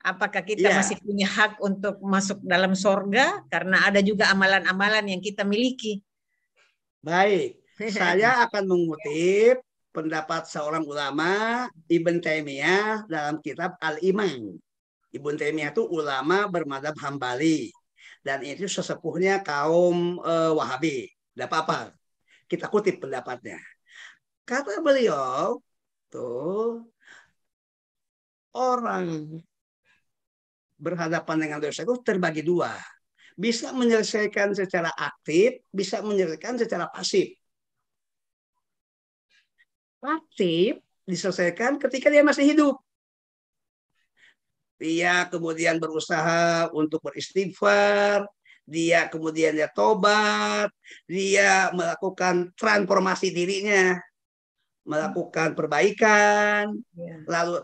apakah kita yeah. masih punya hak untuk masuk dalam sorga? Karena ada juga amalan-amalan yang kita miliki. Baik, [LAUGHS] saya akan mengutip pendapat seorang ulama Ibn Taimiyah dalam kitab Al Iman. Ibn Taimiyah itu ulama bermadhab Hambali dan itu sesepuhnya kaum uh, Wahabi. Tidak apa-apa. Kita kutip pendapatnya. Kata beliau, tuh orang berhadapan dengan dosa itu terbagi dua. Bisa menyelesaikan secara aktif, bisa menyelesaikan secara pasif. Aktif diselesaikan ketika dia masih hidup dia kemudian berusaha untuk beristighfar, dia kemudian dia tobat, dia melakukan transformasi dirinya, melakukan perbaikan, ya. lalu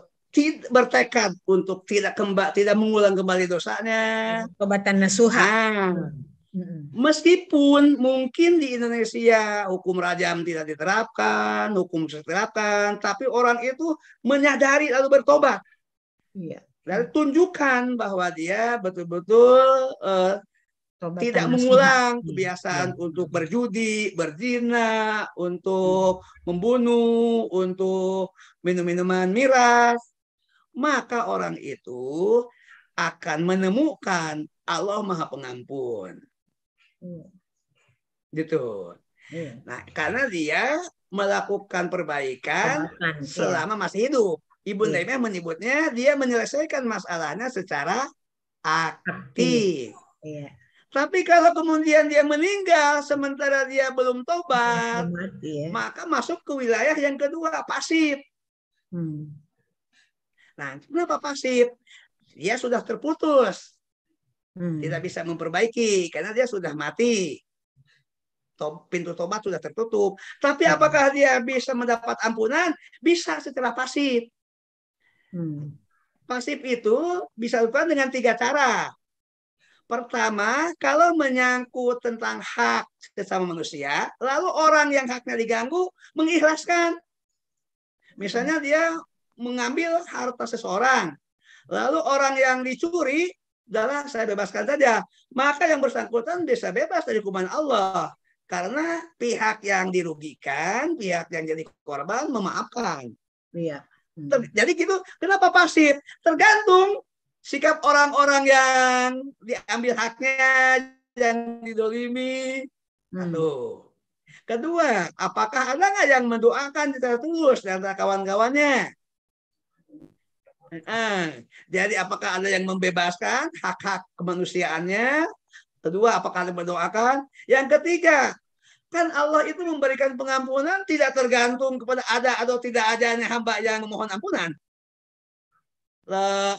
bertekad untuk tidak kembali tidak mengulang kembali dosanya. Tobatan nasuhan. Nah, Meskipun mungkin di Indonesia hukum rajam tidak diterapkan, hukum diterapkan, tapi orang itu menyadari lalu bertobat. Iya dan tunjukkan bahwa dia betul-betul uh, tidak mengulang [LAUGHS] iya. kebiasaan ya. untuk berjudi, berzina, untuk membunuh, untuk minum-minuman miras, maka orang itu akan menemukan Allah Maha Pengampun. Ya. Gitu. Ya. Nah, karena dia melakukan perbaikan, perbaikan iya. selama masih hidup. Ibnu Taimiyah iya. menyebutnya dia menyelesaikan masalahnya secara aktif. Yeah. Iya. Tapi kalau kemudian dia meninggal sementara dia belum tobat, ya. maka masuk ke wilayah yang kedua pasif. Hmm. Nah, kenapa pasif? Dia sudah terputus, hmm. tidak bisa memperbaiki karena dia sudah mati. Pintu tobat sudah tertutup. Tapi hmm. apakah dia bisa mendapat ampunan? Bisa secara pasif. Hmm. Pasif itu bisa dilakukan dengan tiga cara. Pertama, kalau menyangkut tentang hak sesama manusia, lalu orang yang haknya diganggu mengikhlaskan. Misalnya hmm. dia mengambil harta seseorang, lalu orang yang dicuri adalah saya bebaskan saja. Maka yang bersangkutan bisa bebas dari hukuman Allah. Karena pihak yang dirugikan, pihak yang jadi korban memaafkan. Iya. Hmm. Ter, jadi gitu, kenapa pasif? Tergantung sikap orang-orang yang diambil haknya, yang didolimi. Hmm. Kedua, apakah ada nggak yang mendoakan secara tulus dan kawan-kawannya? Nah, jadi apakah ada yang membebaskan hak-hak kemanusiaannya? Kedua, apakah ada yang mendoakan? Yang ketiga, Kan Allah itu memberikan pengampunan tidak tergantung kepada ada atau tidak adanya hamba yang memohon ampunan.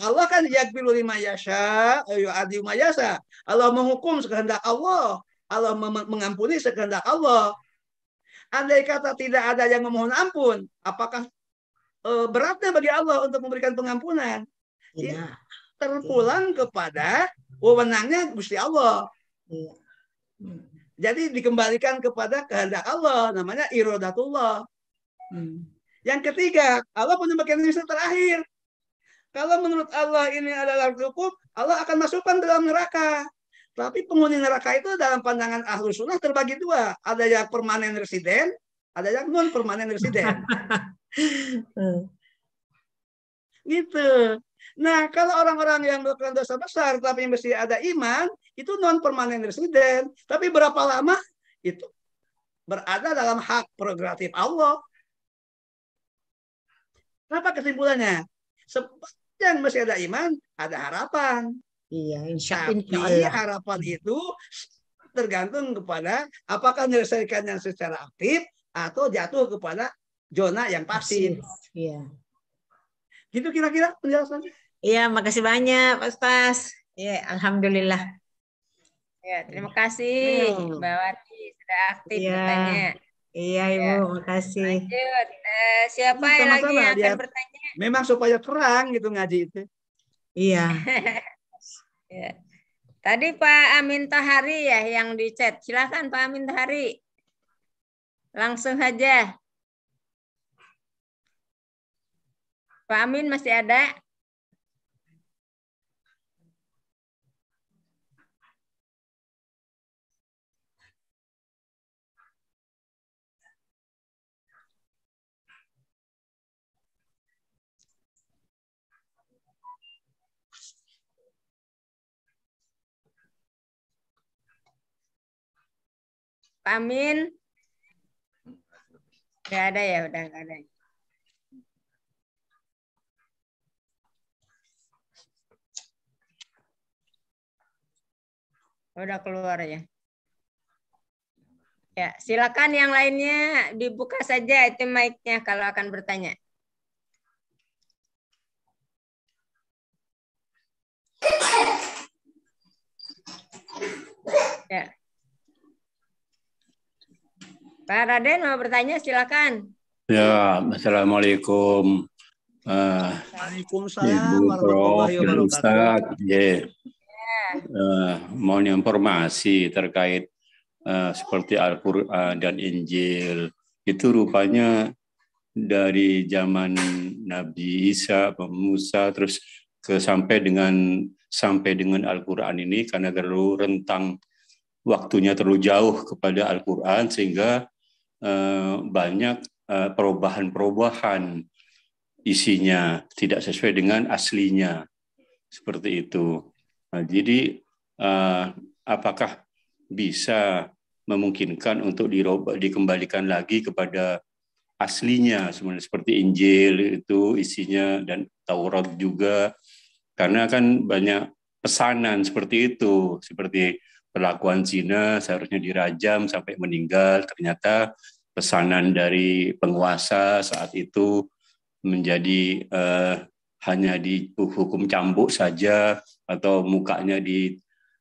Allah kan yakbilu lima yasha, ayu adi yasha. Allah menghukum sekehendak Allah. Allah mengampuni sekehendak Allah. Andai kata tidak ada yang memohon ampun, apakah e, beratnya bagi Allah untuk memberikan pengampunan? Ya. Iya. terpulang kepada wewenangnya Gusti Allah. Iya. Hmm. Jadi dikembalikan kepada kehendak Allah, namanya irodatullah. Hmm. Yang ketiga, Allah punya bagian yang terakhir. Kalau menurut Allah ini adalah hukum, Allah akan masukkan dalam neraka. Tapi penghuni neraka itu dalam pandangan ahlu sunnah terbagi dua. Ada yang permanen residen, ada yang non permanen residen. [LAUGHS] gitu. Nah, kalau orang-orang yang melakukan dosa besar tapi masih ada iman, itu non permanen resident. Tapi berapa lama itu berada dalam hak progresif Allah. Kenapa kesimpulannya? Sepanjang masih ada iman, ada harapan. Iya, insya Tapi Allah. harapan itu tergantung kepada apakah menyelesaikannya secara aktif atau jatuh kepada zona yang pasif. Iya. Gitu kira-kira penjelasannya. Iya, makasih banyak Pak Stas. Iya. alhamdulillah. Ya, terima hmm. kasih hmm. Mbak Wati sudah aktif ya. bertanya. Iya ya, Ibu, ya. makasih. Lanjut, eh, siapa sama iya, yang lagi yang akan bertanya? Memang supaya terang gitu ngaji itu. Iya. [LAUGHS] ya. Tadi Pak Amin Tahari ya yang di chat. Silakan Pak Amin Tahari. Langsung aja. Pak Amin masih ada? Amin? Nggak ada ya, udah nggak ada. Udah keluar ya. Ya, silakan yang lainnya dibuka saja itu mic-nya kalau akan bertanya. Pak Raden mau bertanya silakan. Ya, assalamualaikum. Uh, Waalaikumsalam Ibu Prof. Ustaz, yeah. yeah. uh, mohon informasi terkait uh, seperti Al-Quran dan Injil itu rupanya dari zaman Nabi Isa, Musa, terus ke sampai dengan sampai dengan Al-Quran ini karena terlalu rentang waktunya terlalu jauh kepada Al-Quran sehingga Eh, banyak eh, perubahan-perubahan isinya tidak sesuai dengan aslinya seperti itu. Nah, jadi eh, apakah bisa memungkinkan untuk dirobak dikembalikan lagi kepada aslinya sebenarnya seperti Injil itu isinya dan Taurat juga karena kan banyak pesanan seperti itu seperti perlakuan Cina seharusnya dirajam sampai meninggal ternyata pesanan dari penguasa saat itu menjadi eh, hanya dihukum cambuk saja atau mukanya di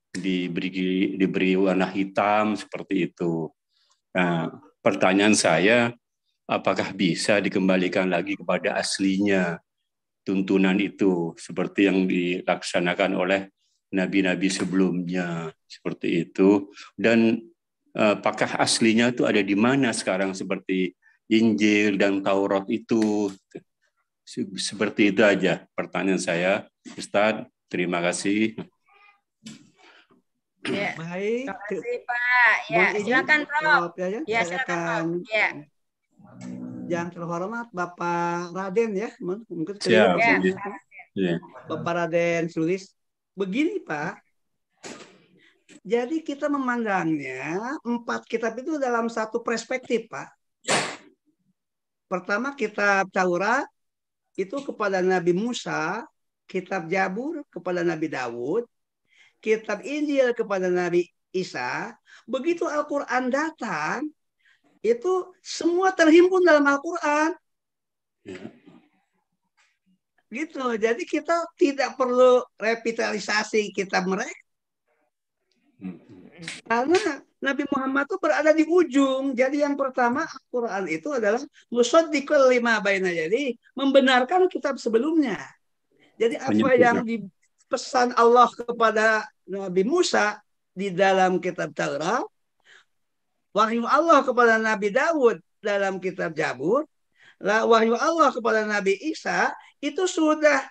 diberi diberi warna hitam seperti itu. Nah, pertanyaan saya apakah bisa dikembalikan lagi kepada aslinya tuntunan itu seperti yang dilaksanakan oleh nabi-nabi sebelumnya seperti itu dan eh, apakah aslinya itu ada di mana sekarang seperti Injil dan Taurat itu seperti itu aja pertanyaan saya Ustaz terima kasih ya. baik terima kasih Pak ya silakan Prof ya, ya? ya silakan ya yang terhormat Bapak Raden ya mungkin ya, ya. Bapak Raden Sulis Begini Pak, jadi kita memandangnya empat kitab itu dalam satu perspektif Pak. Pertama kitab Taurat itu kepada Nabi Musa, kitab Jabur kepada Nabi Daud, kitab Injil kepada Nabi Isa. Begitu Al-Quran datang, itu semua terhimpun dalam Al-Quran. Ya. Gitu. Jadi kita tidak perlu revitalisasi kita mereka. Karena Nabi Muhammad itu berada di ujung. Jadi yang pertama Al-Quran itu adalah musaddiqul lima bayna Jadi membenarkan kitab sebelumnya. Jadi apa yang ya. dipesan Allah kepada Nabi Musa di dalam kitab Taurat, wahyu Allah kepada Nabi Dawud dalam kitab Jabur, lah wahyu Allah kepada Nabi Isa itu sudah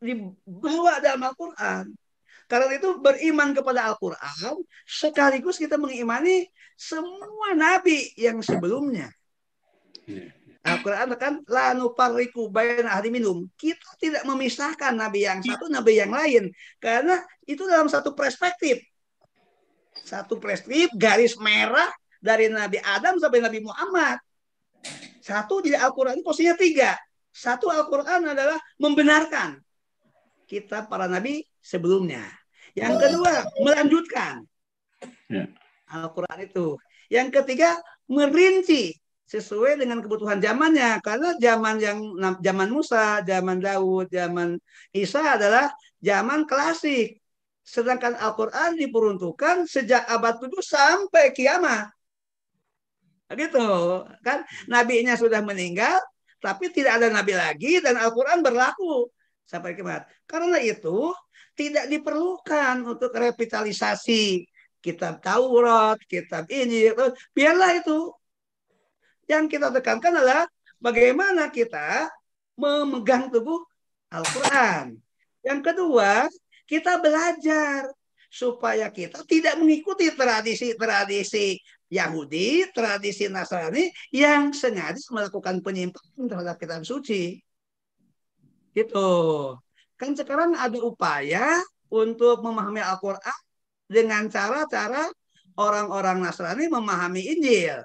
dibawa dalam Al-Quran. Karena itu beriman kepada Al-Quran sekaligus kita mengimani semua nabi yang sebelumnya. Iya. Al-Quran kan la pariku bayan ahli minum. Kita tidak memisahkan nabi yang iya. satu nabi yang lain karena itu dalam satu perspektif. Satu perspektif garis merah dari Nabi Adam sampai Nabi Muhammad. Satu di Al-Quran posisinya tiga. Satu Al-Quran adalah membenarkan kita para nabi sebelumnya. Yang kedua, melanjutkan ya. Al-Quran itu. Yang ketiga, merinci sesuai dengan kebutuhan zamannya karena zaman yang zaman Musa, zaman Daud, zaman Isa adalah zaman klasik. Sedangkan Al-Qur'an diperuntukkan sejak abad 7 sampai kiamat. Ah, gitu kan? Nabinya sudah meninggal, tapi tidak ada nabi lagi dan Al-Quran berlaku sampai kiamat. Karena itu tidak diperlukan untuk revitalisasi kitab Taurat, kitab itu biarlah itu. Yang kita tekankan adalah bagaimana kita memegang tubuh Al-Quran. Yang kedua, kita belajar supaya kita tidak mengikuti tradisi-tradisi Yahudi, tradisi Nasrani yang sengaja melakukan penyimpangan terhadap kitab suci. Gitu. Kan sekarang ada upaya untuk memahami Al-Quran dengan cara-cara orang-orang Nasrani memahami Injil.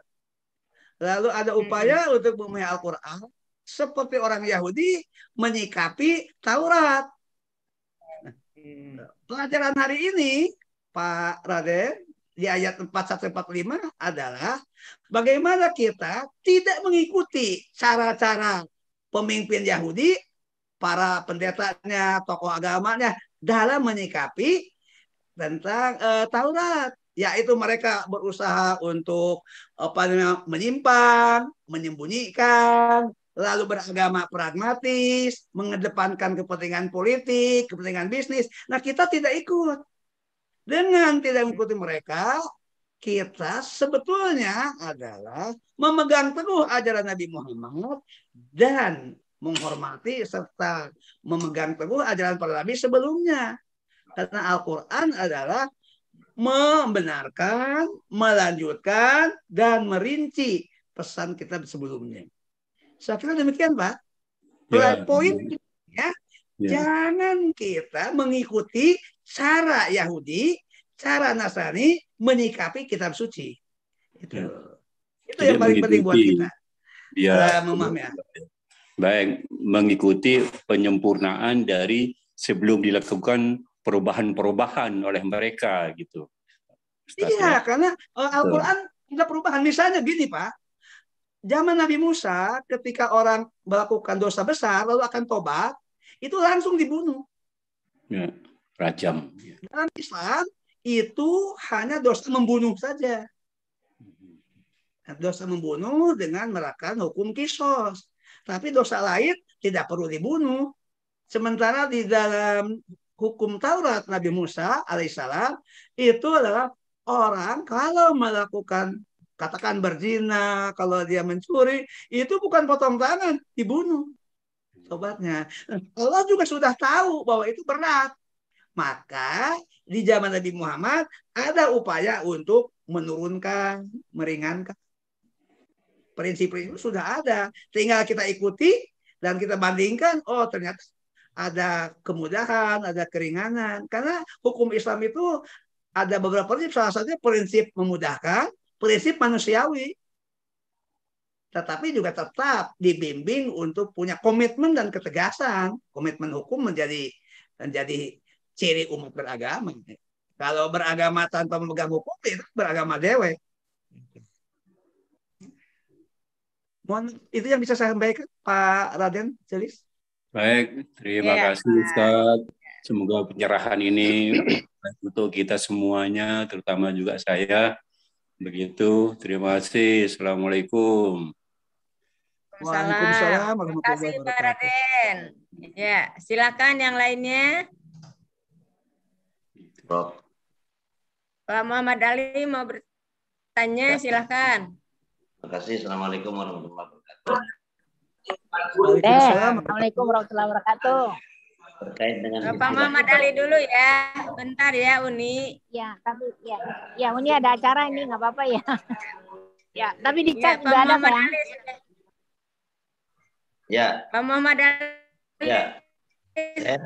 Lalu ada hmm. upaya hmm. untuk memahami Al-Quran seperti orang Yahudi menyikapi Taurat. Hmm. Pelajaran hari ini, Pak Raden, di ayat 4145 adalah bagaimana kita tidak mengikuti cara-cara pemimpin Yahudi, para pendetanya, tokoh agamanya dalam menyikapi tentang e, Taurat, yaitu mereka berusaha untuk apa namanya menyimpan, menyembunyikan, lalu beragama pragmatis, mengedepankan kepentingan politik, kepentingan bisnis. Nah, kita tidak ikut dengan tidak mengikuti mereka, kita sebetulnya adalah memegang teguh ajaran Nabi Muhammad dan menghormati serta memegang teguh ajaran para nabi sebelumnya. Karena Al-Quran adalah membenarkan, melanjutkan, dan merinci pesan kita sebelumnya. Saya kira demikian, Pak. Ya. Poin ya. ya, ya, jangan kita mengikuti cara Yahudi, cara Nasrani menyikapi kitab suci. Itu. Ya. Itu yang paling penting buat kita. Ya. Memahami. Ya. Baik, mengikuti penyempurnaan dari sebelum dilakukan perubahan-perubahan oleh mereka gitu. iya, ya. karena e, Al-Qur'an ada perubahan. Misalnya gini, Pak. Zaman Nabi Musa ketika orang melakukan dosa besar lalu akan tobat, itu langsung dibunuh. Ya rajam. Ya. Dan Islam itu hanya dosa membunuh saja. Hmm. Dosa membunuh dengan merakan hukum kisos. Tapi dosa lain tidak perlu dibunuh. Sementara di dalam hukum Taurat Nabi Musa alaihissalam itu adalah orang kalau melakukan katakan berzina, kalau dia mencuri, itu bukan potong tangan, dibunuh tobatnya hmm. Allah juga sudah tahu bahwa itu berat. Maka di zaman Nabi Muhammad ada upaya untuk menurunkan, meringankan. Prinsip-prinsip sudah ada. Tinggal kita ikuti dan kita bandingkan. Oh ternyata ada kemudahan, ada keringanan. Karena hukum Islam itu ada beberapa prinsip. Salah satunya prinsip memudahkan, prinsip manusiawi. Tetapi juga tetap dibimbing untuk punya komitmen dan ketegasan. Komitmen hukum menjadi menjadi ciri umat beragama. Kalau beragama tanpa memegang hukum, itu ya beragama dewe. Itu yang bisa saya sampaikan, Pak Raden Celis. Baik, terima ya. kasih Ustaz. Semoga penyerahan ini untuk kita semuanya, terutama juga saya. Begitu, terima kasih. Assalamualaikum. Waalaikumsalam. Terima kasih Pak Raden. Ya, silakan yang lainnya. Prof. Pak Muhammad Ali mau bertanya, ya. silahkan. Terima kasih. Assalamualaikum warahmatullahi wabarakatuh. Assalamualaikum warahmatullahi wabarakatuh. Terkait dengan Pak Muhammad Ali dulu ya, bentar ya Uni. Ya, tapi ya, ya Uni ada acara ini nggak apa-apa ya. [LAUGHS] ya, tapi di ya, chat ya, nggak ada Pak. Ya. Pak Muhammad Ali. Ya. Eh,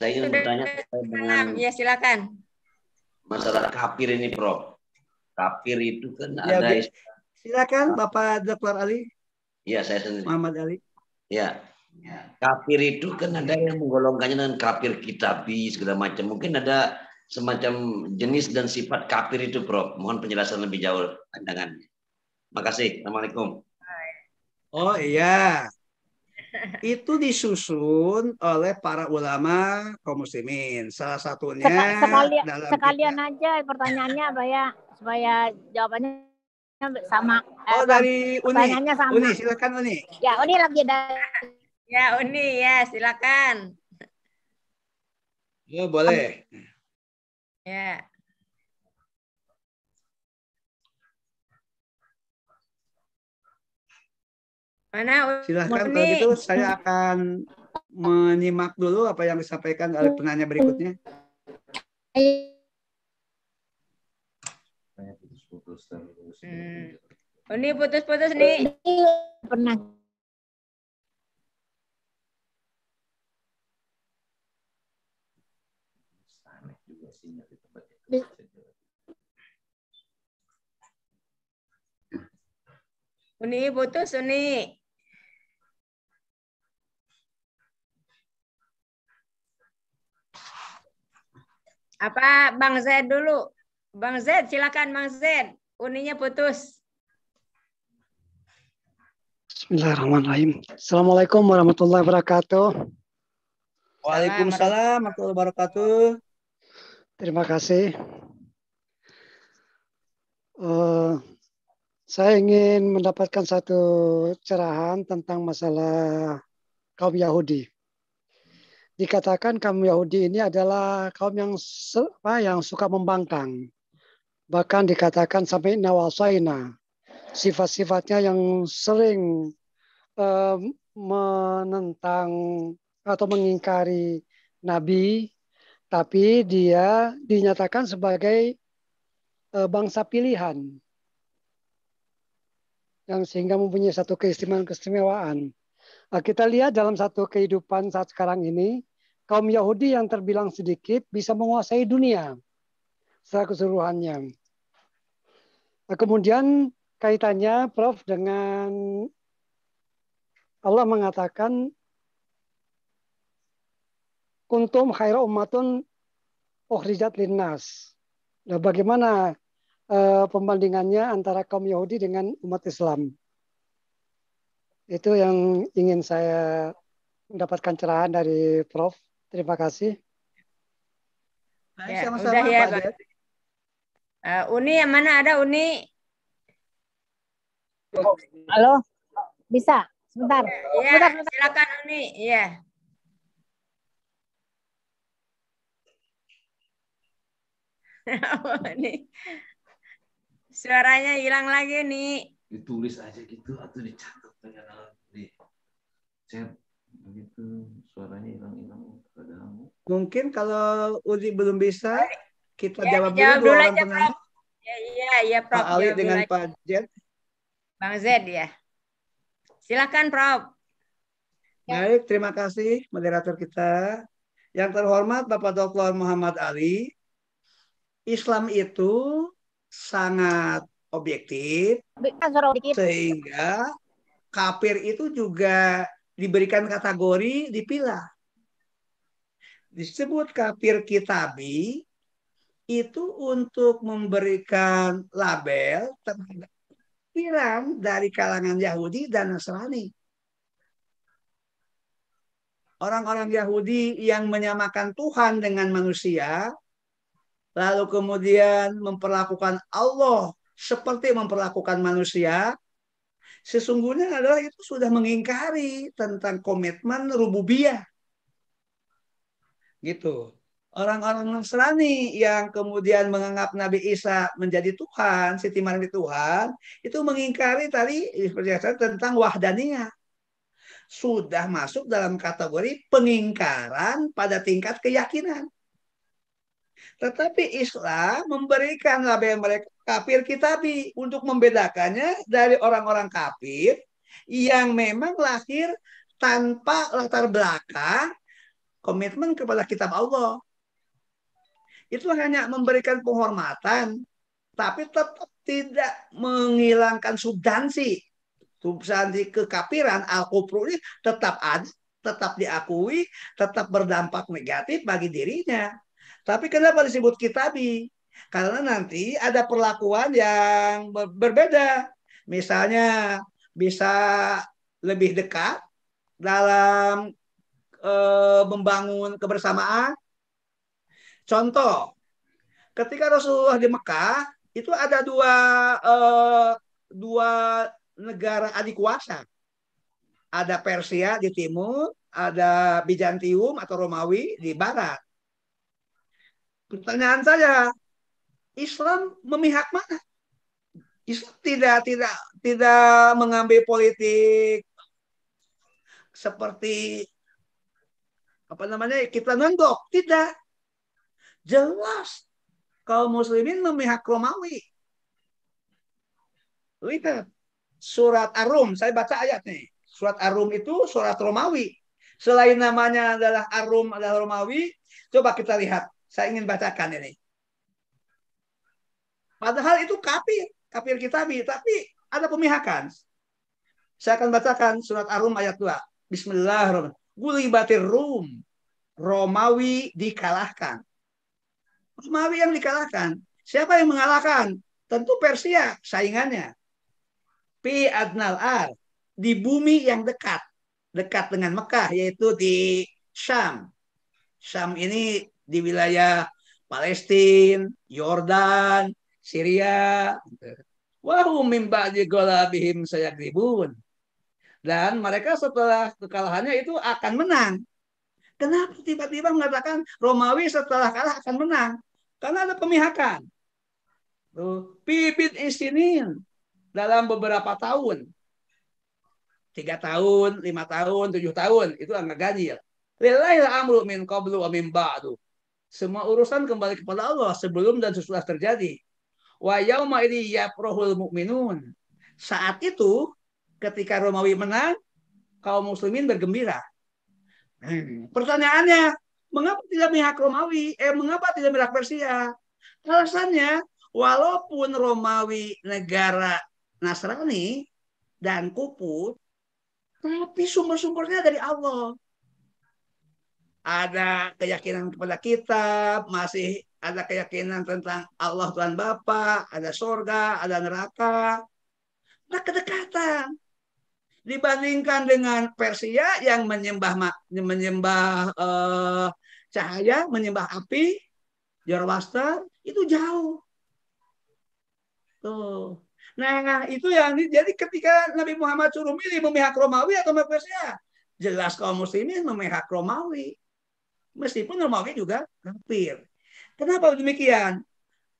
saya ingin bertanya dengan ya silakan. Masalah kafir ini, Prof. Kafir itu kan ya, ada Silakan Bapak Dr. Ali. Iya, saya sendiri. Muhammad Ali. Iya. Ya. Kafir itu kan ada yang menggolongkannya dengan kafir kitabi segala macam. Mungkin ada semacam jenis dan sifat kafir itu, Prof. Mohon penjelasan lebih jauh pandangannya. Makasih. Assalamualaikum. Oh iya itu disusun oleh para ulama kaum muslimin. Salah satunya Sekali, dalam sekalian kita. aja pertanyaannya supaya supaya jawabannya sama. Eh, oh, eh, dari Uni. Sama. Uni, silakan Uni. Ya, Uni lagi dari Ya, Uni ya, silakan. Ya, boleh. Ya. Mana? Silahkan Murni. kalau gitu saya akan menyimak dulu apa yang disampaikan oleh penanya berikutnya. Hmm. ini putus-putus nih. Pernah. Uni putus Uni. Apa Bang Z dulu? Bang Z, silakan Bang Z. Uninya putus. Bismillahirrahmanirrahim. Assalamualaikum warahmatullahi wabarakatuh. Waalaikumsalam warahmatullahi wabarakatuh. Terima kasih. Uh, saya ingin mendapatkan satu cerahan tentang masalah kaum Yahudi dikatakan kaum Yahudi ini adalah kaum yang apa, yang suka membangkang. Bahkan dikatakan sampai nawasaina. Sifat-sifatnya yang sering eh, menentang atau mengingkari nabi, tapi dia dinyatakan sebagai eh, bangsa pilihan yang sehingga mempunyai satu keistimewaan-keistimewaan. Nah, kita lihat dalam satu kehidupan saat sekarang ini, kaum Yahudi yang terbilang sedikit bisa menguasai dunia secara keseluruhannya. Nah, kemudian kaitannya Prof dengan Allah mengatakan kuntum khaira ummatun ukhrijat linnas. Nah, bagaimana uh, pembandingannya antara kaum Yahudi dengan umat Islam? Itu yang ingin saya mendapatkan cerahan dari Prof. Terima kasih. Baik, ya, sama-sama udah ya, Uh, Uni yang mana ada Uni? Halo, bisa? Sebentar. Ya, silakan Uni. Iya. [LAUGHS] nih. Suaranya hilang lagi nih. Ditulis aja gitu atau dicatat dengan alat. Nih. Chat begitu suaranya hilang-hilang. Mungkin kalau Uzi belum bisa, kita ya, jawab jawab dulu dua orang Iya, iya, ya, Prof. Pak Ali dengan Pak Zed, Bang Zed ya. Silakan, Prof. Ya. Baik, terima kasih moderator kita. Yang terhormat Bapak Dr. Muhammad Ali, Islam itu sangat objektif sehingga kafir itu juga diberikan kategori dipilah disebut kafir kitabi itu untuk memberikan label terhadap pikiran dari kalangan Yahudi dan Nasrani. Orang-orang Yahudi yang menyamakan Tuhan dengan manusia, lalu kemudian memperlakukan Allah seperti memperlakukan manusia, sesungguhnya adalah itu sudah mengingkari tentang komitmen rububiyah Gitu. Orang-orang Nasrani yang kemudian menganggap Nabi Isa menjadi Tuhan, Siti Maryam Tuhan, itu mengingkari tadi tentang wahdaniyah. Sudah masuk dalam kategori pengingkaran pada tingkat keyakinan. Tetapi Islam memberikan label mereka kafir kitabi untuk membedakannya dari orang-orang kafir yang memang lahir tanpa latar belakang komitmen kepada kitab Allah. Itu hanya memberikan penghormatan, tapi tetap tidak menghilangkan substansi. Substansi kekafiran al ini tetap ada, tetap diakui, tetap berdampak negatif bagi dirinya. Tapi kenapa disebut kitabi? Karena nanti ada perlakuan yang berbeda. Misalnya bisa lebih dekat dalam e, membangun kebersamaan. Contoh, ketika Rasulullah di Mekah itu ada dua e, dua negara adik kuasa. Ada Persia di timur, ada Bizantium atau Romawi di barat. Pertanyaan saya, Islam memihak mana? Islam tidak tidak tidak mengambil politik seperti apa namanya kita nenggok tidak jelas kalau muslimin memihak Romawi lihat surat Arum saya baca ayat nih surat Arum itu surat Romawi selain namanya adalah Arum adalah Romawi coba kita lihat saya ingin bacakan ini padahal itu kafir kafir kita tapi ada pemihakan saya akan bacakan surat Arum ayat 2 Bismillahirrahmanirrahim gulibatir Rum. Romawi dikalahkan. Romawi yang dikalahkan. Siapa yang mengalahkan? Tentu Persia saingannya. Pi adnal ar di bumi yang dekat, dekat dengan Mekah yaitu di Syam. Syam ini di wilayah Palestina, Yordania Syria. Wahum mimba di golabihim sayagribun. Dan mereka setelah kekalahannya itu akan menang. Kenapa tiba-tiba mengatakan Romawi setelah kalah akan menang? Karena ada pemihakan. pipit istinin dalam beberapa tahun. Tiga tahun, lima tahun, tujuh tahun. Itu angka ganjil. Lillahi amru min qablu wa min ba'du. Semua urusan kembali kepada Allah sebelum dan sesudah terjadi. Wa yauma mu'minun. Saat itu ketika Romawi menang, kaum muslimin bergembira. Pertanyaannya, mengapa tidak pihak Romawi? Eh, mengapa tidak pihak Persia? Alasannya, walaupun Romawi negara Nasrani dan Kuput, tapi sumber-sumbernya dari Allah. Ada keyakinan kepada kitab, masih ada keyakinan tentang Allah Tuhan Bapa, ada sorga, ada neraka. ada kedekatan dibandingkan dengan Persia yang menyembah menyembah uh, cahaya, menyembah api, Zoroaster itu jauh. Tuh. Nah, itu yang jadi ketika Nabi Muhammad suruh milih memihak Romawi atau memihak Persia, jelas kaum muslimin memihak Romawi. Meskipun Romawi juga hampir. Kenapa demikian?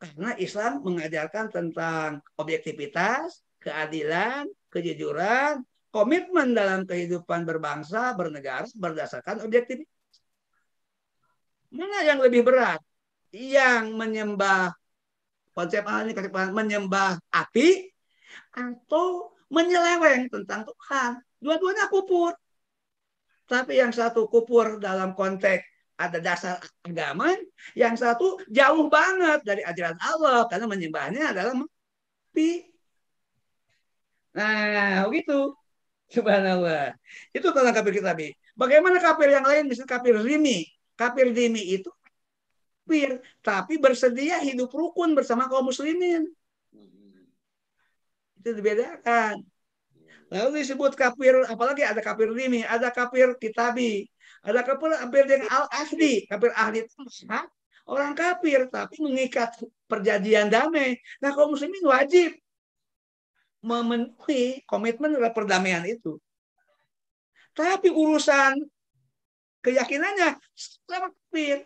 Karena Islam mengajarkan tentang objektivitas, keadilan, kejujuran, komitmen dalam kehidupan berbangsa, bernegara berdasarkan objektivitas. Mana yang lebih berat? Yang menyembah konsep ini menyembah api atau menyeleweng tentang Tuhan. Dua-duanya kupur. Tapi yang satu kupur dalam konteks ada dasar agama, yang satu jauh banget dari ajaran Allah karena menyembahnya adalah api. Nah, begitu. Subhanallah. Itu tentang kafir kitabi. Bagaimana kafir yang lain misalnya kafir rimi. Kafir rimi itu kafir tapi bersedia hidup rukun bersama kaum muslimin. Itu dibedakan. Lalu disebut kafir, apalagi ada kafir rimi, ada kafir kitabi, ada kafir kafir dengan al ahdi kafir ahli itu orang kafir tapi mengikat perjanjian damai. Nah kaum muslimin wajib memenuhi komitmen terhadap perdamaian itu. Tapi urusan keyakinannya sangat kafir.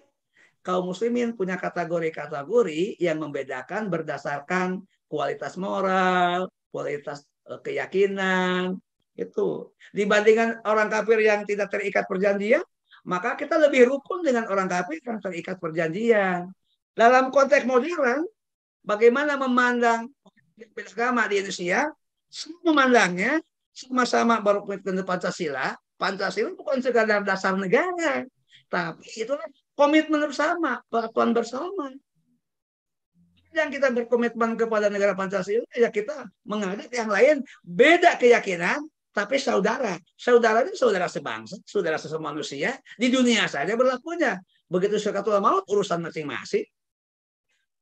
Kaum muslimin punya kategori-kategori yang membedakan berdasarkan kualitas moral, kualitas eh, keyakinan, itu dibandingkan orang kafir yang tidak terikat perjanjian, maka kita lebih rukun dengan orang kafir yang terikat perjanjian. Dalam konteks modern, bagaimana memandang beragama di Indonesia, semua memandangnya sama-sama berkomitmen Pancasila. Pancasila bukan sekadar dasar negara, tapi itulah komitmen bersama, peraturan bersama. Yang kita berkomitmen kepada negara Pancasila, ya kita menganggap yang lain beda keyakinan, tapi saudara. Saudara itu saudara sebangsa, saudara sesama manusia. Di dunia saja berlakunya. Begitu tua maut, urusan masing-masing.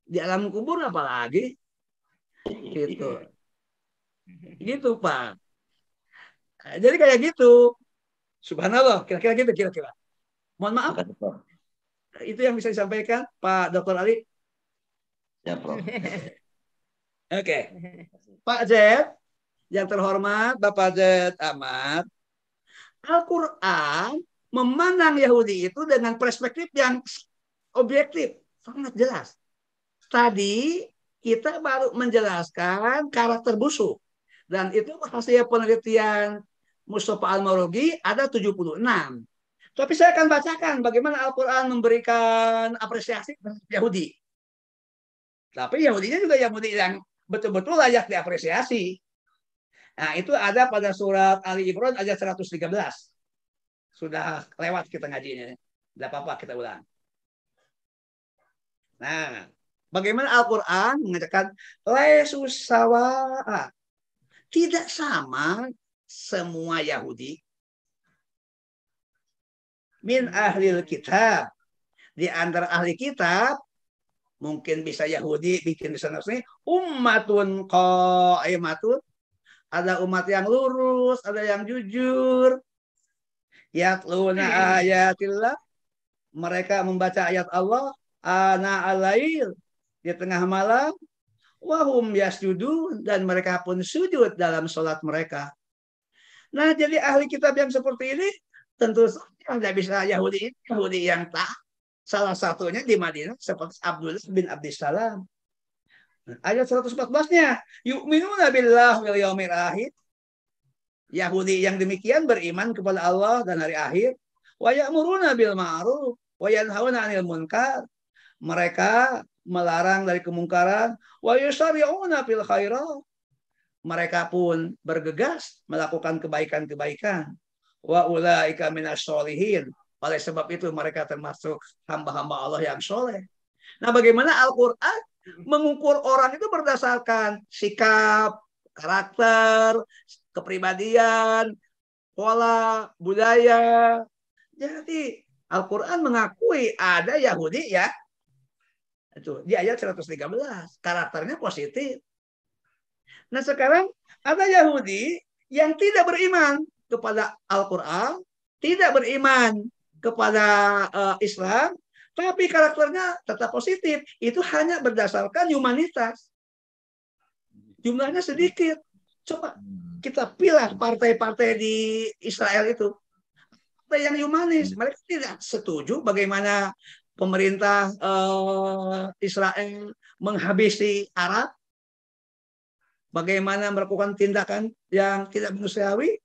Di alam kubur apalagi gitu [LAUGHS] gitu pak jadi kayak gitu subhanallah kira-kira gitu kira-kira mohon maaf itu yang bisa disampaikan Pak Dokter Ali ya Prof [LAUGHS] oke okay. Pak Z yang terhormat Bapak Z Ahmad Al-Quran memandang Yahudi itu dengan perspektif yang objektif sangat jelas tadi kita baru menjelaskan karakter busuk. Dan itu hasil penelitian Mustafa Al-Marugi ada 76. Tapi saya akan bacakan bagaimana Al-Quran memberikan apresiasi terhadap Yahudi. Tapi Yahudinya juga Yahudi yang betul-betul layak diapresiasi. Nah, itu ada pada surat Ali Imran ayat 113. Sudah lewat kita ngajinya. Tidak apa-apa kita ulang. Nah, Bagaimana Al-Quran mengatakan lesusawa tidak sama semua Yahudi min hmm. ahli kitab di antara ahli kitab mungkin bisa Yahudi bikin di sana sini ummatun qaimatun ada umat yang lurus ada yang jujur yatluna hmm. ayatillah mereka membaca ayat Allah ana alail di tengah malam wahum yasjudu dan mereka pun sujud dalam sholat mereka. Nah jadi ahli kitab yang seperti ini tentu saja bisa Yahudi Yahudi yang tak salah satunya di Madinah seperti Abdul bin Abdissalam. Ayat 114-nya, yu'minuna billah wal yaumil akhir. Yahudi yang demikian beriman kepada Allah dan hari akhir, wa ya'muruna bil ma'ruf wa yanhauna 'anil munkar. Mereka melarang dari kemungkaran, wa yusari'una fil khairat. Mereka pun bergegas melakukan kebaikan-kebaikan. Wa ulaika sholihin. Oleh sebab itu mereka termasuk hamba-hamba Allah yang soleh. Nah bagaimana Al-Quran mengukur orang itu berdasarkan sikap, karakter, kepribadian, pola, budaya. Jadi Al-Quran mengakui ada Yahudi ya itu di ayat 113 karakternya positif. Nah sekarang ada Yahudi yang tidak beriman kepada Al-Quran, tidak beriman kepada uh, Islam, tapi karakternya tetap positif. Itu hanya berdasarkan humanitas. Jumlahnya sedikit. Coba kita pilih partai-partai di Israel itu. Partai yang humanis. Mereka tidak setuju bagaimana pemerintah uh, Israel menghabisi Arab, bagaimana melakukan tindakan yang tidak manusiawi,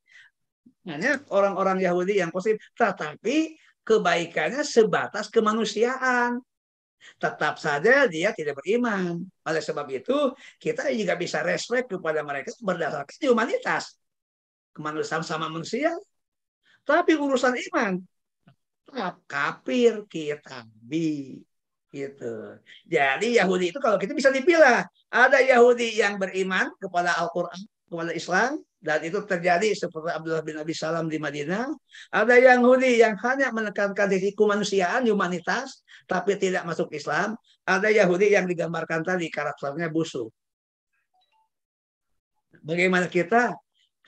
hanya orang-orang Yahudi yang positif. Tetapi kebaikannya sebatas kemanusiaan. Tetap saja dia tidak beriman. Oleh sebab itu, kita juga bisa respect kepada mereka berdasarkan humanitas. Kemanusiaan sama manusia. Tapi urusan iman, kapir kita bi gitu. Jadi Yahudi itu kalau kita gitu bisa dipilah, ada Yahudi yang beriman kepada Al-Qur'an, kepada Islam dan itu terjadi seperti Abdullah bin Abi Salam di Madinah. Ada Yahudi yang hanya menekankan sisi kemanusiaan, humanitas, tapi tidak masuk Islam. Ada Yahudi yang digambarkan tadi karakternya busuk. Bagaimana kita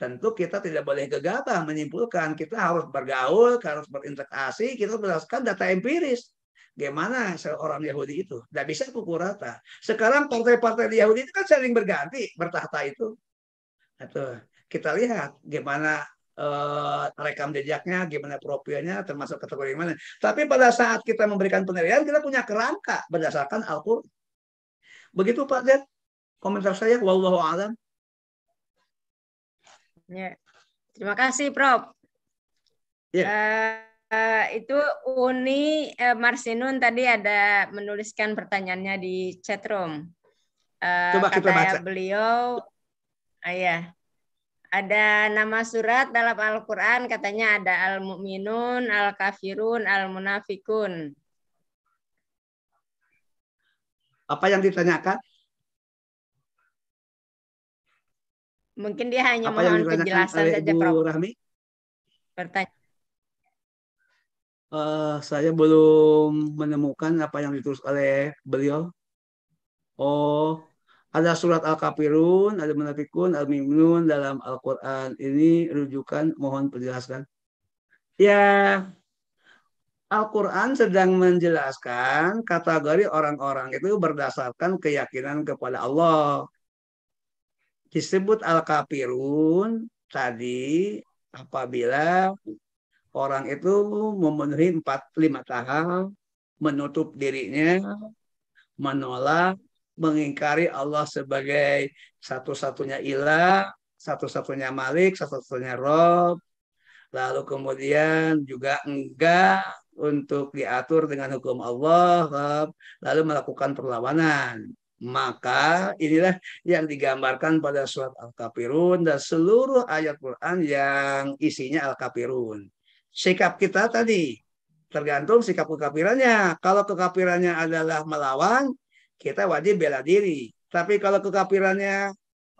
tentu kita tidak boleh gegabah menyimpulkan. Kita harus bergaul, harus berinteraksi, kita berdasarkan data empiris. Gimana seorang Yahudi itu? Tidak bisa pukul rata. Sekarang partai-partai Yahudi itu kan sering berganti, bertahta itu. Atau nah, kita lihat gimana uh, rekam jejaknya, gimana profilnya, termasuk kategori mana. Tapi pada saat kita memberikan penilaian, kita punya kerangka berdasarkan Al-Quran. Begitu Pak Zed, komentar saya, wallahu alam. Ya. Terima kasih, Prof. Ya. Uh, itu Uni uh, Marsinun tadi ada menuliskan pertanyaannya di chat room. Uh, Coba kita baca. Beliau, uh, ada nama surat dalam Al-Quran katanya ada Al-Mu'minun, Al-Kafirun, Al-Munafikun. Apa yang ditanyakan? Mungkin dia hanya Apa mohon penjelasan saja, Prof. Rahmi? Pertanyaan. Uh, saya belum menemukan apa yang ditulis oleh beliau. Oh, ada surat Al-Kafirun, ada Munafikun, Al-Mimun dalam Al-Quran. Ini rujukan, mohon penjelasan. Ya, Al-Quran sedang menjelaskan kategori orang-orang itu berdasarkan keyakinan kepada Allah disebut al-kafirun tadi apabila orang itu memenuhi empat lima tahap menutup dirinya menolak mengingkari Allah sebagai satu-satunya ilah satu-satunya malik satu-satunya rob lalu kemudian juga enggak untuk diatur dengan hukum Allah lalu melakukan perlawanan maka inilah yang digambarkan pada surat Al-Kafirun dan seluruh ayat Quran yang isinya Al-Kafirun. Sikap kita tadi tergantung sikap kekafirannya. Kalau kekafirannya adalah melawan, kita wajib bela diri. Tapi kalau kekafirannya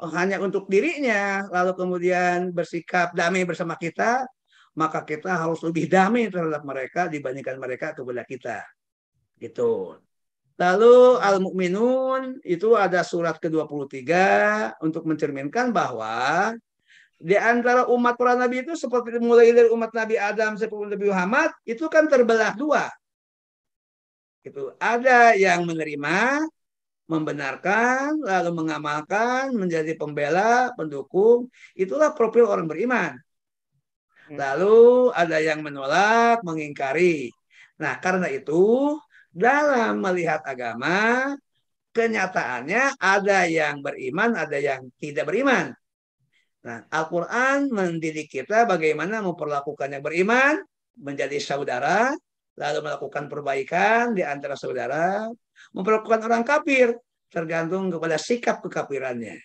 hanya untuk dirinya, lalu kemudian bersikap damai bersama kita, maka kita harus lebih damai terhadap mereka dibandingkan mereka kepada kita. Gitu. Lalu Al-Mu'minun itu ada surat ke-23 untuk mencerminkan bahwa di antara umat para nabi itu seperti mulai dari umat Nabi Adam sampai Nabi Muhammad itu kan terbelah dua. Itu ada yang menerima, membenarkan, lalu mengamalkan, menjadi pembela, pendukung, itulah profil orang beriman. Hmm. Lalu ada yang menolak, mengingkari. Nah, karena itu dalam melihat agama kenyataannya ada yang beriman, ada yang tidak beriman. Nah, Al-Quran mendidik kita bagaimana memperlakukan yang beriman menjadi saudara, lalu melakukan perbaikan di antara saudara, memperlakukan orang kafir tergantung kepada sikap kekafirannya.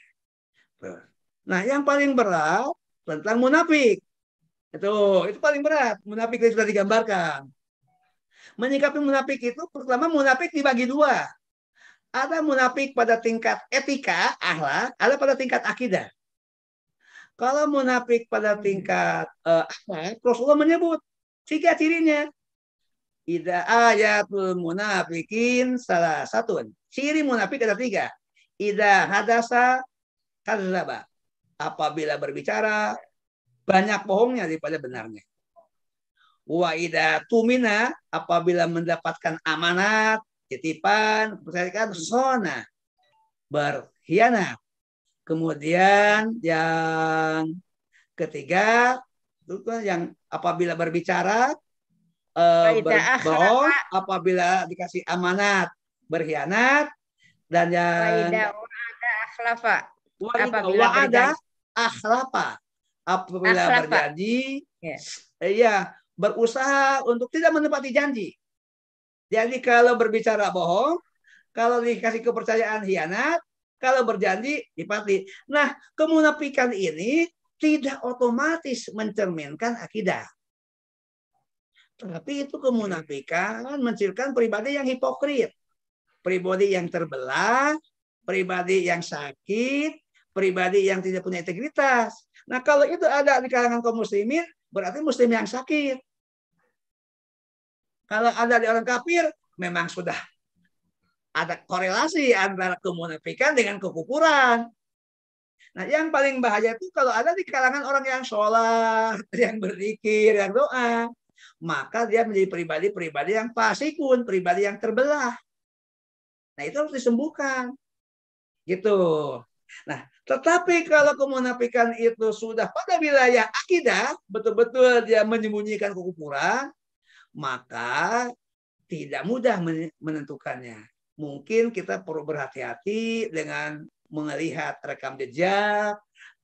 Nah, yang paling berat tentang munafik. Itu, itu paling berat. Munafik itu sudah digambarkan. Menyikapi munafik itu pertama munafik dibagi dua. Ada munafik pada tingkat etika, akhlak, ada pada tingkat akidah. Kalau munafik pada tingkat uh, akhlak, Rasulullah menyebut tiga cirinya. Ida ayatul munafikin salah satu. Ciri munafik ada tiga. Ida hadasa kadzaba. Apabila berbicara banyak bohongnya daripada benarnya. Wa ida tumina apabila mendapatkan amanat, titipan, kepercayaan sona berkhianat. Kemudian yang ketiga yang apabila berbicara eh, berbohong, apabila dikasih amanat berkhianat dan yang wa ada akhlafa. Apabila Apabila berjanji, yes. Ya. iya, berusaha untuk tidak menepati janji. Jadi kalau berbicara bohong, kalau dikasih kepercayaan hianat, kalau berjanji dipati. Nah, kemunafikan ini tidak otomatis mencerminkan akidah. Tapi itu kemunafikan mencirikan pribadi yang hipokrit. Pribadi yang terbelah, pribadi yang sakit, pribadi yang tidak punya integritas. Nah kalau itu ada di kalangan kaum muslimin, berarti muslim yang sakit. Kalau ada di orang kafir, memang sudah ada korelasi antara kemunafikan dengan kekufuran. Nah, yang paling bahaya itu kalau ada di kalangan orang yang sholat, [LAUGHS] yang berzikir, yang doa, maka dia menjadi pribadi-pribadi yang fasikun, pribadi yang terbelah. Nah, itu harus disembuhkan. Gitu. Nah, tetapi kalau kemunafikan itu sudah pada wilayah akidah, betul-betul dia menyembunyikan kekufuran, maka tidak mudah menentukannya. Mungkin kita perlu berhati-hati dengan melihat rekam jejak,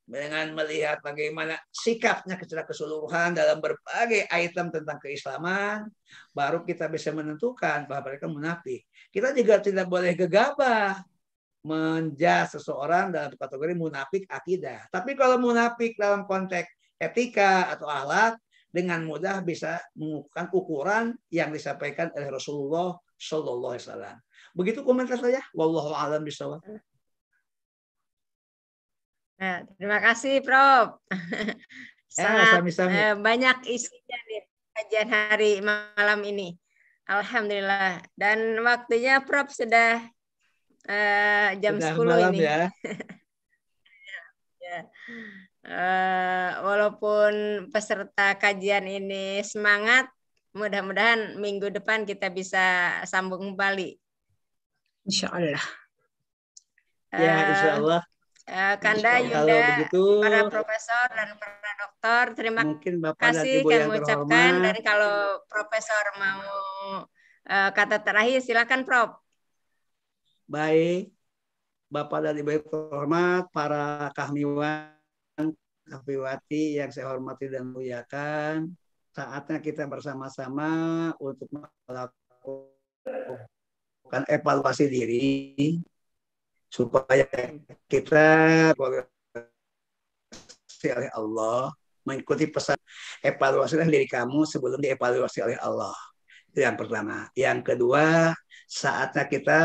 dengan melihat bagaimana sikapnya secara keseluruhan dalam berbagai item tentang keislaman, baru kita bisa menentukan bahwa mereka munafik. Kita juga tidak boleh gegabah menjah seseorang dalam kategori munafik akidah. Tapi kalau munafik dalam konteks etika atau alat, dengan mudah bisa mengukuhkan ukuran yang disampaikan oleh Rasulullah Shallallahu Alaihi Wasallam. Begitu komentar saya. Wallahu a'lam bishawab. Nah, terima kasih, Prof. [LAUGHS] Ah, Sangat eh, sami -sami. Eh, banyak isinya di kajian hari malam ini. Alhamdulillah. Dan waktunya Prof sudah eh, jam sudah 10 malam ini. Ya. [LAUGHS] ya uh, walaupun peserta kajian ini semangat, mudah-mudahan minggu depan kita bisa sambung kembali. Insya Allah. Ya, insya eh, Allah. Eh, Kanda, Yunda, begitu. para profesor dan para dokter, terima Mungkin Bapak kasih kami ucapkan. Dan kalau profesor mau kata terakhir, silakan Prof. Baik, Bapak dan Ibu terhormat, para kahmiwan Afiwati yang saya hormati dan muliakan, saatnya kita bersama-sama untuk melakukan evaluasi diri supaya kita oleh Allah mengikuti pesan evaluasi diri kamu sebelum dievaluasi oleh Allah. Itu yang pertama. Yang kedua, saatnya kita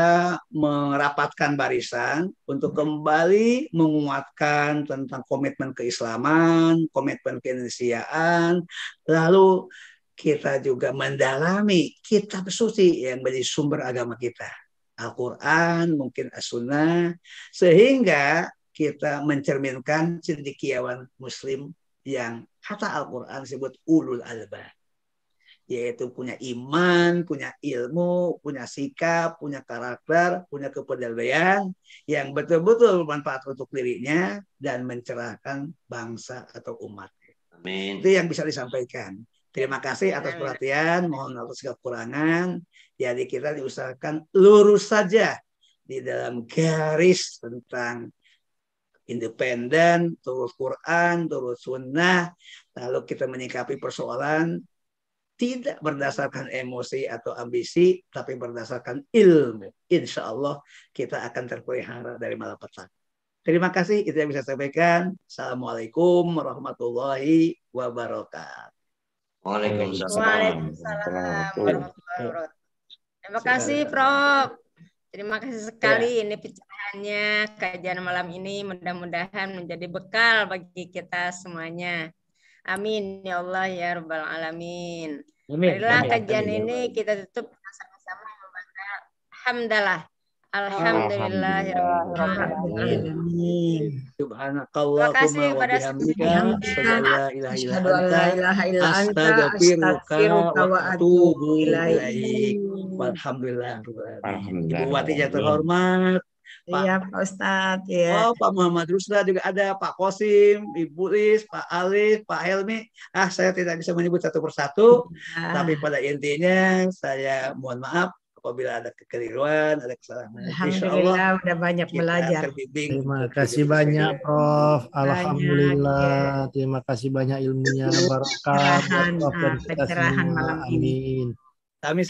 merapatkan barisan untuk kembali menguatkan tentang komitmen keislaman, komitmen keindonesiaan, lalu kita juga mendalami kitab suci yang menjadi sumber agama kita. Al-Quran, mungkin As-Sunnah, sehingga kita mencerminkan cendekiawan Muslim yang kata Al-Quran disebut ulul albab yaitu punya iman, punya ilmu, punya sikap, punya karakter, punya kepedulian yang betul-betul bermanfaat untuk dirinya dan mencerahkan bangsa atau umat. Amin. Itu yang bisa disampaikan. Terima kasih atas perhatian, mohon atas kekurangan. Jadi kita diusahakan lurus saja di dalam garis tentang independen, turut Quran, turut sunnah. Lalu kita menyikapi persoalan tidak berdasarkan emosi atau ambisi, tapi berdasarkan ilmu. Insya Allah kita akan terpelihara dari malapetaka. Terima kasih, itu yang bisa saya sampaikan. Assalamualaikum warahmatullahi wabarakatuh. Waalaikumsalam. Waalaikumsalam. Waalaikumsalam. Terima kasih, Prof. Terima kasih sekali ya. ini pencerahannya kajian malam ini mudah-mudahan menjadi bekal bagi kita semuanya. Amin ya Allah ya Rabbal Alamin. Amin. Marilah kajian amin. Ya ini kita tutup sama-sama membaca ya hamdalah. Alhamdulillah. Alhamdulillah. Ya Alhamdulillah. Alhamdulillah. Alhamdulillah. Alhamdulillah. Alhamdulillah. Pak. Iya Pak Ustad. Ya. Oh Pak Muhammad Rusda juga ada Pak Kosim, Ibu Is, Pak Alif, Pak Helmi. Ah saya tidak bisa menyebut satu persatu, ah. tapi pada intinya saya mohon maaf apabila ada kekeliruan, ada kesalahan. Alhamdulillah Allah, udah banyak belajar. Terbimbing. Terima kasih banyak Prof. Banyak, Alhamdulillah. Ya. Terima kasih banyak ilmunya. Barakat. Pencerahan, ah, pencerahan malam ini. Amin. Kami